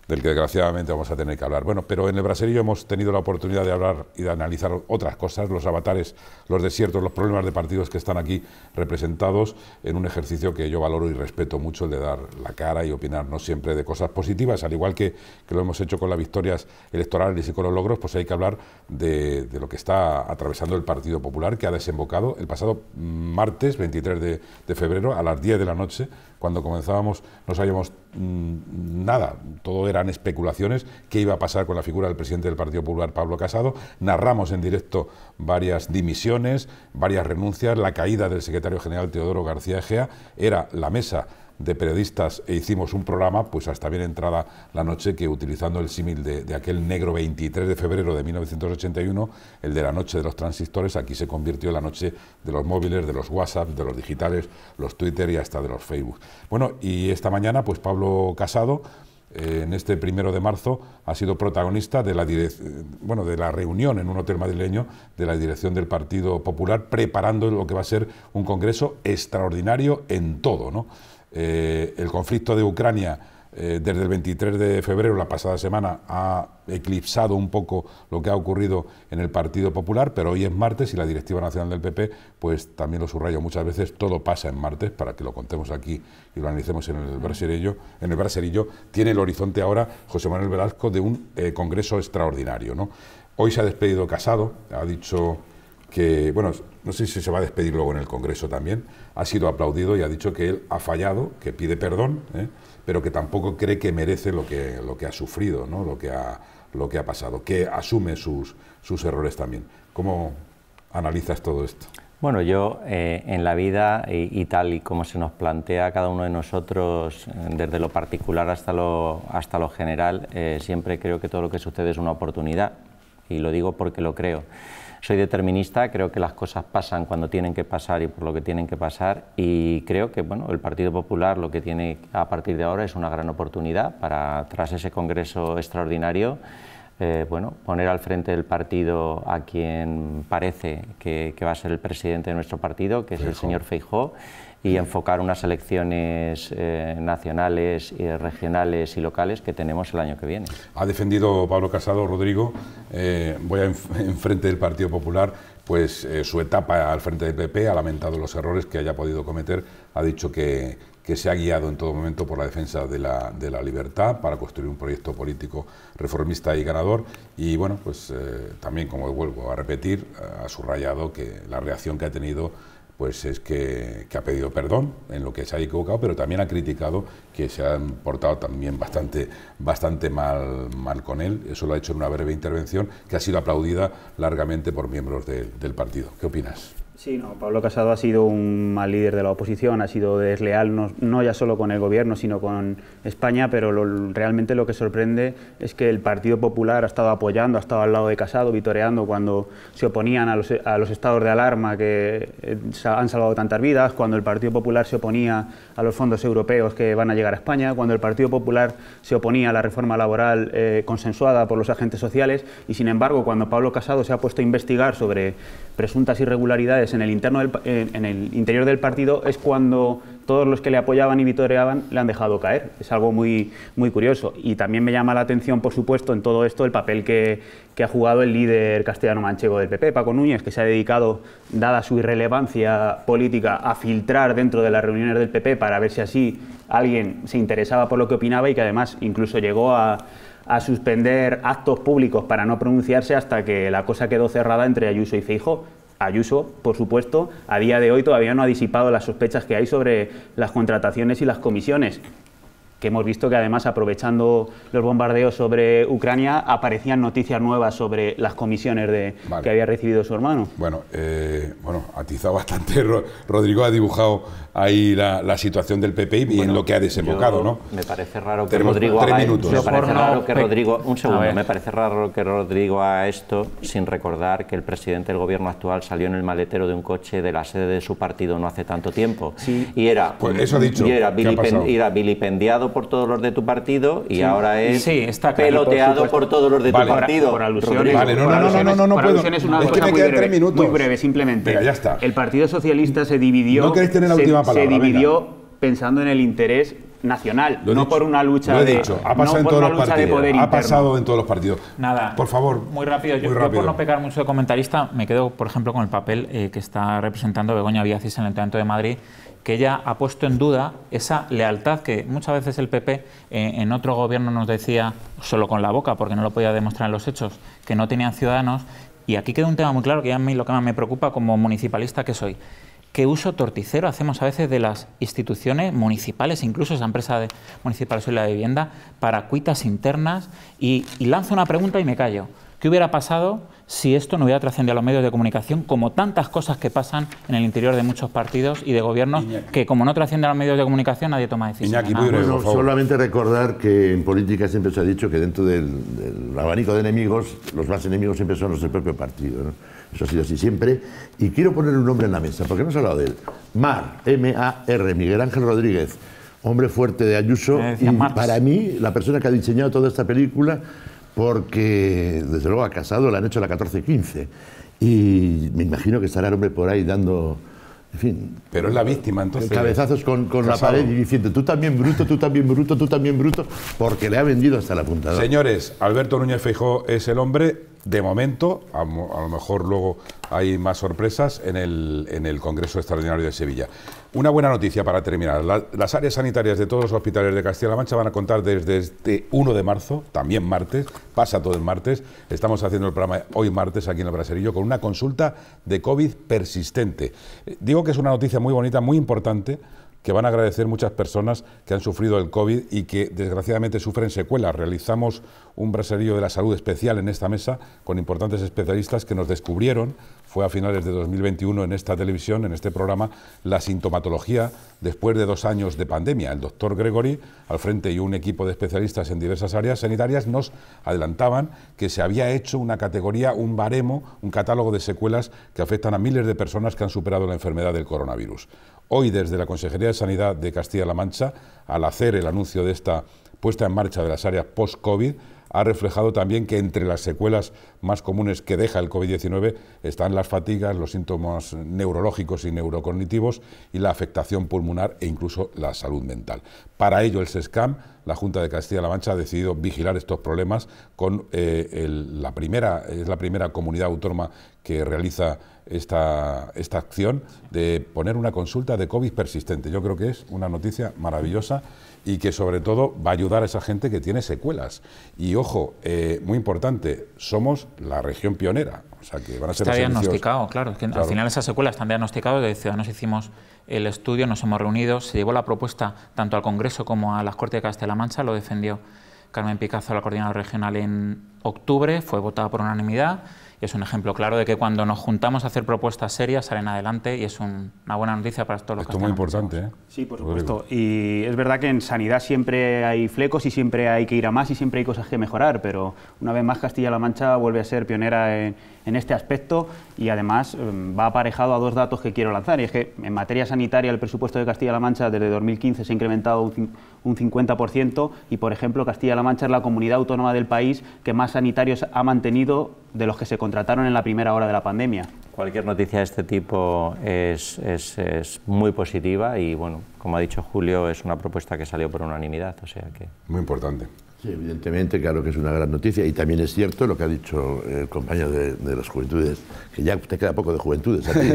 del que desgraciadamente vamos a tener que hablar. Bueno, pero en el Braserillo hemos tenido la oportunidad de hablar y de analizar otras cosas, los avatares, los desiertos, los problemas de partidos que están aquí representados en un ejercicio que yo valoro y respeto mucho, el de dar la cara y opinarnos siempre de cosas positivas, al igual que, que lo hemos hecho con las victorias electorales y con los logros, pues hay que hablar de, lo que está atravesando el Partido Popular, que ha desembocado el pasado mm, martes 23 de, de febrero a las 10 de la noche cuando comenzábamos no sabíamos mm, nada, todo eran especulaciones, qué iba a pasar con la figura del presidente del Partido Popular, Pablo Casado. Narramos en directo varias dimisiones, varias renuncias, la caída del secretario general Teodoro García Egea, era la mesa de periodistas e hicimos un programa, pues hasta bien entrada la noche, que utilizando el símil de, aquel negro 23 de febrero de 1981, el de la noche de los transistores, aquí se convirtió en la noche de los móviles, de los WhatsApp, de los digitales, los Twitter y hasta de los Facebook. Bueno, y esta mañana, pues Pablo Casado eh, en este primero de marzo ha sido protagonista de la, bueno, de la reunión en un hotel madrileño de la dirección del Partido Popular preparando lo que va a ser un congreso extraordinario en todo, ¿no? Eh, el conflicto de Ucrania eh, desde el 23 de febrero, la pasada semana, ha eclipsado un poco lo que ha ocurrido en el Partido Popular, pero hoy es martes y la Directiva Nacional del PP, pues también lo subrayo muchas veces, todo pasa en martes, para que lo contemos aquí y lo analicemos en el braserillo, en el braserillo tiene el horizonte ahora José Manuel Velasco de un eh, congreso extraordinario. Hoy se ha despedido Casado, ha dicho que, bueno, no sé si se va a despedir luego en el Congreso también, ha sido aplaudido y ha dicho que él ha fallado, que pide perdón, ¿eh? pero que tampoco cree que merece lo que, lo que ha sufrido, ¿no? lo, que ha, lo que ha pasado, que asume sus, sus errores también. ¿Cómo analizas todo esto? Bueno, yo eh, en la vida y, tal y como se nos plantea cada uno de nosotros, eh, desde lo particular hasta lo, hasta lo general, siempre creo que todo lo que sucede es una oportunidad y lo digo porque lo creo soy determinista, creo que las cosas pasan cuando tienen que pasar y por lo que tienen que pasar y creo que bueno, el Partido Popular lo que tiene a partir de ahora es una gran oportunidad para, tras ese Congreso extraordinario, eh, bueno, poner al frente del partido a quien parece que, va a ser el presidente de nuestro partido, que es el señor Feijóo y enfocar unas elecciones eh, nacionales, eh, regionales y locales que tenemos el año que viene. Ha defendido Pablo Casado, Rodrigo, eh, voy a enfrente del Partido Popular, pues su etapa al frente del PP ha lamentado los errores que haya podido cometer, ha dicho que, que se ha guiado en todo momento por la defensa de la, de la, libertad para construir un proyecto político reformista y ganador y bueno, pues también como vuelvo a repetir, ha subrayado que la reacción que ha tenido pues es que, ha pedido perdón en lo que se ha equivocado, pero también ha criticado que se han portado también bastante, bastante mal, mal con él. Eso lo ha hecho en una breve intervención que ha sido aplaudida largamente por miembros del partido. ¿Qué opinas? Sí, no, Pablo Casado ha sido un mal líder de la oposición, ha sido desleal no, ya solo con el gobierno, sino con España, pero realmente lo que sorprende es que el Partido Popular ha estado apoyando, ha estado al lado de Casado, vitoreando cuando se oponían a los, estados de alarma que eh, han salvado tantas vidas, cuando el Partido Popular se oponía a los fondos europeos que van a llegar a España, cuando el Partido Popular se oponía a la reforma laboral eh, consensuada por los agentes sociales y, sin embargo, cuando Pablo Casado se ha puesto a investigar sobre presuntas irregularidades en el, interior del partido es cuando todos los que le apoyaban y vitoreaban le han dejado caer. Es algo muy, muy curioso. Y también me llama la atención, por supuesto, en todo esto el papel que, ha jugado el líder castellano-manchego del PP, Paco Núñez, que se ha dedicado, dada su irrelevancia política, a filtrar dentro de las reuniones del PP para ver si así alguien se interesaba por lo que opinaba y que además incluso llegó a, suspender actos públicos para no pronunciarse hasta que la cosa quedó cerrada entre Ayuso y Feijóo Ayuso, por supuesto, a día de hoy todavía no ha disipado las sospechas que hay sobre las contrataciones y las comisiones que hemos visto que además aprovechando los bombardeos sobre Ucrania aparecían noticias nuevas sobre las comisiones de, que había recibido su hermano. Bueno, eh, bueno, atizado bastante. Rodrigo ha dibujado ahí la, situación del PP y en lo que ha desembocado, ¿no? Me parece raro que Rodrigo haga Me parece raro que Rodrigo, un segundo, me parece raro que Rodrigo haga esto sin recordar que el presidente del gobierno actual salió en el maletero de un coche de la sede de su partido no hace tanto tiempo y era pues eso ha dicho, y era, vilipendiado por todos los de tu partido y ahora es peloteado por, todos los de tu partido. Por alusiones, es que me muy, tres minutos. breve, simplemente. ya está. El Partido Socialista se dividió. ¿No queréis tener la última se dividió pensando en el interés nacional, no por una lucha de poder ha en todos ha pasado en todos los partidos. Nada. Por favor. Muy rápido, yo, por no pecar mucho de comentarista, me quedo, por ejemplo, con el papel eh, que está representando Begoña Viacis en el Ayuntamiento de Madrid, que ella ha puesto en duda esa lealtad que muchas veces el PP eh, en otro gobierno nos decía solo con la boca, porque no lo podía demostrar en los hechos, que no tenían ciudadanos, y aquí queda un tema muy claro que a mí lo que más me preocupa como municipalista que soy qué uso torticero hacemos a veces de las instituciones municipales, incluso esa empresa de municipal de la vivienda, para cuitas internas. Y, lanzo una pregunta y me callo. ¿Qué hubiera pasado si esto no hubiera trascendido a los medios de comunicación, como tantas cosas que pasan en el interior de muchos partidos y de gobiernos, que como no trascienden a los medios de comunicación, nadie toma decisiones. Ah. solamente recordar que en política siempre se ha dicho que dentro del, abanico de enemigos, los más enemigos siempre son los del propio partido eso ha sido así siempre, y quiero poner un nombre en la mesa, porque hemos hablado de él. Mar, M-A-R, Miguel Ángel Rodríguez, hombre fuerte de Ayuso, y para mí la persona que ha diseñado toda esta película, porque desde luego ha Casado la han hecho la 14-15, y me imagino que estará el hombre por ahí dando pero es la víctima, entonces. Cabezazos con, la pared y diciendo, tú también bruto, tú también bruto, tú también bruto, porque le ha vendido hasta la punta. Señores, Alberto Núñez Feijó es el hombre, de momento, a, a, lo mejor luego hay más sorpresas en el, en el Congreso Extraordinario de Sevilla. Una buena noticia para terminar. las áreas sanitarias de todos los hospitales de Castilla-La Mancha van a contar desde este 1 de marzo, también martes, pasa todo el martes. Estamos haciendo el programa hoy martes aquí en el Braserillo con una consulta de COVID persistente. Eh, digo que es una noticia muy bonita, muy importante, que van a agradecer muchas personas que han sufrido el COVID y que desgraciadamente sufren secuelas. Realizamos un braserío de la salud especial en esta mesa con importantes especialistas que nos descubrieron, fue a finales de 2021 en esta televisión, en este programa, la sintomatología después de dos años de pandemia. El doctor Gregory, al frente y un equipo de especialistas en diversas áreas sanitarias, nos adelantaban que se había hecho una categoría, un baremo, un catálogo de secuelas que afectan a miles de personas que han superado la enfermedad del coronavirus. Hoy, desde la Consejería de Sanidad de Castilla-La Mancha, al hacer el anuncio de esta puesta en marcha de las áreas post-COVID ha reflejado también que entre las secuelas más comunes que deja el COVID-19 están las fatigas, los síntomas neurológicos y neurocognitivos y la afectación pulmonar e incluso la salud mental. Para ello, el SESCAM, la Junta de Castilla-La Mancha, ha decidido vigilar estos problemas con eh, la primera, es la primera comunidad autónoma que realiza esta, esta acción de poner una consulta de COVID persistente. Yo creo que es una noticia maravillosa y que sobre todo va a ayudar a esa gente que tiene secuelas. Y ojo, eh, muy importante, somos la región pionera. O sea, que van a ser Está diagnosticado, claro, Al final esas secuelas están diagnosticadas. De Ciudadanos hicimos el estudio, nos hemos reunido, se llevó la propuesta tanto al Congreso como a las Cortes de Castilla-La Mancha, lo defendió Carmen Picazo, la coordinadora regional, en octubre, fue votada por unanimidad es un ejemplo claro de que cuando nos juntamos a hacer propuestas serias salen adelante y es una buena noticia para todos los Esto es muy importante, ¿eh? Sí, por supuesto. Y es verdad que en sanidad siempre hay flecos y siempre hay que ir a más y siempre hay cosas que mejorar, pero una vez más Castilla-La Mancha vuelve a ser pionera en en este aspecto y además em, va aparejado a dos datos que quiero lanzar. Y es que en materia sanitaria el presupuesto de Castilla-La Mancha desde 2015 se ha incrementado un, 50% y, por ejemplo, Castilla-La Mancha es la comunidad autónoma del país que más sanitarios ha mantenido de los que se contrataron en la primera hora de la pandemia. Cualquier noticia de este tipo es, es muy positiva y, bueno, como ha dicho Julio, es una propuesta que salió por unanimidad. O sea que... Muy importante evidentemente, claro que es una gran noticia y también es cierto lo que ha dicho el compañero de, las juventudes, que ya te queda poco de juventudes aquí,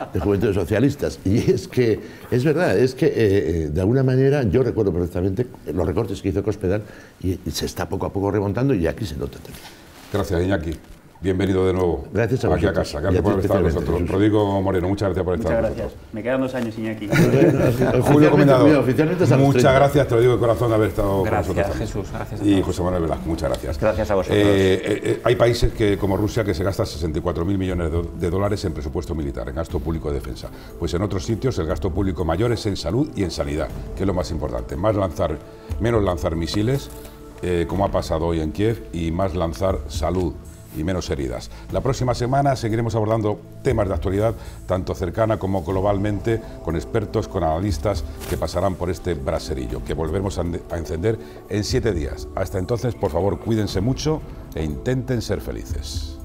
<laughs> de juventudes socialistas. Y es que es verdad, es que eh, eh, de alguna manera yo recuerdo perfectamente los recortes que hizo Cospedal y, y se está poco a poco remontando y aquí se nota también. Gracias, Iñaki. Bienvenido de nuevo. Gracias a Aquí a casa. Gracias por estar con nosotros. Rodrigo Moreno, muchas gracias por estar muchas gracias. Me quedan dos años, aquí. <laughs> Julio Comendado, muchas gracias, te lo digo de corazón, haber estado con nosotros. Gracias, Jesús. Gracias a ti. Y José Manuel Velasco, muchas gracias. Gracias a vosotros. Eh, eh, eh, hay países que, como Rusia que se gastan 64.000 millones de, dólares en presupuesto militar, en gasto público de defensa. Pues en otros sitios el gasto público mayor es en salud y en sanidad, que es lo más importante. Más lanzar, menos lanzar misiles, como ha pasado hoy en Kiev, y más lanzar salud y menos heridas. La próxima semana seguiremos abordando temas de actualidad, tanto cercana como globalmente, con expertos, con analistas que pasarán por este braserillo, que volveremos a encender en siete días. Hasta entonces, por favor, cuídense mucho e intenten ser felices.